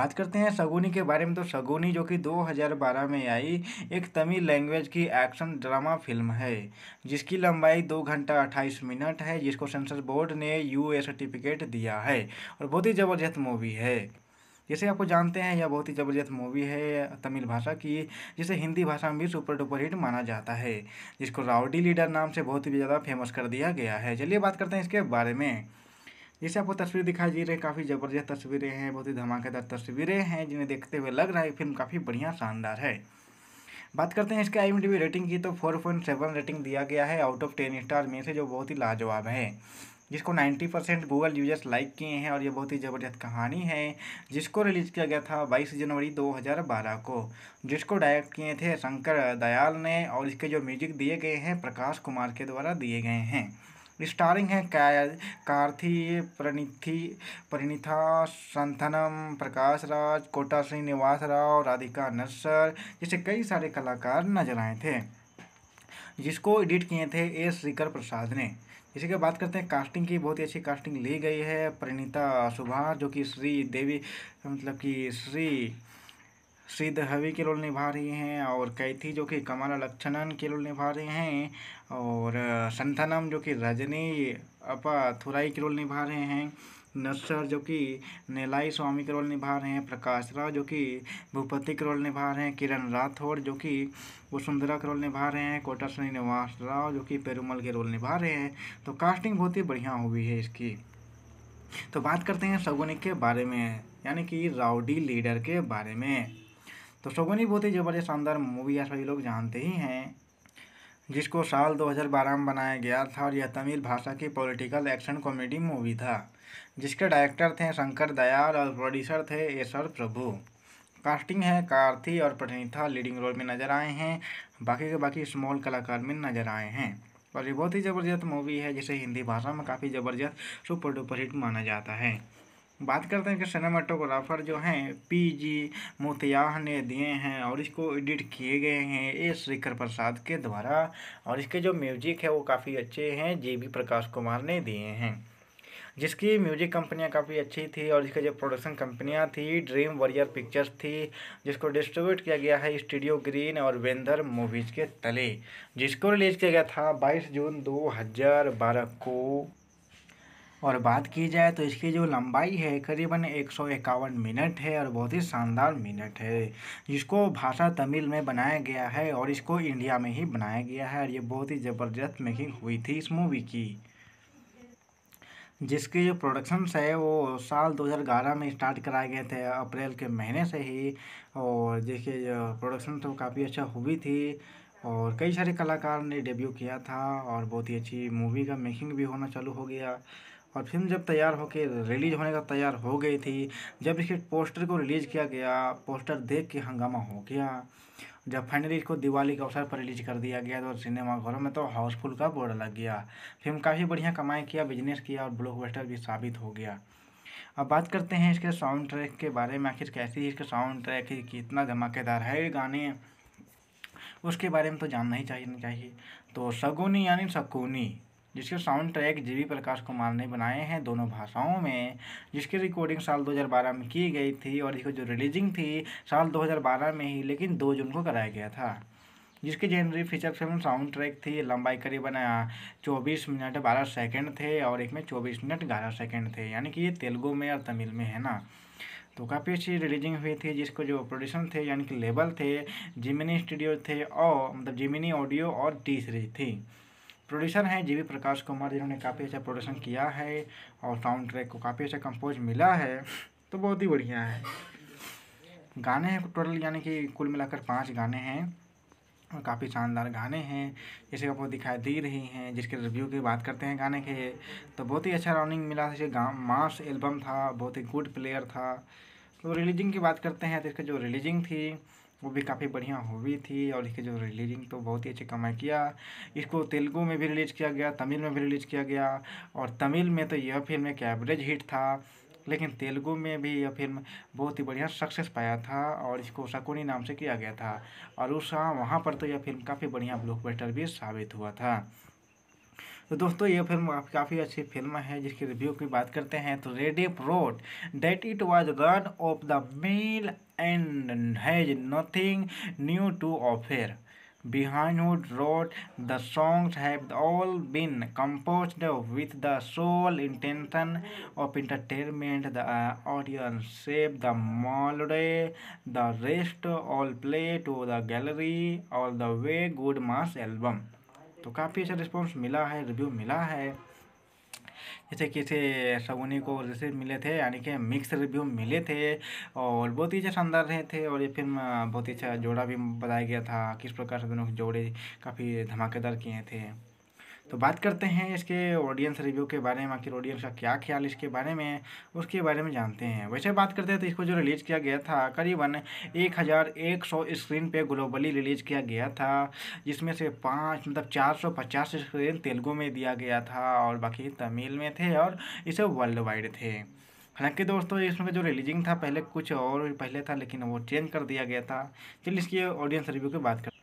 बात करते हैं शगुनी के बारे में तो शगुनी जो कि 2012 में आई एक तमिल लैंग्वेज की एक्शन ड्रामा फिल्म है जिसकी लंबाई दो घंटा अट्ठाईस मिनट है जिसको सेंसर बोर्ड ने यू सर्टिफिकेट दिया है और बहुत ही ज़बरदस्त मूवी है जैसे आपको जानते हैं यह बहुत ही ज़बरदस्त मूवी है तमिल भाषा की जिसे हिंदी भाषा में भी सुपर डुपर हिट माना जाता है जिसको राउडी लीडर नाम से बहुत ही ज़्यादा फेमस कर दिया गया है चलिए बात करते हैं इसके बारे में जैसे आपको तस्वीर दिखाई दे रही है काफ़ी ज़बरदस्त तस्वीरें हैं बहुत ही धमाकेदार तस्वीरें हैं जिन्हें देखते हुए लग रहा है फिल्म काफ़ी बढ़िया शानदार है बात करते हैं इसके आई रेटिंग की तो फोर पॉइंट सेवन रेटिंग दिया गया है आउट ऑफ टेन स्टार में से जो बहुत ही लाजवाब है जिसको 90 परसेंट गूगल यूजर्स लाइक किए हैं और ये बहुत ही ज़बरदस्त कहानी है जिसको रिलीज़ किया गया था 22 जनवरी 2012 को जिसको डायरेक्ट किए थे शंकर दयाल ने और इसके जो म्यूजिक दिए गए हैं प्रकाश कुमार के द्वारा दिए गए हैं स्टारिंग है कार्थी प्रणिथि परिणिथा संथनम प्रकाश राज कोटा श्रीनिवास राव राधिका नस्सर जैसे कई सारे कलाकार नजर आए थे जिसको एडिट किए थे एस श्रीकर प्रसाद ने इसी के बात करते हैं कास्टिंग की बहुत ही अच्छी कास्टिंग ली गई है परिणीता सुभाष जो कि श्री देवी मतलब कि श्री श्री दहवी के रोल निभा रही हैं और कैथी जो कि कमला लक्षणन के रोल निभा रहे हैं और संथानम जो कि रजनी अपा थुराई के रोल निभा रहे हैं नस्सर जो कि नेलाई स्वामी का रोल निभा रहे हैं प्रकाश राव जो कि भूपति का रोल निभा रहे हैं किरण राठौड़ जो कि वसुंधरा का रोल निभा रहे हैं कोटा श्रीनिवास राव जो कि पेरूमल के रोल निभा रहे हैं तो कास्टिंग बहुत ही बढ़िया हुई है इसकी तो बात करते हैं सगुनी के बारे में यानी कि राउडी लीडर के बारे में तो सगुनी बहुत ही ज़बरदस्त शानदार मूवी है सभी लोग जानते ही हैं जिसको साल 2012 में बनाया गया था और यह तमिल भाषा की पॉलिटिकल एक्शन कॉमेडी मूवी था जिसके डायरेक्टर थे शंकर दयाल और प्रोड्यूसर थे एसर प्रभु कास्टिंग है कार्थी और परिणीता लीडिंग रोल में नज़र आए हैं बाकी के बाकी स्मॉल कलाकार में नज़र आए हैं और ये बहुत ही ज़बरदस्त मूवी है जिसे हिंदी भाषा में काफ़ी ज़बरदस्त सुपर डुपर हिट माना जाता है बात करते हैं कि सिनेमाटोग्राफर जो हैं पी जी मोतियाह ने दिए हैं और इसको एडिट किए गए हैं ए श्रीकर प्रसाद के द्वारा और इसके जो म्यूजिक है वो काफ़ी अच्छे हैं जे बी प्रकाश कुमार ने दिए हैं जिसकी म्यूजिक कंपनियां काफ़ी अच्छी थी और जिसकी जो प्रोडक्शन कंपनियां थी ड्रीम वॉरियर पिक्चर्स थी जिसको डिस्ट्रीब्यूट किया गया है स्टूडियो ग्रीन और वेंदर मूवीज़ के तले जिसको रिलीज़ किया गया था बाईस जून दो हज़ार बारह को और बात की जाए तो इसकी जो लंबाई है करीबन एक सौ इक्यावन मिनट है और बहुत ही शानदार मिनट है जिसको भाषा तमिल में बनाया गया है और इसको इंडिया में ही बनाया गया है और ये बहुत ही ज़बरदस्त मेकिंग हुई थी इस मूवी की जिसकी जो प्रोडक्शंस है वो साल 2011 में स्टार्ट कराए गए थे अप्रैल के महीने से ही और जिसके जो प्रोडक्शन तो काफ़ी अच्छा हुई थी और कई सारे कलाकार ने डेब्यू किया था और बहुत ही अच्छी मूवी का मेकिंग भी होना चालू हो गया और फिल्म जब तैयार होकर रिलीज होने का तैयार हो गई थी जब इसके पोस्टर को रिलीज़ किया गया पोस्टर देख के हंगामा हो गया जब फाइनली इसको दिवाली के अवसर पर रिलीज कर दिया गया तो सिनेमाघरों में तो हाउसफुल का बोर्ड लग गया फिल्म काफ़ी बढ़िया कमाई किया बिजनेस किया और ब्लॉकबस्टर भी साबित हो गया अब बात करते हैं इसके साउंड ट्रैक के बारे में आखिर कैसी है इसके साउंड ट्रैक कितना धमाकेदार है ये गाने उसके बारे में तो जानना ही चाहिए नहीं चाहिए तो सगुनी यानी सकुनी जिसके sound track G V Prakash Kumar ने बनाए हैं दोनों भाषाओं में जिसकी रिकॉर्डिंग साल 2012 में की गई थी और इसको जो रिलीजिंग थी साल 2012 में ही लेकिन दो जून को कराया गया था जिसकी genre feature film sound track थी लंबाई बनाया चौबीस मिनट बारह सेकेंड थे और एक में चौबीस मिनट ग्यारह सेकेंड थे यानी कि ये तेलुगु में और तमिल में है ना तो काफ़ी अच्छी रिलीजिंग हुई थी जिसको जो प्रोड्यूसर थे यानी कि लेबल थे जिमिनी स्टूडियो थे और मतलब जिमिनी ऑडियो और टी सीरीज थी प्रोड्यूसर हैं जी प्रकाश कुमार जिन्होंने काफ़ी अच्छा प्रोडक्शन किया है और साउंड ट्रैक को काफ़ी अच्छा कंपोज मिला है तो बहुत ही बढ़िया है गाने हैं टोटल यानी कि कुल मिलाकर पाँच गाने हैं और काफ़ी शानदार गाने हैं जैसे आपको दिखाई दे रही हैं जिसके रिव्यू की बात करते हैं गाने के तो बहुत ही अच्छा राउंडिंग मिला जैसे मास एल्बम था बहुत ही गुड प्लेयर था तो रिलीजिंग की बात करते हैं तो इसका जो रिलीजिंग थी वो भी काफ़ी बढ़िया मूवी थी और इसकी जो रिलीजिंग तो बहुत ही अच्छी कमाई किया इसको तेलुगू में भी रिलीज किया गया तमिल में भी रिलीज किया गया और तमिल में तो यह फिल्म एक एवरेज हिट था लेकिन तेलुगू में भी यह फिल्म बहुत ही बढ़िया सक्सेस पाया था और इसको शकुनी नाम से किया गया था और उस हाँ, वहाँ पर तो यह फिल्म काफ़ी बढ़िया ब्लॉकबस्टर भी साबित हुआ था तो दोस्तों ये फिल्म काफ़ी अच्छी फिल्म है जिसकी रिव्यू की बात करते हैं तो Rediff wrote that it was run of the mill and has nothing new to offer behind road the songs have all been compose with the sole intention of entertainment the audience save the melody the rest all play to the gallery all the way good mass album तो काफ़ी अच्छा response मिला है review मिला है जैसे किसे सगुनी को जैसे मिले थे यानी कि मिक्स रिव्यू मिले थे और बहुत ही अच्छा शानदार रहे थे और ये फिल्म बहुत ही अच्छा जोड़ा भी बताया गया था किस प्रकार से दोनों जोड़े काफ़ी धमाकेदार किए थे तो बात करते हैं इसके ऑडियंस रिव्यू के बारे में आखिर ऑडियंस का क्या ख्याल इसके बारे में उसके बारे में जानते हैं वैसे बात करते हैं तो इसको जो रिलीज़ किया गया था करीबन एक हज़ार एक सौ स्क्रीन पे ग्लोबली रिलीज़ किया गया था जिसमें से पाँच मतलब चार सौ पचास स्क्रीन तेलुगू में दिया गया था और बाकी तमिल में थे और इसे वर्ल्ड वाइड थे हालांकि दोस्तों इसमें जो रिलीजिंग था पहले कुछ और पहले था लेकिन वो चेंज कर दिया गया था चलिए इसकी ऑडियंस रिव्यू की बात करें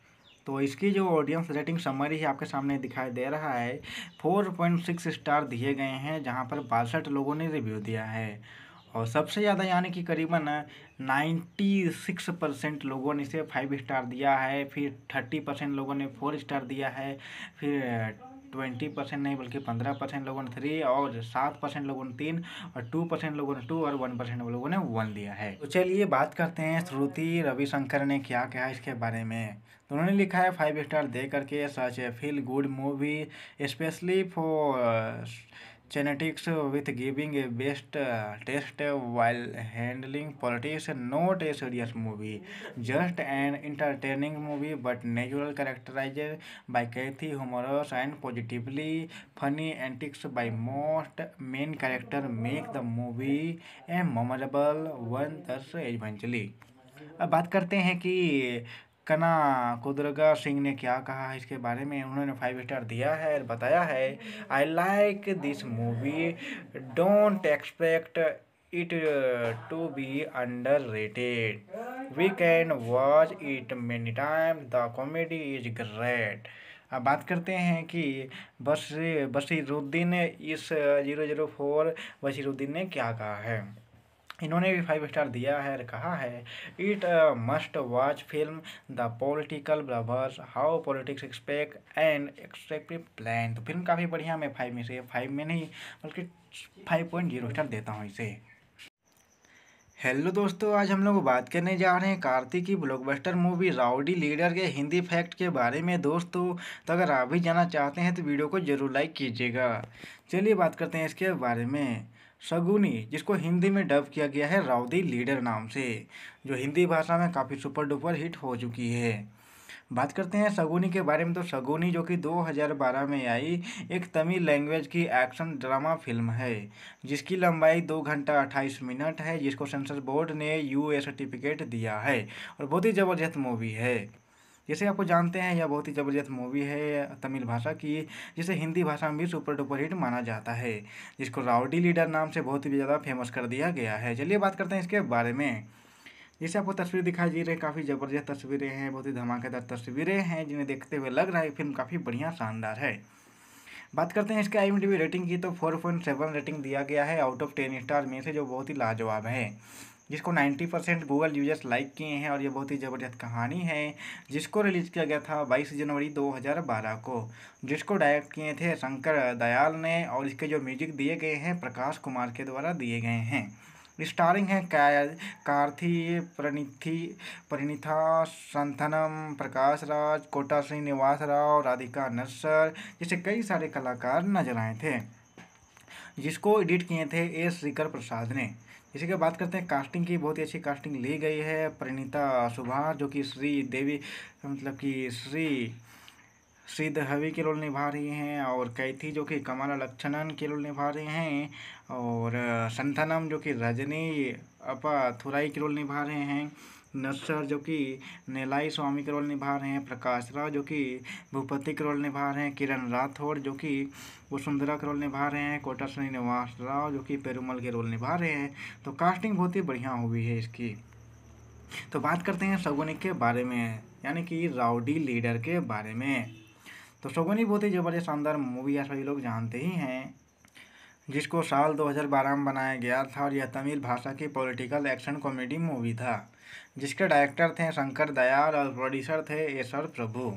तो इसकी जो ऑडियंस रेटिंग समरी है आपके सामने दिखाई दे रहा है फोर पॉइंट सिक्स स्टार दिए गए हैं जहाँ पर बासठ लोगों ने रिव्यू दिया है और सबसे ज़्यादा यानी कि करीबन नाइन्टी सिक्स परसेंट लोगों ने इसे फाइव स्टार दिया है फिर थर्टी परसेंट लोगों ने फोर स्टार दिया है फिर ट्वेंटी परसेंट नहीं बल्कि पंद्रह परसेंट लोगों ने थ्री और सात परसेंट लोगों ने तीन और टू परसेंट लोगों ने टू और वन परसेंट लोगों ने वन दिया है तो चलिए बात करते हैं श्रुति रविशंकर ने क्या कहा इसके बारे में तो उन्होंने लिखा है फाइव स्टार दे करके such a feel good movie specially for genetics with giving a best test while handling politics not a serious movie just and entertaining movie but natural characterise by Karthi humorous and positively funny antics by most main character make the movie a memorable one दस eventually अब बात करते हैं कि कना कुदरगा सिंह ने क्या कहा है इसके बारे में उन्होंने फाइव स्टार दिया है और बताया है I like this movie don't expect it to be underrated we can watch it many time the comedy is great अब बात करते हैं कि बस बशीरुद्दीन इस जीरो जीरो फोर बशीरुद्दीन ने क्या कहा है इन्होंने भी फाइव स्टार दिया है और कहा है it must watch film the political ब्लवर्स how politics expect and एक्सपेक्टिव plan तो फिल्म काफ़ी बढ़िया मैं फाइव में से फाइव में नहीं बल्कि फाइव पॉइंट जीरो स्टार देता हूँ इसे हेलो दोस्तों आज हम लोग बात करने जा रहे हैं कार्तिक की ब्लॉकबस्टर मूवी राउडी लीडर के हिंदी फैक्ट के बारे में दोस्तों तो अगर आप भी जाना चाहते हैं तो वीडियो को जरूर लाइक कीजिएगा चलिए बात करते हैं इसके बारे में शगुनी जिसको हिंदी में डब किया गया है राउदी लीडर नाम से जो हिंदी भाषा में काफ़ी सुपर डुपर हिट हो चुकी है बात करते हैं शगुनी के बारे में तो शगुनी जो कि 2012 में आई एक तमिल लैंग्वेज की एक्शन ड्रामा फिल्म है जिसकी लंबाई दो घंटा अट्ठाईस मिनट है जिसको सेंसर बोर्ड ने यू सर्टिफिकेट दिया है और बहुत ही ज़बरदस्त मूवी है जैसे आपको जानते हैं यह बहुत ही ज़बरदस्त मूवी है तमिल भाषा की जिसे हिंदी भाषा में भी सुपर डुपर हिट माना जाता है जिसको राउडी लीडर नाम से बहुत ही ज़्यादा फेमस कर दिया गया है चलिए बात करते हैं इसके बारे में जैसे आपको तस्वीर दिखाई दे रही है काफ़ी ज़बरदस्त तस्वीरें हैं बहुत ही धमाकेदार तस्वीरें हैं जिन्हें देखते हुए लग रहा है फिल्म काफ़ी बढ़िया शानदार है बात करते हैं इसके आई रेटिंग की तो फोर पॉइंट सेवन रेटिंग दिया गया है आउट ऑफ टेन स्टार में से जो बहुत ही लाजवाब है जिसको 90 परसेंट गूगल यूजर्स लाइक किए हैं और ये बहुत ही ज़बरदस्त कहानी है जिसको रिलीज़ किया गया था 22 जनवरी 2012 को जिसको डायरेक्ट किए थे शंकर दयाल ने और इसके जो म्यूजिक दिए गए हैं प्रकाश कुमार के द्वारा दिए गए हैं स्टारिंग है कार्थी प्रणिथि परिणिथा संथनम प्रकाश राज कोटा श्रीनिवास राव राधिका नस्सर जैसे कई सारे कलाकार नजर आए थे जिसको एडिट किए थे एस श्रीकर प्रसाद ने इसी के बात करते हैं कास्टिंग की बहुत ही अच्छी कास्टिंग ली गई है परिणीता सुभाष जो कि श्री देवी मतलब कि श्री श्रीधवी के रोल निभा रही हैं और कैथी जो कि कमला लक्षणन के रोल निभा रहे हैं और संथानम जो कि रजनी अपा थुराई के रोल निभा रहे हैं नस्सर जो कि नेलाई स्वामी का रोल निभा रहे हैं प्रकाश राव जो कि भूपति का रोल निभा रहे हैं किरण राठौड़ जो कि वसुंधरा का रोल निभा रहे हैं कोटा श्रीनिवास राव जो कि पेरूमल के रोल निभा रहे हैं तो कास्टिंग बहुत ही बढ़िया हुई है इसकी तो बात करते हैं सगुनी के बारे में यानी कि राउडी लीडर के बारे में तो सगुनी बहुत ही ज़बरदस्त शानदार मूवी है सभी लोग जानते ही हैं जिसको साल 2012 में बनाया गया था और यह तमिल भाषा की पॉलिटिकल एक्शन कॉमेडी मूवी था जिसके डायरेक्टर थे शंकर दयाल और प्रोड्यूसर थे एसर प्रभु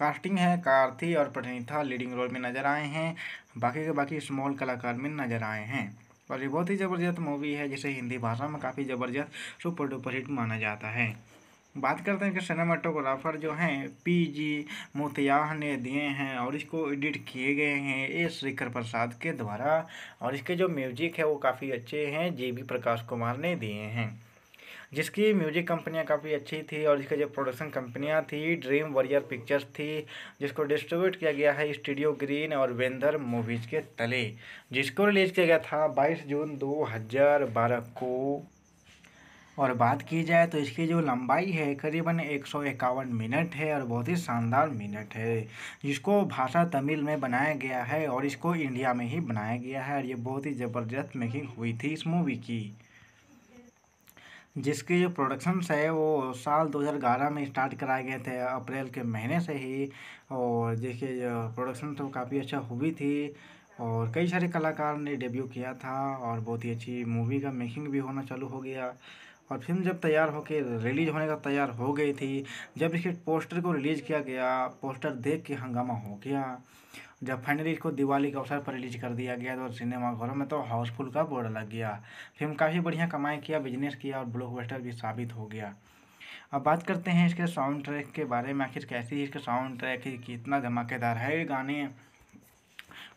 कास्टिंग है कार्थी और पठनीथा लीडिंग रोल में नज़र आए हैं बाकी के बाकी स्मॉल कलाकार में नज़र आए हैं और ये बहुत ही ज़बरदस्त मूवी है जिसे हिंदी भाषा में काफ़ी ज़बरदस्त सुपर डुपर हिट माना जाता है बात करते हैं कि सिनेमाटोग्राफर जो हैं पी जी मोतियाह ने दिए हैं और इसको एडिट किए गए हैं ए श्रीकर प्रसाद के द्वारा और इसके जो म्यूजिक है वो काफ़ी अच्छे हैं जे बी प्रकाश कुमार ने दिए हैं जिसकी म्यूजिक कंपनियाँ काफ़ी अच्छी थी और इसका जो प्रोडक्शन कंपनियाँ थी ड्रीम वॉरियर पिक्चर्स थी जिसको डिस्ट्रीब्यूट किया गया है स्टूडियो ग्रीन और वेंदर मूवीज़ के तले जिसको रिलीज़ किया गया था बाईस जून दो हज़ार बारह को और बात की जाए तो इसकी जो लंबाई है करीबन एक सौ इक्यावन मिनट है और बहुत ही शानदार मिनट है जिसको भाषा तमिल में बनाया गया है और इसको इंडिया में ही बनाया गया है और ये बहुत ही ज़बरदस्त मेकिंग हुई थी इस मूवी की जिसके जो प्रोडक्शंस है वो साल 2011 में स्टार्ट कराए गए थे अप्रैल के महीने से ही और देखिए जो प्रोडक्शन तो काफ़ी अच्छा हुई थी और कई सारे कलाकार ने डेब्यू किया था और बहुत ही अच्छी मूवी का मेकिंग भी होना चालू हो गया और फिल्म जब तैयार होकर रिलीज होने का तैयार हो गई थी जब इसके पोस्टर को रिलीज़ किया गया पोस्टर देख के हंगामा हो गया जब फाइनली इसको दिवाली के अवसर पर रिलीज कर दिया गया तो सिनेमाघरों में तो हाउसफुल का बोर्ड लग गया फिल्म काफ़ी बढ़िया कमाई किया बिजनेस किया और ब्लॉकबस्टर भी साबित हो गया अब बात करते हैं इसके साउंड ट्रैक के बारे में आखिर कैसी है इसके साउंड ट्रैक है कितना धमाकेदार है ये गाने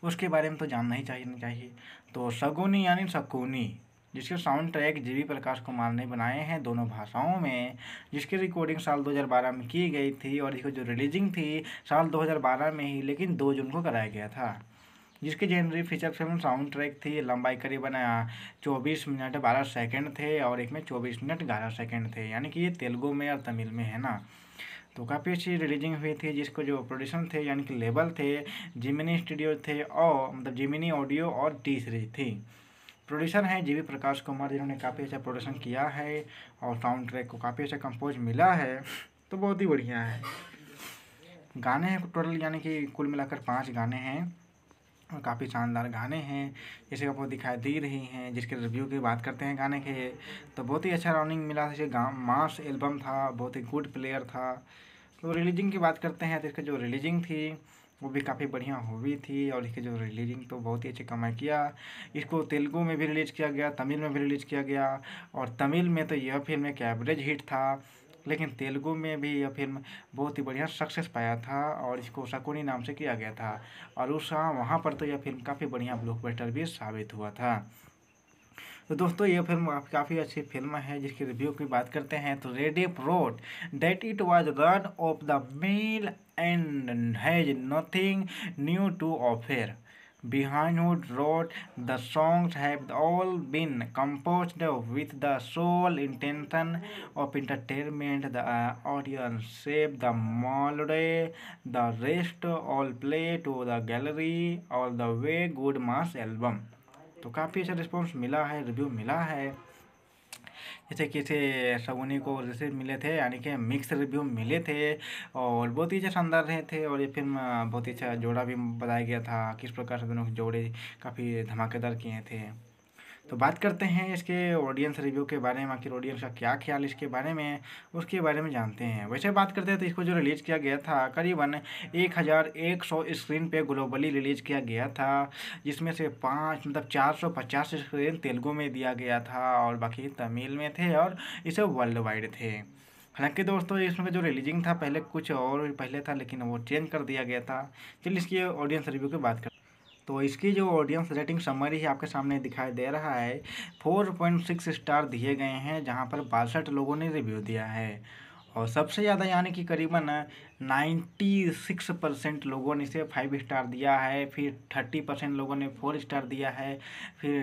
उसके बारे में तो जानना ही चाहिए चाहिए तो सगुनी यानी सकुनी जिसके sound track G V Prakash Kumar ने बनाए हैं दोनों भाषाओं में जिसकी रिकॉर्डिंग साल 2012 में की गई थी और इसकी जो रिलीजिंग थी साल 2012 में ही लेकिन दो जून को कराया गया था जिसकी genre feature film sound track थी लंबाई करीबन चौबीस मिनट बारह सेकेंड थे और एक में चौबीस मिनट ग्यारह सेकेंड थे यानी कि ये तेलुगु में और तमिल में है ना तो काफ़ी अच्छी रिलीजिंग हुई थी जिसको जो प्रोड्यूसर थे यानी कि लेबल थे जिमिनी स्टूडियो थे और मतलब जिमिनी ऑडियो और टी सीरीज थी प्रोड्यूसर हैं जी वी प्रकाश कुमार जिन्होंने काफ़ी अच्छा प्रोडक्शन किया है और साउंड ट्रैक को काफ़ी अच्छा कंपोज मिला है तो बहुत ही बढ़िया है गाने हैं टोटल यानी कि कुल मिलाकर पाँच गाने हैं और काफ़ी शानदार गाने हैं जैसे आपको दिखाई दे रही हैं जिसके रिव्यू की बात करते हैं गाने के तो बहुत ही अच्छा राउंडिंग मिला जैसे मास एल्बम था बहुत ही गुड प्लेयर था तो रिलीजिंग की बात करते हैं तो इसका जो रिलीजिंग थी वो भी काफ़ी बढ़िया हुई थी और इसकी जो रिलीजिंग तो बहुत ही अच्छी कमाई किया इसको तेलुगू में भी रिलीज किया गया तमिल में भी रिलीज किया गया और तमिल में तो यह फिल्म एक एवरेज हिट था लेकिन तेलुगु में भी यह फिल्म बहुत ही बढ़िया सक्सेस पाया था और इसको शकुनी नाम से किया गया था और उस हाँ, वहाँ पर तो यह फिल्म काफ़ी बढ़िया ब्लॉकबस्टर भी साबित हुआ था तो दोस्तों ये फिल्म काफ़ी अच्छी फिल्म है जिसकी रिव्यू की बात करते हैं तो radio wrote that it was run of the mill and has nothing new to offer behind road the songs have all been compose with the sole intention of entertainment the audience save the melody the rest all play to the gallery all the way good mass album तो काफ़ी अच्छा response मिला है review मिला है जैसे कि इसे सगुनी को जैसे मिले थे यानी कि मिक्स रिव्यू मिले थे और बहुत ही अच्छा शानदार रहे थे और ये फिल्म बहुत ही अच्छा जोड़ा भी बताया गया था किस प्रकार से दोनों जोड़े काफ़ी धमाकेदार किए थे तो बात करते हैं इसके ऑडियंस रिव्यू के बारे में आखिर ऑडियंस का क्या ख्याल इसके बारे में है उसके बारे में जानते हैं वैसे बात करते हैं तो इसको जो रिलीज़ किया गया था करीबन एक हज़ार एक सौ स्क्रीन पे ग्लोबली रिलीज़ किया गया था जिसमें से पाँच मतलब चार सौ पचास स्क्रीन तेलुगू में दिया गया था और बाकी तमिल में थे और इसे वर्ल्ड वाइड थे हालांकि दोस्तों इसमें जो रिलीजिंग था पहले कुछ और पहले था लेकिन वो चेंज कर दिया गया था चलिए इसकी ऑडियंस रिव्यू की बात कर तो इसकी जो ऑडियंस रेटिंग समरी ही आपके सामने दिखाई दे रहा है फोर पॉइंट सिक्स स्टार दिए गए हैं जहाँ पर बासठ लोगों ने रिव्यू दिया है और सबसे ज़्यादा यानी कि करीबन नाइन्टी सिक्स परसेंट लोगों ने इसे फाइव स्टार दिया है फिर थर्टी परसेंट लोगों ने फोर स्टार दिया है फिर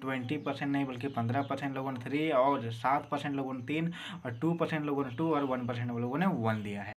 ट्वेंटी परसेंट नहीं बल्कि पंद्रह परसेंट लोगों ने थ्री और सात परसेंट लोगों ने तीन और टू परसेंट लोगों ने टू और वन परसेंट लोगों ने वन दिया है